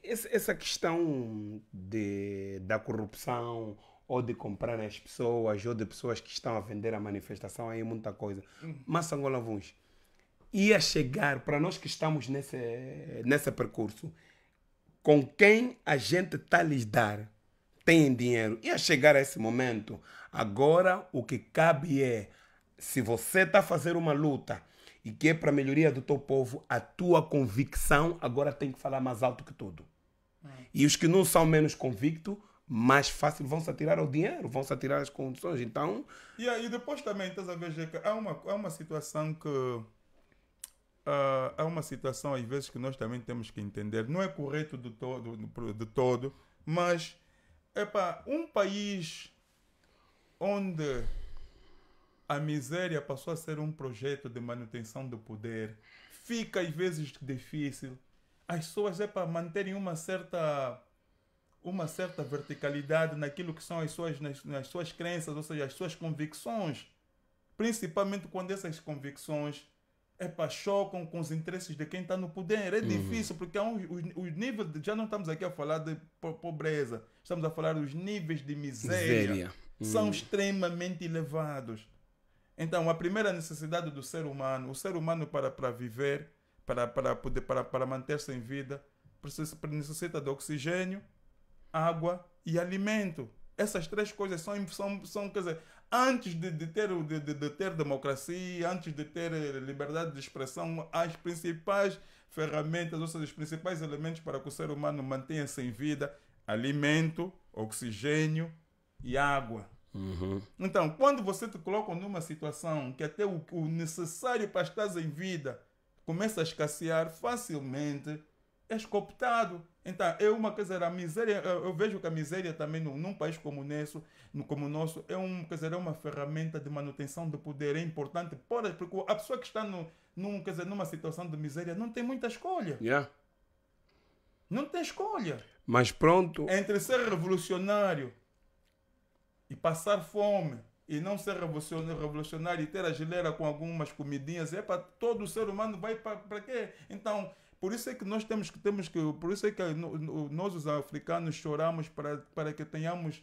essa questão de, da corrupção ou de comprar as pessoas ou de pessoas que estão a vender a manifestação aí é muita coisa. Hum. Mas Angola, vamos ia chegar para nós que estamos nesse, nesse percurso, com quem a gente está a lidar, tem dinheiro, ia chegar a esse momento. Agora o que cabe é, se você está a fazer uma luta e que é para a melhoria do teu povo, a tua convicção agora tem que falar mais alto que tudo. É. E os que não são menos convictos, mais fácil vão se atirar ao dinheiro, vão se atirar às condições. Então. Yeah, e depois também estás a ver, que é uma, é uma situação que uh, há uma situação às vezes que nós também temos que entender. Não é correto de todo, de todo mas um país onde a miséria passou a ser um projeto de manutenção do poder fica às vezes difícil as pessoas é para manterem uma certa uma certa verticalidade naquilo que são as suas nas, nas suas crenças ou seja as suas convicções principalmente quando essas convicções epa, é chocam com os interesses de quem está no poder. É uhum. difícil, porque há é um, os, os níveis. De, já não estamos aqui a falar de pobreza, estamos a falar dos níveis de miséria. Uhum. São extremamente elevados. Então, a primeira necessidade do ser humano, o ser humano para, para viver, para, para, poder, para, para manter-se em vida, precisa, necessita de oxigênio, água e alimento. Essas três coisas são, são, são quer dizer, antes de, de ter, de, de, ter democracia, antes de ter eh, liberdade de expressão, as principais ferramentas, ou seja, os principais elementos para que o ser humano mantenha-se em vida: alimento, oxigênio e água. Uhum. Então, quando você te coloca numa situação que até o, o necessário para estar em vida começa a escassear, facilmente és cooptado. Então, é uma quer a miséria, eu vejo que a miséria também num, num país como nesse, como o nosso, é um, quer dizer, é uma ferramenta de manutenção do poder, é importante, porque a pessoa que está no, num, quer dizer, numa situação de miséria não tem muita escolha. Yeah. Não tem escolha. Mas pronto. Entre ser revolucionário e passar fome e não ser revolucionário e ter a geleira com algumas comidinhas, é para todo ser humano vai para quê? Então, por isso é que nós temos que temos que por isso é que nós os africanos choramos para para que tenhamos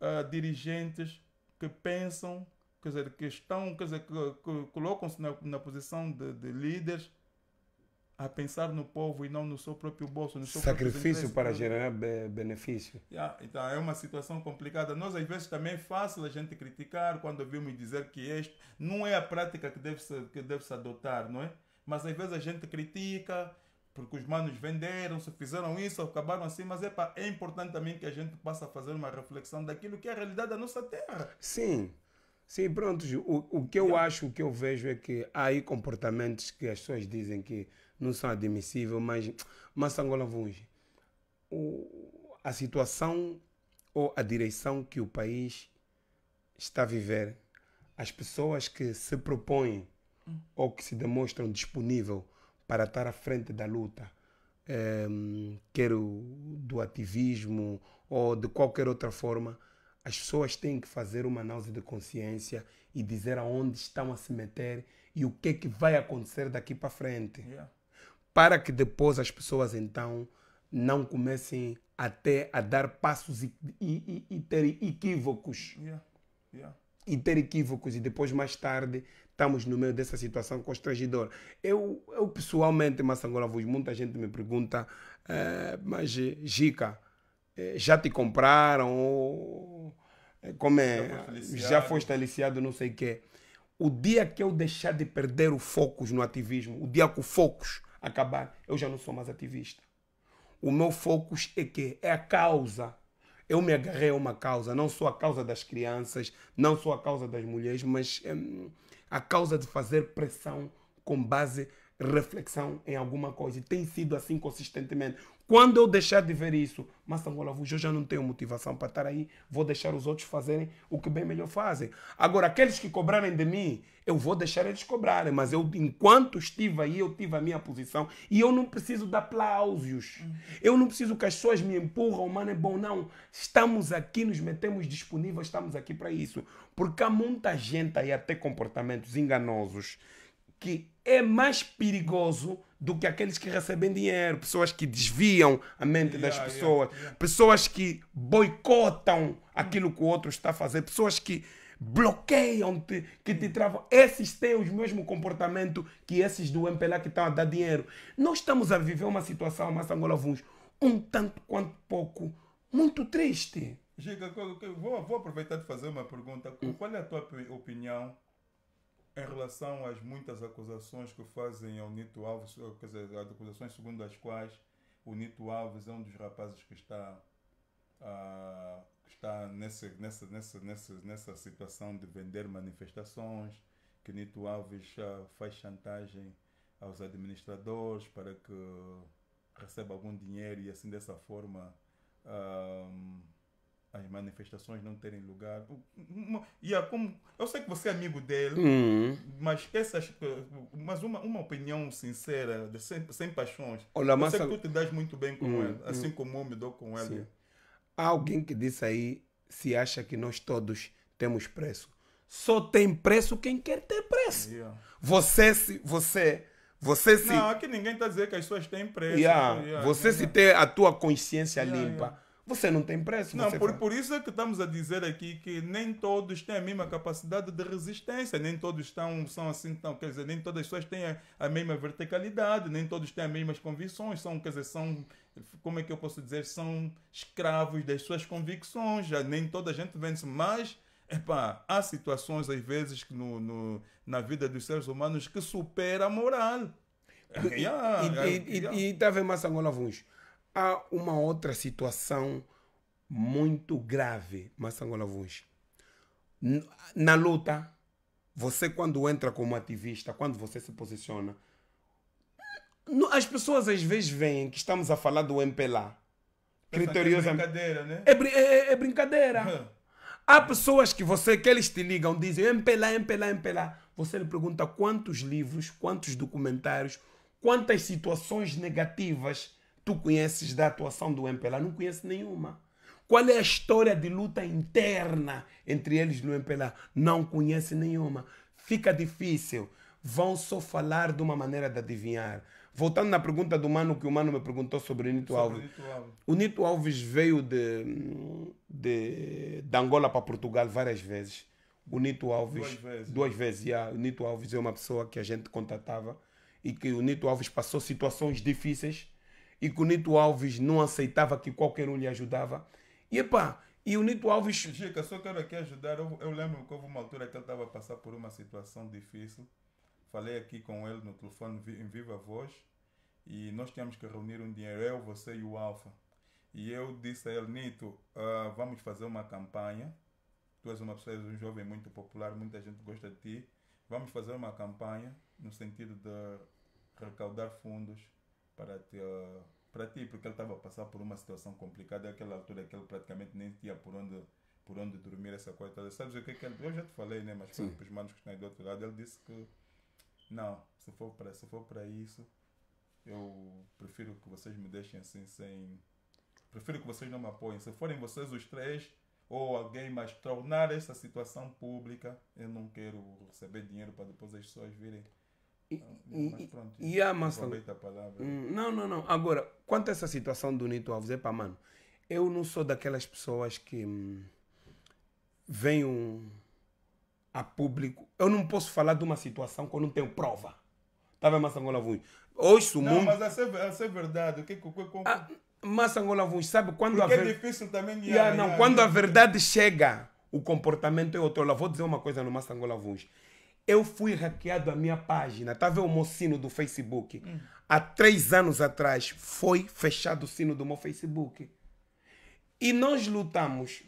uh, dirigentes que pensam, quer dizer, que estão, quer dizer, que, que colocam-se na, na posição de, de líderes a pensar no povo e não no seu próprio bolso. No seu Sacrifício para gerar be benefício. Yeah, então é uma situação complicada. Nós, às vezes, também é fácil a gente criticar quando ouvimos dizer que este não é a prática que deve se, que deve se adotar, não é? Mas às vezes a gente critica, porque os manos venderam, se fizeram isso, acabaram assim, mas epa, é importante também que a gente possa fazer uma reflexão daquilo que é a realidade da nossa terra. Sim, sim, pronto. O, o que eu acho, o que eu vejo é que há aí comportamentos que as pessoas dizem que não são admissíveis, mas Angola Vunge, a situação ou a direção que o país está a viver, as pessoas que se propõem hum. ou que se demonstram disponíveis para estar à frente da luta, um, ehm, quer do ativismo ou de qualquer outra forma, as pessoas têm que fazer uma análise de consciência e dizer aonde estão a se meter e o que é que vai acontecer daqui para frente. Yeah. Para que depois as pessoas então não comecem até a dar passos e, e, e, e ter equívocos. Yeah. Yeah e ter equívocos e depois mais tarde estamos no meio dessa situação constrangedora. Eu, eu pessoalmente, Massangola Voz, muita gente me pergunta, eh, mas eh, Gica, eh, já te compraram? Ou, como é? Já foste aliciado, não sei o quê. O dia que eu deixar de perder o foco no ativismo, o dia que o foco acabar, eu já não sou mais ativista. O meu foco é que é a causa eu me agarrei a uma causa, não só a causa das crianças, não só a causa das mulheres, mas hum, a causa de fazer pressão com base reflexão em alguma coisa. E tem sido assim consistentemente. Quando eu deixar de ver isso, mas Angola, eu já não tenho motivação para estar aí, vou deixar os outros fazerem o que bem melhor fazem. Agora, aqueles que cobrarem de mim, eu vou deixar eles cobrarem, mas eu, enquanto estive aí, eu tive a minha posição e eu não preciso de aplausos. Uhum. Eu não preciso que as pessoas me empurram, mano, é bom, não. Estamos aqui, nos metemos disponíveis, estamos aqui para isso. Porque há muita gente aí a ter comportamentos enganosos que é mais perigoso do que aqueles que recebem dinheiro, pessoas que desviam a mente yeah, das pessoas, yeah, yeah. pessoas que boicotam aquilo que o outro está a fazer, pessoas que bloqueiam-te, que te travam. Esses têm o mesmo comportamento que esses do MPLA que estão a dar dinheiro. Nós estamos a viver uma situação, Massa Angola Vuns, um tanto quanto pouco, muito triste. Giga, vou, vou aproveitar de fazer uma pergunta. Hum. Qual é a tua opinião em relação às muitas acusações que fazem ao Nito Alves, eh, quer dizer, acusações segundo as quais o Nito Alves é um dos rapazes que está, uh, que está nessa, nessa, nessa, nessa, nessa situação de vender manifestações, que Nito Alves uh, faz chantagem aos administradores para que receba algum dinheiro e assim dessa forma. Uh, as manifestações não terem lugar. Yeah, é como, eu sei que você é amigo dele, hum. mas essas eh, mas uma, uma opinião sincera, de, sem, sem paixões. Olha, eu massa... sei que tu te das muito bem com hum, ele, hum. assim como eu me dou com ele. Sim. Há alguém que disse aí se acha que nós todos temos preço. Só tem preço quem quer ter preço. Yeah. Você se você você se Não, aqui ninguém está dizendo que as pessoas têm preço. Yeah. Né? Você se tem a tua consciência limpa você não tem preço. Não, por, por isso é que estamos a dizer aqui que nem todos têm a mesma capacidade de resistência, nem todos estão, são assim, tão, quer dizer, nem todas as pessoas têm a, a, mesma verticalidade, nem todos têm as mesmas convicções, são, quer dizer, são, como é que eu posso dizer, são escravos das suas convicções, já nem toda a gente vence, mas Epá, há situações às vezes no, no, na vida dos seres humanos que supera a moral. E estava yeah, yeah. em há uma outra situação muito grave, Massangola Vunge. Na luta, você quando entra como ativista, quando você se posiciona, as pessoas às vezes veem que estamos a falar do MPLA. Criteriosamente. É brincadeira, né? É, é, é brincadeira. Uhum. Há pessoas que você que eles te ligam, dizem MPLA, MPLA, MPLA. Você lhe pergunta quantos livros, quantos documentários, quantas situações negativas Tu conheces da atuação do MPLA? Não conheço nenhuma. Qual é a história de luta interna entre eles no MPLA? Não conhece nenhuma. Fica difícil. Vão só falar de uma maneira de adivinhar. Voltando na pergunta do Mano, que o Mano me perguntou sobre o Nito, sobre Alves. O Nito Alves veio de, de, de Angola para Portugal várias vezes. O Nito Alves. Duas vezes. Duas vezes, yeah. O Nito Alves é uma pessoa que a gente contatava e que o Nito Alves passou situações difíceis e que o Nito Alves não aceitava que qualquer um lhe ajudava. E epá, e o Nito Alves. Chica, só quero aqui ajudar. Eu, eu lembro que houve uma altura que ele estava a passar por uma situação difícil. Falei aqui com ele no telefone em viva voz e nós tínhamos que reunir um dinheiro, eu, você e o Alfa. E eu disse a ele, Nito, uh, vamos fazer uma campanha. Tu és uma pessoa, és um jovem muito popular, muita gente gosta de ti. Vamos fazer uma campanha no sentido de arrecadar fundos para te, uh, para ti, porque ele estava a passar por uma situação complicada naquela altura que ele praticamente nem tinha por onde, por onde dormir essa coisa toda. Sabes o que, é que ele. Eu já te falei, né? Mas para os manos que estão aí do outro lado, ele disse que não, se for para, se for para isso, eu prefiro que vocês me deixem assim sem. Prefiro que vocês não me apoiem. Se forem vocês os três, ou alguém, mais tornar essa situação pública, eu não quero receber dinheiro para depois as pessoas virem e, mas pronto, e, e a palavra. Hum, não, não, não. Agora, quanto a essa situação do Nito Alves, é para mano, eu não sou daquelas pessoas que hum, venham a público. Eu não posso falar de uma situação quando não tenho prova. Tá Estava Massangola Vunho. Hoje o mundo. Não, mas é essa é, verdade. O que, que, ah, Massangola Vunho, sabe quando Porque a é difícil também. Yeah, yeah, não, yeah, quando yeah. a né? verdade chega, o comportamento é outro. Eu vou dizer uma coisa no Massangola Vunho. Eu fui hackeado a minha página. Estava o meu sino do Facebook. Hum. Há três anos atrás foi fechado o sino do meu Facebook. E nós lutamos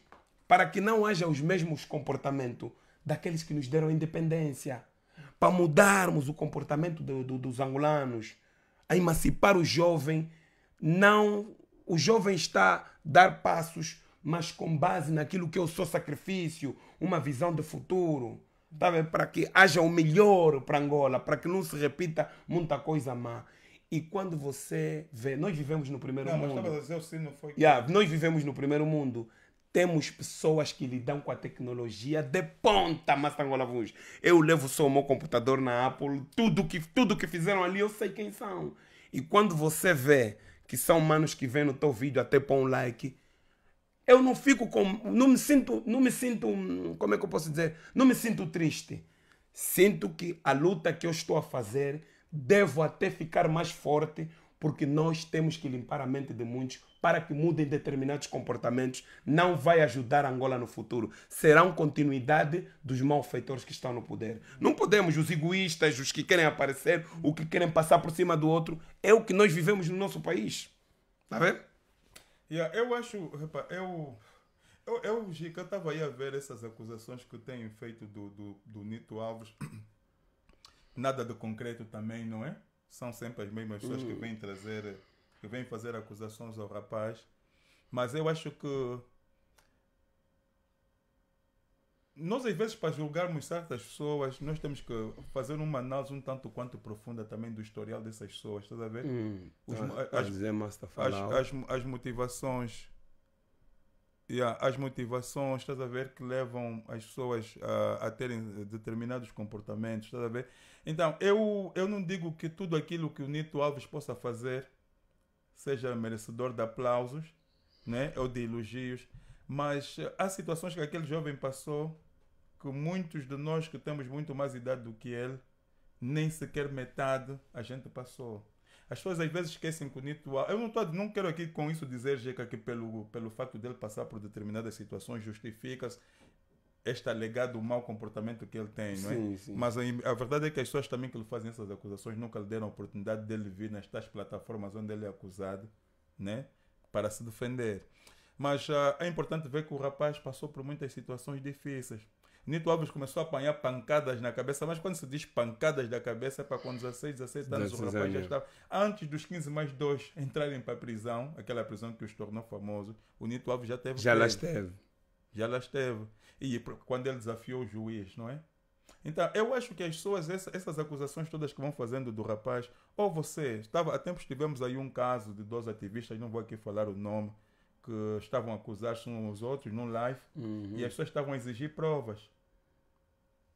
para que não haja os mesmos comportamentos daqueles que nos deram a independência. Para mudarmos o comportamento do, do, dos angolanos, a emancipar o jovem. Não, o jovem está a dar passos, mas com base naquilo que é eu sou sacrifício, uma visão de futuro. Para que haja o melhor para Angola, para que não se repita muita coisa má. E quando você vê, nós vivemos no primeiro não, mundo. Mas a dizer, não foi... yeah, nós vivemos no primeiro mundo. Temos pessoas que lidam com a tecnologia de ponta, mas Angola Vuz. Eu levo só o meu computador na Apple, tudo que, tudo que fizeram ali eu sei quem são. E quando você vê que são manos que vêm no teu vídeo até pôr um like, eu não fico com. Não me sinto. Não me sinto. Hum, como é que eu posso dizer? Não me sinto triste. Sinto que a luta que eu estou a fazer devo até ficar mais forte, porque nós temos que limpar a mente de muitos para que mudem determinados comportamentos. Não vai ajudar a Angola no futuro. Serão continuidade dos malfeitores que estão no poder. Não podemos, os egoístas, os que querem aparecer, o que querem passar por cima do outro, é o que nós vivemos no nosso país. Está vendo? Yeah, eu acho, rapaz, eu, eu, eu, Gica, eu estava aí a ver essas acusações que têm feito do, do, do Nito Alves. Nada de concreto também, não é? São sempre as mesmas pessoas que hum. vêm trazer, que vêm fazer acusações ao rapaz. Mas eu acho que nós, às vezes, para julgarmos certas pessoas, nós temos que fazer uma análise um tanto quanto profunda também do historial dessas pessoas, estás a ver? Hum, Os, tá, as, as, as, as, motivações. Yeah, as motivações, estás a ver, que levam as pessoas a, a terem determinados comportamentos, estás a ver? Então, eu, eu não digo que tudo aquilo que o Nito Alves possa fazer seja merecedor de aplausos, né? Ou de elogios, mas eh, há situações que aquele jovem passou que muitos de nós que temos muito mais idade do que ele, nem sequer metade a gente passou. As pessoas às vezes esquecem que o Nito. Eu não, tô, não quero aqui com isso dizer, Jeca, que pelo, pelo fato dele passar por determinadas situações justifica-se este alegado mau comportamento que ele tem, não é? Sim, sim. Mas a, a, verdade é que as pessoas também que lhe fazem essas acusações nunca lhe deram a oportunidade dele vir nas tais plataformas onde ele é acusado, né? Para se defender. Mas uh, é importante ver que o rapaz passou por muitas situações difíceis. Nito Alves começou a apanhar pancadas na cabeça, mas quando se diz pancadas da cabeça é para quando 16, 17 anos o rapaz já estava. Antes dos 15 mais dois entrarem para a prisão, aquela prisão que os tornou famosos, o Nito Alves já teve. Já preso. lá esteve. Já lá esteve. E quando ele desafiou o juiz, não é? Então, eu acho que as pessoas, essas acusações todas que vão fazendo do rapaz, ou você, estava, há tempos tivemos aí um caso de dois ativistas, não vou aqui falar o nome, que estavam a acusar uns aos outros num live uhum. e as pessoas estavam a exigir provas.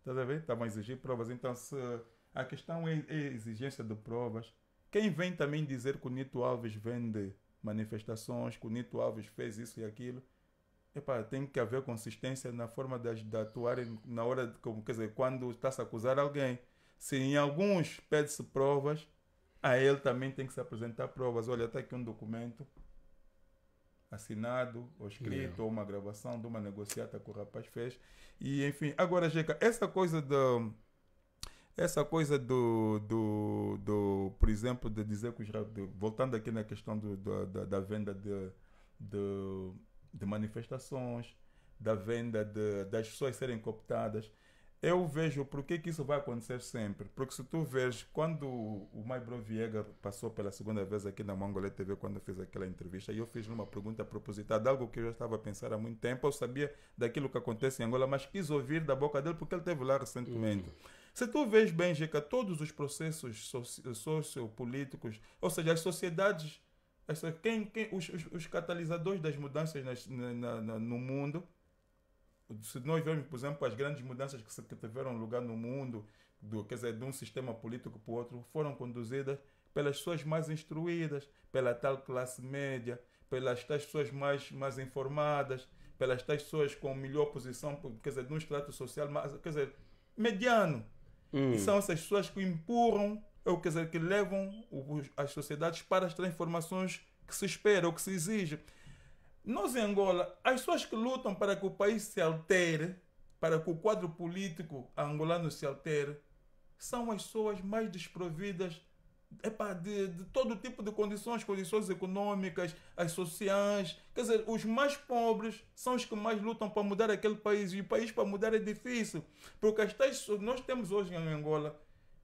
Estás a ver? Estavam a exigir provas. Então, se a questão é, a é exigência de provas, quem vem também dizer que o Nito Alves vende manifestações, que o Nito Alves fez isso e aquilo, epá, tem que haver consistência na forma de, de atuarem na hora de, como, quer dizer, quando está-se a acusar alguém. Se em alguns pede-se provas, a ele também tem que se apresentar provas. Olha, está aqui um documento assinado ou escrito, ou uma gravação de uma negociata que o rapaz fez. E enfim, agora, Jeca, essa coisa da, Essa coisa do, do, do, por exemplo, de dizer que os de, voltando aqui na questão do, do da, da, venda de, de, de manifestações, da venda de, das pessoas serem cooptadas, eu vejo por que isso vai acontecer sempre. Porque se tu vês, quando o My Bro passou pela segunda vez aqui na Mongolia TV, quando fez aquela entrevista, e eu fiz uma pergunta propositada, algo que eu já estava a pensar há muito tempo, eu sabia daquilo que acontece em Angola, mas quis ouvir da boca dele, porque ele esteve lá recentemente. Uhum. Se tu vês bem, Jeca, todos os processos sociopolíticos, ou seja, as sociedades, quem, quem, os, os, os catalisadores das mudanças nas, na, na, no mundo, se nós vemos, por exemplo, as grandes mudanças que, se, que tiveram lugar no mundo, do, quer dizer, de um sistema político para o outro, foram conduzidas pelas pessoas mais instruídas, pela tal classe média, pelas tais pessoas mais, mais informadas, pelas tais pessoas com melhor posição, quer dizer, de um extrato social, mais, quer dizer, mediano. Hum. E são essas pessoas que empurram, ou quer dizer, que levam as sociedades para as transformações que se espera, ou que se exige. Nós em Angola, as pessoas que lutam para que o país se altere, para que o quadro político angolano se altere, são as pessoas mais desprovidas epa, de, de todo tipo de condições, condições econômicas, as sociais. Quer dizer, os mais pobres são os que mais lutam para mudar aquele país. E o país para mudar é difícil. Porque as tais, nós temos hoje em Angola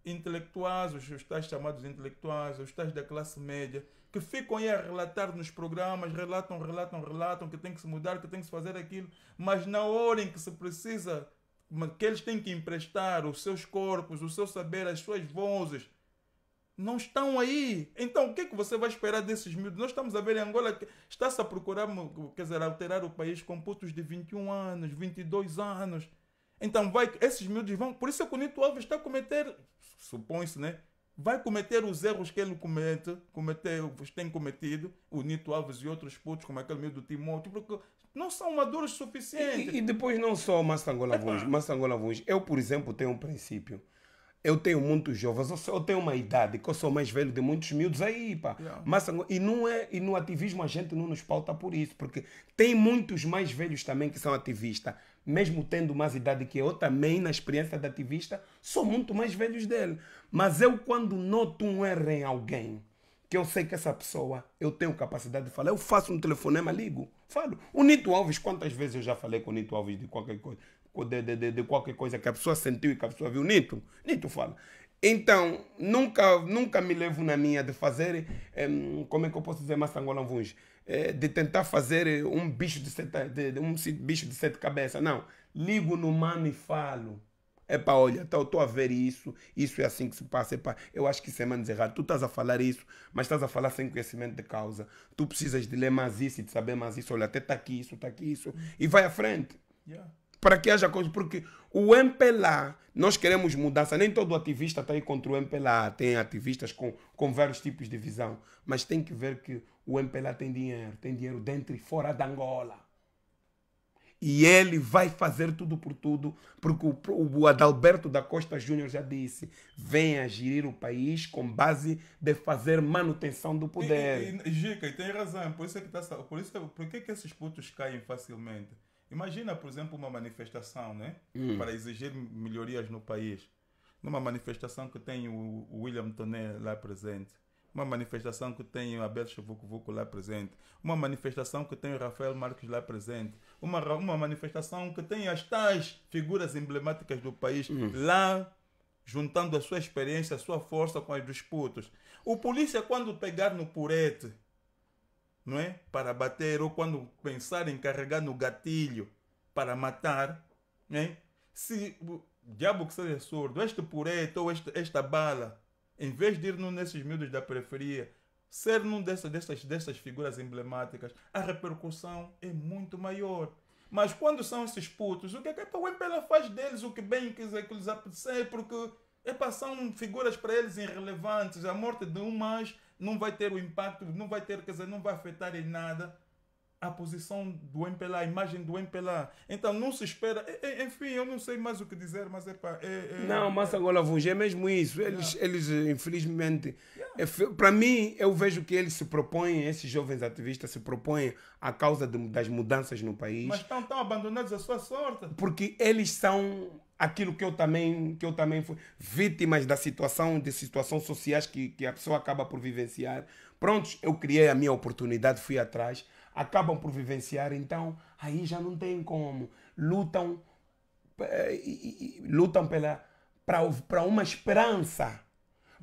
intelectuais, os tais chamados intelectuais, os tais da classe média, que ficam aí a relatar nos programas, relatam, relatam, relatam que tem que se mudar, que tem que se fazer aquilo, mas na hora em que se precisa, que eles têm que emprestar os seus corpos, o seu saber, as suas vozes, não estão aí. Então, o que é que você vai esperar desses miúdos? Nós estamos a ver em Angola que está-se a procurar, quer dizer, alterar o país com putos de 21 anos, 22 anos. Então, vai, esses miúdos vão. Por isso, é o Nito Alves está a cometer, supõe-se, né? vai cometer os erros que ele comete, cometeu, tem cometido, o Nito Alves e outros putos, como aquele meio do Timóteo, porque não são maduros o suficiente. E, e, depois não só Massangola Vuz. É. Massangola Vuz, eu, por exemplo, tenho um princípio. Eu tenho muitos jovens, eu, sou, eu, tenho uma idade que eu sou mais velho de muitos miúdos aí, pá. Yeah. e, não é, e no ativismo a gente não nos pauta por isso, porque tem muitos mais velhos também que são ativistas mesmo tendo mais idade que eu, também na experiência de ativista, sou muito mais velhos dele. Mas eu, quando noto um erro em alguém, que eu sei que essa pessoa eu tenho capacidade de falar, eu faço um telefonema, ligo, falo. O Nito Alves, quantas vezes eu já falei com o Nito Alves de qualquer coisa, de, de, de, de qualquer coisa que a pessoa sentiu e que a pessoa viu? Nito, Nito fala. Então, nunca, nunca me levo na minha de fazer, como é que eu posso dizer, Massangolanvuns? É, de tentar fazer eh, um bicho de sete, de, um bicho de sete cabeças. Não. Ligo no mano e falo. É olha, tá, estou a ver isso, isso é assim que se passa, epá, é eu acho que isso é menos errado. Tu estás a falar isso, mas estás a falar sem conhecimento de causa. Tu precisas de ler mais isso e de saber mais isso. Olha, até está aqui isso, está aqui isso. E vai à frente. Yeah. Para que haja coisa, porque o MPLA, nós queremos mudança. Nem todo ativista está aí contra o MPLA. Tem ativistas com, com vários tipos de visão. Mas tem que ver que o MPLA tem dinheiro, tem dinheiro dentro e fora da Angola e ele vai fazer tudo por tudo, porque o, o Adalberto da Costa Júnior já disse: venha gerir o país com base de fazer manutenção do poder. E, e, e Gica, tem razão, por isso é que está, por isso por que, que esses putos caem facilmente? Imagina, por exemplo, uma manifestação, né? Hum. Para exigir melhorias no país. Numa manifestação que tem o, o William Toné lá presente uma manifestação que tem o Abel Chavuco lá presente, uma manifestação que tem o Rafael Marques lá presente, uma, uma manifestação que tem as tais figuras emblemáticas do país uhum. lá juntando a sua experiência, a sua força com as dos putos. O polícia, quando pegar no purete, não é? Para bater, ou quando pensar em carregar no gatilho para matar, né? se o diabo que seja surdo, este purete ou este, esta bala em vez de ir num desses miúdos da periferia, ser num dessas, dessas, dessas figuras emblemáticas, a repercussão é muito maior. Mas quando são esses putos, o que é que a Wempela faz deles, o que bem quiser que é lhes apetecer, é porque é são figuras para eles irrelevantes, a morte de um mais não vai ter o impacto, não vai ter, quer dizer, não vai afetar em nada a posição do MPLA, a imagem do MPLA. Então não se espera. Enfim, eu não sei mais o que dizer, mas é para. É, é, não, mas é. agora Vunge é mesmo isso. Eles, yeah. eles infelizmente. Yeah. É para mim, eu vejo que eles se propõem, esses jovens ativistas se propõem à causa de, das mudanças no país. Mas estão tão abandonados à sua sorte. Porque eles são aquilo que eu também que eu também fui vítimas da situação de situações sociais que, que a pessoa acaba por vivenciar prontos eu criei a minha oportunidade fui atrás acabam por vivenciar, então aí já não tem como. Lutam, eh, lutam pela para uma esperança.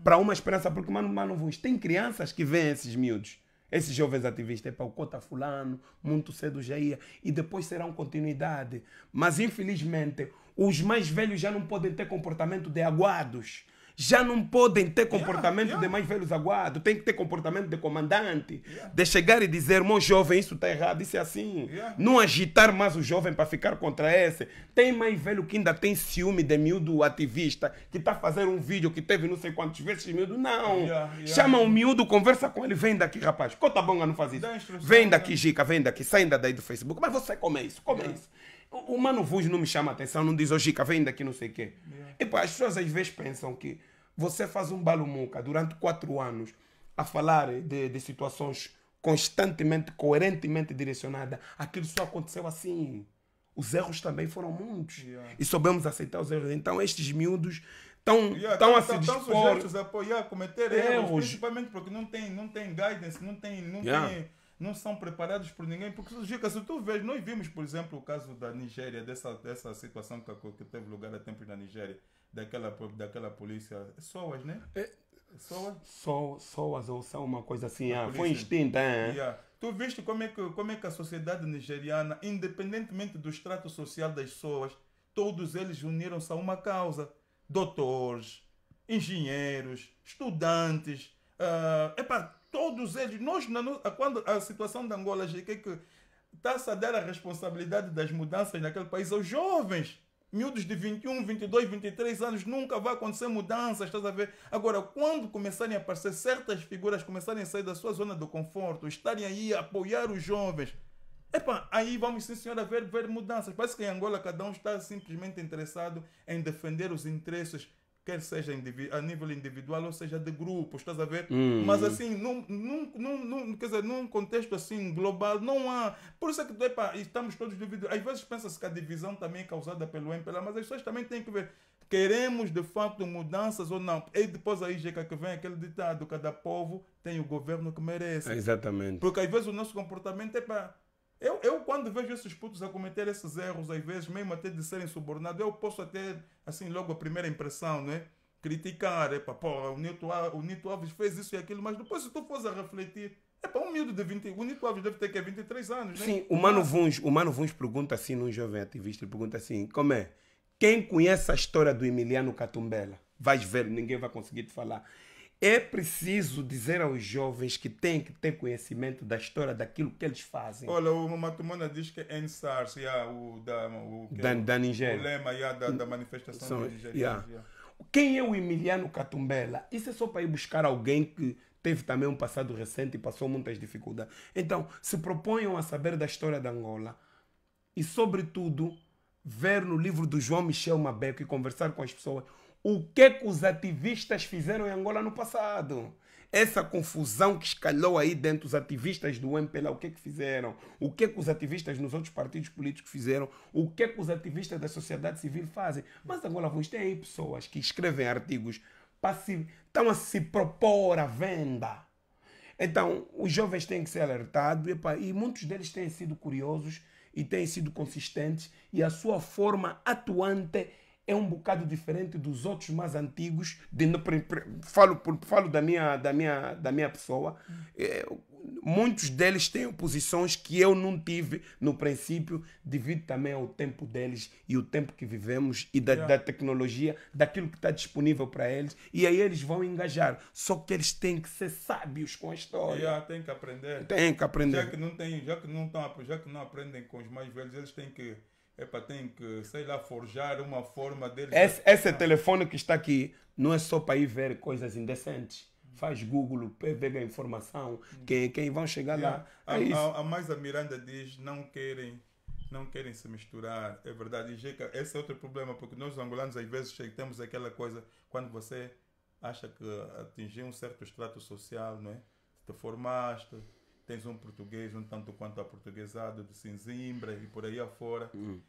Para uma esperança, porque, mano, mano, tem crianças que veem esses miúdos, esses jovens ativistas, é para o Cota Fulano, muito cedo já ia, e depois serão continuidade. Mas, infelizmente, os mais velhos já não podem ter comportamento de aguados já não podem ter comportamento yeah, yeah. de mais velhos aguados, tem que ter comportamento de comandante, yeah. de chegar e dizer, irmão jovem, isso está errado, isso é assim. Não agitar mais o jovem para ficar contra esse. Tem mais velho que ainda tem ciúme de miúdo ativista, que está fazendo um vídeo que teve não sei quantos vezes miúdo. Não. Chama o um miúdo, conversa com ele, vem daqui, rapaz. Cota bonga não faz isso. Vem né? daqui, jica vem daqui, sai ainda daí do Facebook. Mas você come é isso, come é isso. O Mano Vuz não me chama atenção, não diz, ô oh, Chica, vem daqui, não sei o quê. Yeah. E, pô, as pessoas às vezes pensam que você faz um balumuca durante quatro anos a falar de, de situações constantemente, coerentemente direcionadas. Aquilo só aconteceu assim. Os erros também foram muitos. Yeah. E soubemos aceitar os erros. Então, estes miúdos estão yeah, tão a se dispor... sujeitos a, apoiar, cometer é, erros, erros, principalmente porque não tem, não tem guidance, não tem... Não yeah. tem não são preparados por ninguém, porque se tu vês, nós vimos, por exemplo, o caso da Nigéria, dessa, dessa situação que, que teve lugar há tempos na Nigéria, daquela, daquela polícia, SOAS, né? É, SOAS? So, SOAS ou são uma coisa assim, ah, foi extinta. Yeah. Tu viste como é, que, como é que a sociedade nigeriana, independentemente do extrato social das pessoas, todos eles uniram-se a uma causa. Doutores, engenheiros, estudantes, uh, ah, epa, Todos eles, nós, quando a situação da Angola, é que está-se a dar a responsabilidade das mudanças naquele país aos jovens. Miúdos de 21, 22, 23 anos, nunca vai acontecer mudanças, estás a ver? Agora, quando começarem a aparecer certas figuras, começarem a sair da sua zona do conforto, estarem aí a apoiar os jovens, Epa, aí vamos sim, senhora, ver, ver mudanças. Parece que em Angola cada um está simplesmente interessado em defender os interesses quer seja a nível individual ou seja de grupos, estás a ver? Hum. Mas assim, num, num, num, quer dizer, num contexto assim global, não há. Por isso é que epa, estamos todos divididos. Às vezes pensa-se que a divisão também é causada pelo MPLA, mas as pessoas também têm que ver. Queremos de facto mudanças ou não? E depois aí, Jeca, que vem aquele ditado: cada povo tem o governo que merece. Exatamente. Porque às vezes o nosso comportamento é para eu, eu, quando vejo esses putos a cometer esses erros, às vezes, mesmo até de serem subornados, eu posso até, assim, logo a primeira impressão, né? Criticar, epa, pô, o Nito, o Nito Alves fez isso e aquilo, mas depois, se tu fores a refletir, é para um miúdo de 20. O Nito Alves deve ter que é 23 anos, né? Sim, o Mano, Vuns, o Mano Vuns pergunta assim num jovem ativista: ele pergunta assim, como é? Quem conhece a história do Emiliano Catumbela? Vais ver, ninguém vai conseguir te falar. É preciso dizer aos jovens que têm que ter conhecimento da história daquilo que eles fazem. Olha, o Matumana diz que é NSARS, yeah, o, da, o, da, é da Nigéria. O lema yeah, da, da manifestação São, da Nigéria. Yeah. Yeah. Quem é o Emiliano Catumbela? Isso é só para ir buscar alguém que teve também um passado recente e passou muitas dificuldades. Então, se proponham a saber da história da Angola e, sobretudo, ver no livro do João Michel Mabeco e conversar com as pessoas o que, que os ativistas fizeram em Angola no passado. Essa confusão que escalou aí dentro dos ativistas do MPLA, o que que fizeram? O que que os ativistas nos outros partidos políticos fizeram? O que que os ativistas da sociedade civil fazem? Mas Angola Voz tem aí pessoas que escrevem artigos para se, estão a se propor à venda. Então, os jovens têm que ser alertados e, e muitos deles têm sido curiosos e têm sido consistentes e a sua forma atuante é um bocado diferente dos outros mais antigos. De, falo, falo da, minha, da, minha, da minha pessoa. É, muitos deles têm posições que eu não tive no princípio, devido também ao tempo deles e o tempo que vivemos e da, é. da tecnologia, daquilo que está disponível para eles. E aí eles vão engajar. Só que eles têm que ser sábios com a história. Yeah, é, tem que aprender. Tem que aprender. Já que não tem, já que não estão, já que não aprendem com os mais velhos, eles têm que Epa, tem que, sei lá, forjar uma forma dele. Esse, esse ah. telefone que está aqui não é só para ir ver coisas indecentes. Faz Google, pega a informação, quem, quem vão chegar yeah. lá. É a, a, a, mais a Miranda diz, não querem não querem se misturar, é verdade. E Jeca, esse é outro problema, porque nós angolanos às vezes temos aquela coisa, quando você acha que atingiu um certo extrato social, não é? Te formaste, tens um português um tanto quanto aportuguesado de Cinzimbra e por aí afora. Hum.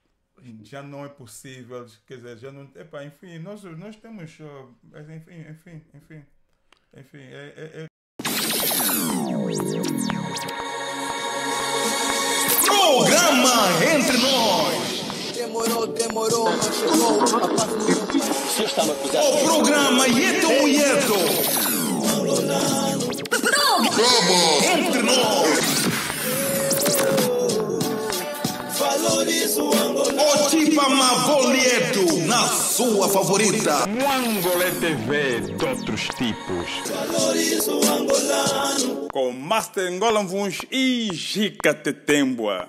Já não é possível, quer dizer, já não. Epá, enfim, nós, nós temos. Enfim, enfim, enfim. Enfim, é, é, é... Programa Entre Nós! Demorou, demorou, mas chegou. O programa Yeto Yeto! Somos entre nós. Valorizo Angola. Otipama Volieto, na sua favorita. Mangolé TV, de outros tipos. Valorizo angolano. Com Master Angolan Vuns e Jica Tetembua.